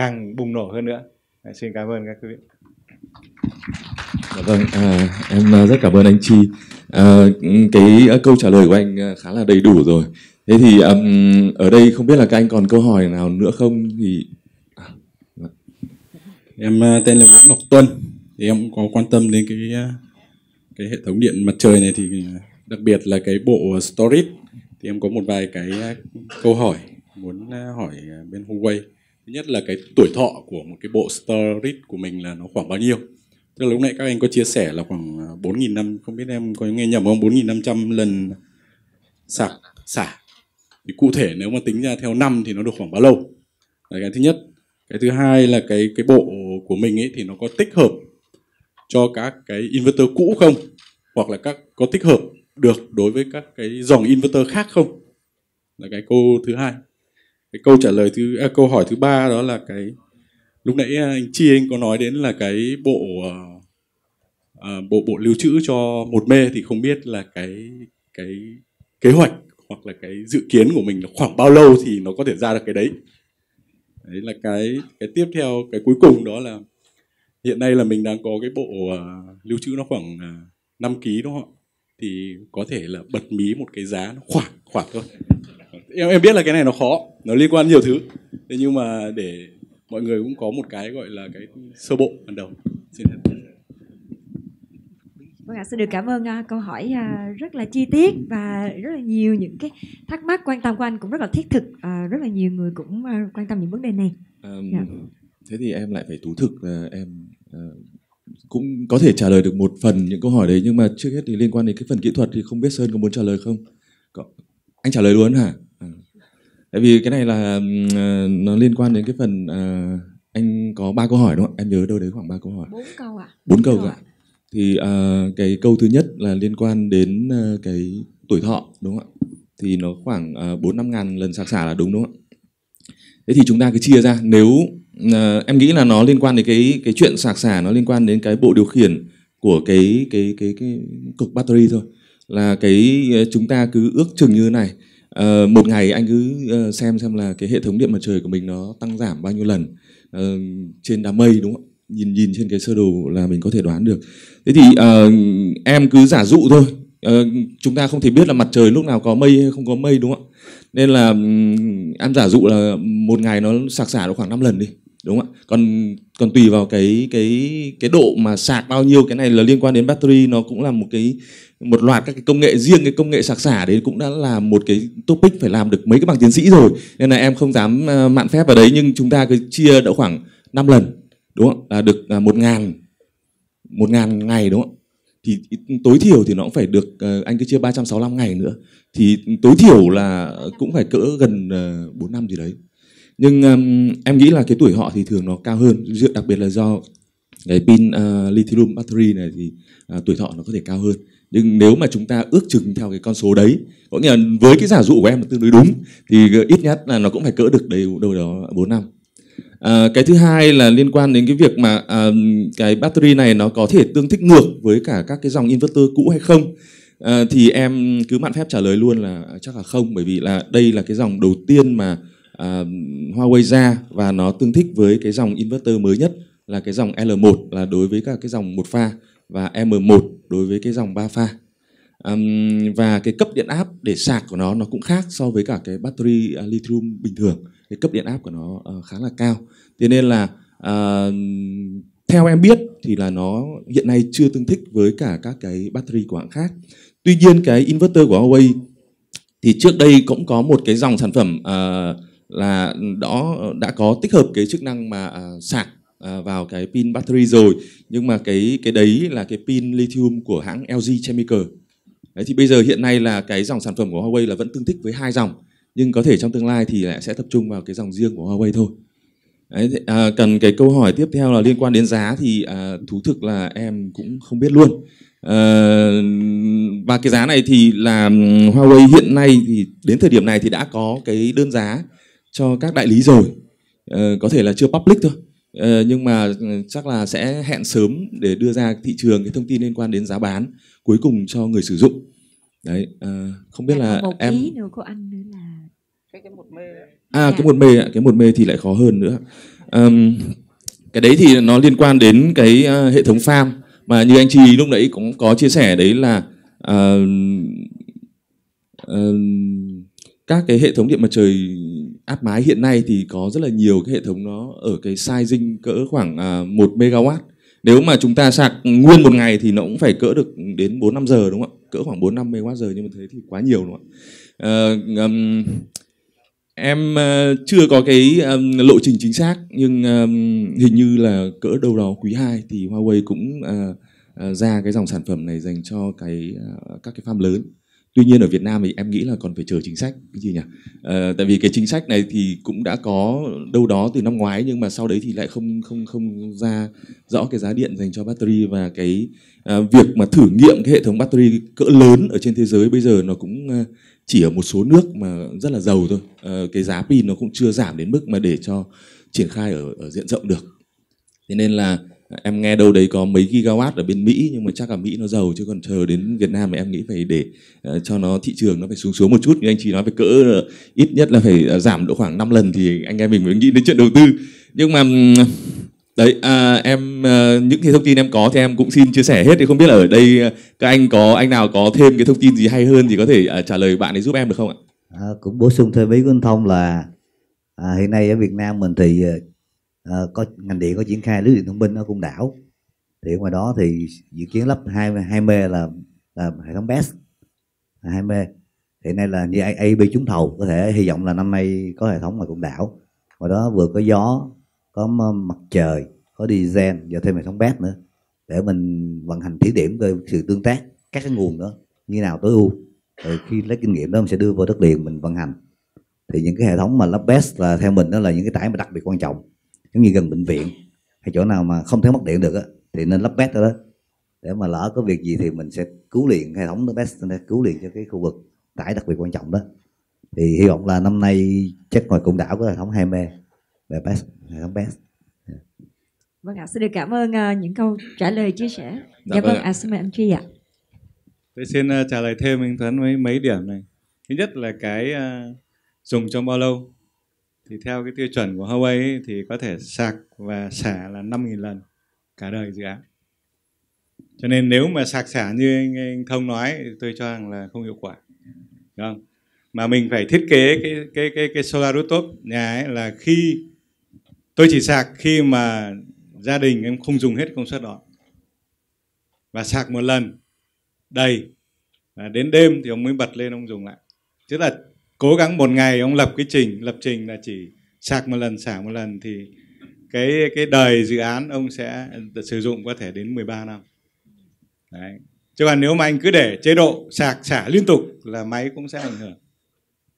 Speaker 3: càng bùng nổ hơn nữa à, xin cảm ơn các quý vị
Speaker 1: Dạ vâng,
Speaker 7: à, em à, rất cảm ơn anh Chi. À, cái à, câu trả lời của anh à, khá là đầy đủ rồi. Thế thì um, ở đây không biết là các anh còn câu hỏi nào nữa không thì
Speaker 5: dạ. em tên là Nguyễn Ngọc Tuân. Thì em có quan tâm đến cái cái hệ thống điện mặt trời này thì đặc biệt là cái bộ storage thì em có một vài cái câu hỏi muốn hỏi bên Huawei nhất là cái tuổi thọ của một cái bộ storage của mình là nó khoảng bao nhiêu tức là lúc nãy các anh có chia sẻ là khoảng 4.000 à, năm không biết em có nghe nhầm không 4.500 lần sạc xả thì cụ thể nếu mà tính ra theo năm thì nó được khoảng bao lâu là cái thứ nhất cái thứ hai là cái cái bộ của mình ấy thì nó có tích hợp cho các cái inverter cũ không hoặc là các có tích hợp được đối với các cái dòng inverter khác không là cái câu thứ hai cái câu trả lời thứ à, câu hỏi thứ ba đó là cái lúc nãy à, anh chi anh có nói đến là cái bộ à, bộ bộ lưu trữ cho một mê thì không biết là cái cái kế hoạch hoặc là cái dự kiến của mình là khoảng bao lâu thì nó có thể ra được cái đấy đấy là cái cái tiếp theo cái cuối cùng đó là hiện nay là mình đang có cái bộ uh, lưu trữ nó khoảng uh, à, 5 ký đúng không ạ thì có thể là bật mí một cái giá nó khoảng khoảng thôi em em biết là cái này nó khó nó liên quan nhiều thứ thế nhưng mà để mọi người cũng có một cái gọi là cái sơ bộ ban đầu xin
Speaker 1: Vâng ạ, xin được cảm ơn uh, câu hỏi uh, rất là chi tiết và rất là nhiều những cái thắc mắc quan tâm của anh cũng rất là thiết thực, uh, rất là nhiều người cũng uh, quan tâm những vấn đề này.
Speaker 7: Um, yeah. Dạ. Thế thì em lại phải thú thực là em uh, cũng có thể trả lời được một phần những câu hỏi đấy nhưng mà trước hết thì liên quan đến cái phần kỹ thuật thì không biết Sơn có muốn trả lời không? Có... Anh trả lời luôn hả? tại vì cái này là ờ, nó liên quan đến cái phần ờ, anh có ba câu hỏi đúng không em nhớ đâu đấy khoảng ba câu hỏi bốn câu ạ à. bốn câu, ạ à. thì ờ, cái câu thứ nhất là liên quan đến cái tuổi thọ đúng không ạ thì nó khoảng bốn năm ngàn lần sạc xả là đúng đúng không ạ thế thì chúng ta cứ chia ra nếu em nghĩ là nó liên quan đến cái cái chuyện sạc xả nó liên quan đến cái bộ điều khiển của cái cái cái cái, cái cục battery thôi là cái chúng ta cứ ước chừng như thế này À, một ngày anh cứ ờ, xem xem là cái hệ thống điện mặt trời của mình nó tăng giảm bao nhiêu lần à, trên đám mây đúng không? Nhìn nhìn trên cái sơ đồ là mình có thể đoán được. Thế thì à, em cứ giả dụ thôi. À, chúng ta không thể biết là mặt trời lúc nào có mây hay không có mây đúng không ạ? Nên là em giả dụ là một ngày nó sạc xả được khoảng 5 lần đi đúng không ạ còn còn tùy vào cái cái cái độ mà sạc bao nhiêu cái này là liên quan đến battery nó cũng là một cái một loạt các cái công nghệ riêng cái công nghệ sạc xả đấy cũng đã là một cái topic phải làm được mấy cái bằng tiến sĩ rồi nên là em không dám ờ, mạn phép vào đấy nhưng chúng ta cứ chia độ khoảng 5 lần đúng không là được à, một ngàn một ngàn ngày đúng không thì tối thiểu thì nó cũng phải được ờ, anh cứ chia 365 ngày nữa thì tối thiểu là cũng phải cỡ gần 4 ờ, năm gì đấy nhưng um, em nghĩ là cái tuổi họ thì thường nó cao hơn đặc biệt là do cái pin uh, lithium battery này thì uh, tuổi thọ nó có thể cao hơn nhưng nếu mà chúng ta ước chừng theo cái con số đấy có nghĩa là với cái giả dụ của em là tương đối đúng thì ờ, ít nhất là nó cũng phải cỡ được đầy đâu đó 4 năm à, cái thứ hai là liên quan đến cái việc mà à, cái battery này nó có thể tương thích ngược với cả các cái dòng inverter cũ hay không à, thì em cứ mạn phép trả lời luôn là chắc là không bởi vì là đây là cái dòng đầu tiên mà à, Huawei ra và nó tương thích với cái dòng inverter mới nhất là cái dòng L1 là đối với cả cái dòng một pha và M1 đối với cái dòng 3 pha. Um, và cái cấp điện áp để sạc của nó nó cũng khác so với cả cái battery uh, lithium bình thường. Cái cấp điện áp của nó uh, khá là cao. Thế nên là uh, theo em biết thì là nó hiện nay chưa tương thích với cả các cái battery của hãng khác. Tuy nhiên cái inverter của Huawei thì trước đây cũng có một cái dòng sản phẩm uh, là đó đã có tích hợp cái chức năng mà uh, sạc Ờ, vào cái pin battery rồi nhưng mà cái cái đấy là cái pin lithium của hãng LG Chemical đấy, thì bây giờ hiện nay là cái dòng sản phẩm của Huawei là vẫn tương thích với hai dòng nhưng có thể trong tương lai thì lại sẽ tập trung vào cái dòng riêng của Huawei thôi đấy, à, cần cái câu hỏi tiếp theo là liên quan đến giá thì à, thú thực là em cũng không biết luôn à, và cái giá này thì là ừ, Huawei hiện nay thì đến thời điểm này thì đã có cái đơn giá cho các đại lý rồi à, có thể là chưa public thôi Ờ, nhưng mà ừ, chắc là sẽ hẹn sớm để đưa ra thị trường cái thông tin liên quan đến giá bán cuối cùng cho người sử dụng đấy à, không biết là một em ý nữa
Speaker 1: cô anh nữa là
Speaker 7: cái cái một mê à, dạ. cái một mê cái một mê thì lại khó hơn nữa um, cái đấy thì nó liên quan đến cái uh, hệ thống farm mà như anh chị lúc nãy cũng có chia sẻ đấy là uh, uh, các cái hệ thống điện mặt trời áp mái hiện nay thì có rất là nhiều cái hệ thống nó ở cái sizing cỡ khoảng à, 1 MW. Nếu mà chúng ta sạc nguyên một ngày thì nó cũng phải cỡ được đến 4 5 giờ đúng không ạ? Cỡ khoảng 4 5 MW giờ nhưng mà thế thì quá nhiều đúng không ạ? À, um, em ờ, chưa có cái um, lộ trình chính xác nhưng um, hình như là cỡ đầu đó quý 2 thì Huawei cũng uh, ra cái dòng sản phẩm này dành cho cái uh, các cái farm lớn tuy nhiên ở Việt Nam thì em nghĩ là còn phải chờ chính sách cái gì nhỉ à, tại vì cái chính sách này thì cũng đã có đâu đó từ năm ngoái nhưng mà sau đấy thì lại không không không ra rõ cái giá điện dành cho battery và cái à, việc mà thử nghiệm cái hệ thống battery cỡ lớn ở trên thế giới bây giờ nó cũng ờ, chỉ ở một số nước mà rất là giàu thôi à, cái giá pin nó cũng chưa giảm đến mức mà để cho triển khai ở, ở diện rộng được thế nên là em nghe đâu đấy có mấy gigawatt ở bên Mỹ nhưng mà chắc là Mỹ nó giàu chứ còn chờ đến Việt Nam thì em nghĩ phải để ờ, cho nó thị trường nó phải xuống xuống một chút như anh chị nói phải cỡ ờ, ít nhất là phải ờ, giảm độ khoảng 5 lần thì anh em mình mới nghĩ đến chuyện đầu tư nhưng mà đấy à, em những cái thông tin em có thì em cũng xin chia sẻ hết thì không biết là ở đây các anh có anh nào có thêm cái thông tin gì hay hơn thì có thể à, trả lời bạn ấy giúp em được không ạ
Speaker 8: à, cũng bổ sung thêm ý của anh thông là à, hiện nay ở việt nam mình thì Ờ, có ngành điện có triển khai lưới điện thông minh ở Côn Đảo thì ngoài đó thì dự kiến lắp hai hai mê là là hệ thống best hai mê hiện nay là như AIB trúng thầu có thể hy vọng là năm nay có hệ thống ngoài Côn Đảo ngoài đó vừa có gió có mặt trời có diesel và thêm hệ thống best nữa để mình vận hành thí điểm về sự tương tác các cái nguồn đó như nào tối ưu rồi khi lấy kinh nghiệm đó mình sẽ đưa vào đất liền mình vận hành thì những cái hệ thống mà lắp best là theo mình đó là những cái tải mà đặc biệt quan trọng giống như gần bệnh viện hay chỗ nào mà không thể mất điện được á thì nên lắp best ở đó để mà lỡ có việc gì thì mình sẽ cứu liền hệ thống best để cứu liền cho cái khu vực tải đặc biệt quan trọng đó thì hy vọng là năm nay chắc ngoài cũng đảo có hệ thống hai m về best hệ thống best yeah.
Speaker 1: vâng ạ xin được cảm ơn uh, những câu trả lời chia sẻ dạ, dạ vâng, vâng ạ à, xin mời anh chi ạ
Speaker 3: tôi xin uh, trả lời thêm anh thuấn mấy mấy điểm này thứ nhất là cái uh, dùng trong bao lâu thì theo cái tiêu chuẩn của Huawei ấy, thì có thể sạc và xả là 5.000 lần cả đời dự án cho nên nếu mà sạc xả như anh, anh thông nói thì tôi cho rằng là không hiệu quả đúng không mà mình phải thiết kế cái cái cái cái solar rooftop nhà ấy là khi tôi chỉ sạc khi mà gia đình em không dùng hết công suất đó và sạc một lần đầy và đến đêm thì ông mới bật lên ông dùng lại chứ là cố gắng một ngày ông lập cái trình lập trình là chỉ sạc một lần xả một lần thì cái cái đời dự án ông sẽ sử dụng có thể đến 13 năm đấy chứ còn nếu mà anh cứ để chế độ sạc xả liên tục là máy cũng sẽ ảnh hưởng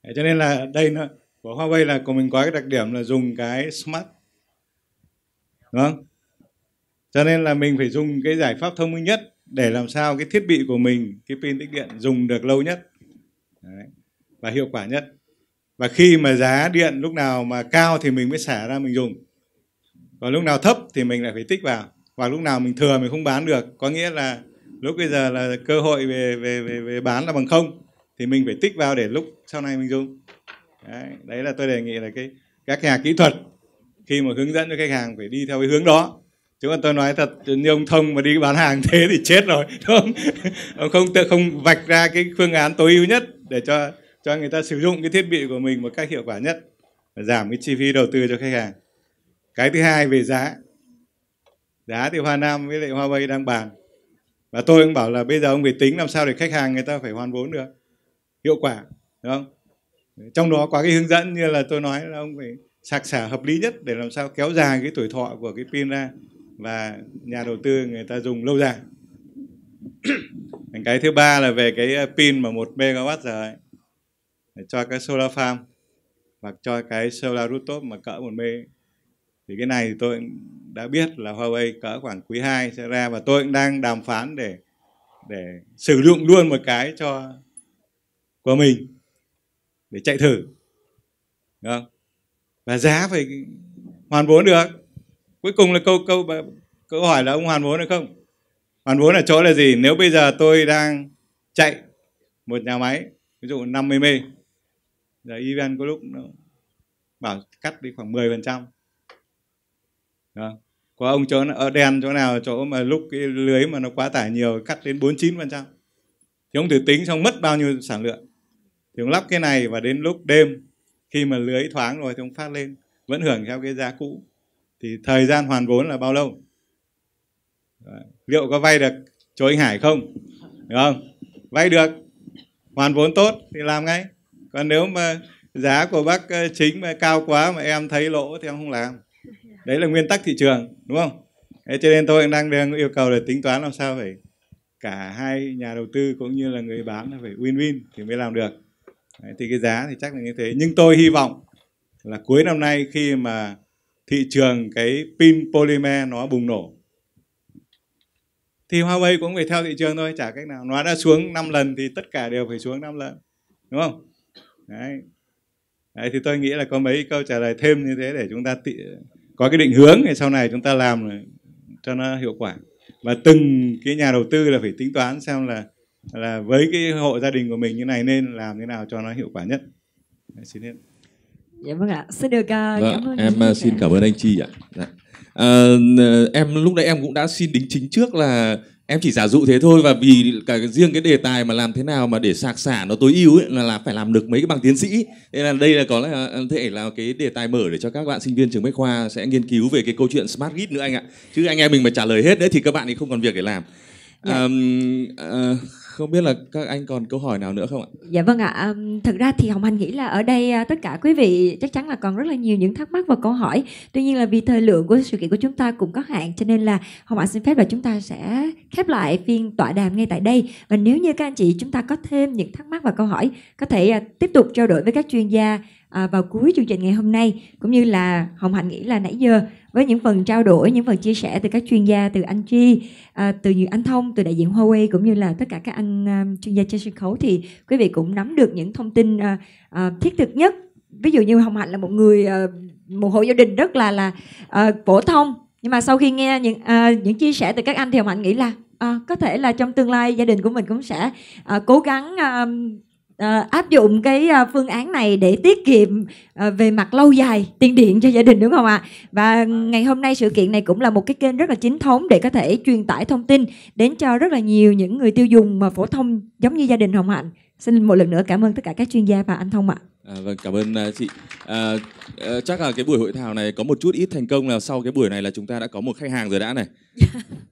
Speaker 3: đấy, cho nên là đây nó của Huawei là của mình có cái đặc điểm là dùng cái smart đúng không cho nên là mình phải dùng cái giải pháp thông minh nhất để làm sao cái thiết bị của mình cái pin tích điện dùng được lâu nhất đấy và hiệu quả nhất và khi mà giá điện lúc nào mà cao thì mình mới xả ra mình dùng và lúc nào thấp thì mình lại phải tích vào và lúc nào mình thừa mình không bán được có nghĩa là lúc bây giờ là cơ hội về về về, về bán là bằng không thì mình phải tích vào để lúc sau này mình dùng đấy, đấy là tôi đề nghị là cái các nhà kỹ thuật khi mà hướng dẫn cho khách hàng phải đi theo cái hướng đó chứ còn tôi nói thật như ông thông mà đi bán hàng thế thì chết rồi đúng không ông không tự không vạch ra cái phương án tối ưu nhất để cho cho người ta sử dụng cái thiết bị của mình một cách hiệu quả nhất và giảm cái chi phí đầu tư cho khách hàng cái thứ hai về giá giá thì Hoa Nam với lại Hoa Huawei đang bàn và tôi cũng bảo là bây giờ ông phải tính làm sao để khách hàng người ta phải hoàn vốn được hiệu quả đúng không trong đó có cái hướng dẫn như là tôi nói là ông phải sạc xả hợp lý nhất để làm sao kéo dài cái tuổi thọ của cái pin ra và nhà đầu tư người ta dùng lâu dài cái thứ ba là về cái pin mà một mw giờ ấy để cho cái solar farm hoặc cho cái solar rooftop mà cỡ một mê thì cái này thì tôi đã biết là Huawei cỡ khoảng quý 2 sẽ ra và tôi cũng đang đàm phán để để sử dụng luôn một cái cho của mình để chạy thử Đúng không? và giá phải hoàn vốn được cuối cùng là câu câu câu hỏi là ông hoàn vốn được không hoàn vốn ở chỗ là gì nếu bây giờ tôi đang chạy một nhà máy ví dụ 50 mươi rồi event có lúc nó bảo cắt đi khoảng 10% phần trăm có ông chỗ ở ờ, đèn chỗ nào chỗ mà lúc cái lưới mà nó quá tải nhiều cắt đến 49% phần trăm thì ông thử tính xong mất bao nhiêu sản lượng thì ông lắp cái này và đến lúc đêm khi mà lưới thoáng rồi thì ông phát lên vẫn hưởng theo cái giá cũ thì thời gian hoàn vốn là bao lâu Đấy. liệu có vay được chỗ anh Hải không được không vay được hoàn vốn tốt thì làm ngay còn nếu mà giá của bác chính mà cao quá mà em thấy lỗ thì em không làm đấy là nguyên tắc thị trường đúng không thế cho nên tôi đang đang yêu cầu là tính toán làm sao phải cả hai nhà đầu tư cũng như là người bán là phải win-win thì mới làm được đấy, thì cái giá thì chắc là như thế nhưng tôi hy vọng là cuối năm nay khi mà thị trường cái pin polymer nó bùng nổ thì Huawei cũng phải theo thị trường thôi chả cách nào nó đã xuống 5 lần thì tất cả đều phải xuống 5 lần đúng không đấy. đấy thì tôi nghĩ là có mấy câu trả lời thêm như thế để chúng ta tị, có cái định hướng để sau này chúng ta làm cho nó hiệu quả và từng cái nhà đầu tư là phải tính toán xem là là với cái hộ gia đình của mình như này nên làm thế nào cho nó hiệu quả nhất đấy, xin hết
Speaker 1: dạ vâng ạ xin được uh, cảm ơn em ờ, xin cảm ơn
Speaker 7: anh chi ạ dạ. à, em lúc nãy em cũng đã xin đính chính trước là em chỉ giả dụ thế thôi và vì cả riêng cái đề tài mà làm thế nào mà để sạc xả nó tối ưu là, là phải làm được mấy cái bằng tiến sĩ nên là đây là có thể là cái đề tài mở để cho các bạn sinh viên trường bách khoa sẽ nghiên cứu về cái câu chuyện smart grid nữa anh ạ chứ anh em mình mà trả lời hết đấy thì các bạn ấy không còn việc để làm yeah. um, uh, không biết là các anh còn câu hỏi nào nữa không ạ?
Speaker 1: Dạ vâng ạ. Thực ra thì Hồng Anh nghĩ là ở đây à, tất cả quý vị chắc chắn là còn rất là nhiều những thắc mắc và câu hỏi. Tuy nhiên là vì thời lượng của sự kiện của chúng ta cũng có hạn cho nên là Hồng Anh xin phép là chúng ta sẽ khép lại phiên tọa đàm ngay tại đây. Và nếu như các anh chị chúng ta có thêm những thắc mắc và câu hỏi có thể à, tiếp tục trao đổi với các chuyên gia À, vào cuối chương trình ngày hôm nay cũng như là Hồng Hạnh nghĩ là nãy giờ với những phần trao đổi, những phần chia sẻ từ các chuyên gia từ anh Chi, à, từ như anh Thông, từ đại diện Huawei cũng như là tất cả các anh à, chuyên gia trên sân khấu thì quý vị cũng nắm được những thông tin thiết thực nhất. Ví dụ như Hồng Hạnh là một người một hộ gia đình rất là là phổ thông nhưng mà sau khi nghe những những chia sẻ từ các anh thì Hồng Hạnh nghĩ là À, có thể là trong tương lai gia đình của mình cũng sẽ à, cố gắng à, à, áp dụng cái à, phương án này để tiết kiệm à, về mặt lâu dài tiền điện cho gia đình đúng không ạ? Và ngày hôm nay sự kiện này cũng là một cái kênh rất là chính thống để có thể truyền tải thông tin đến cho rất là nhiều những người tiêu dùng mà phổ thông giống như gia đình Hồng Hạnh. Xin một lần nữa cảm ơn tất cả các chuyên gia và anh Thông ạ.
Speaker 7: À, vâng cảm ơn uh, chị. À, uh, chắc là cái buổi hội thảo này có một chút ít thành công là sau cái buổi này là chúng ta đã có một khách hàng rồi đã này.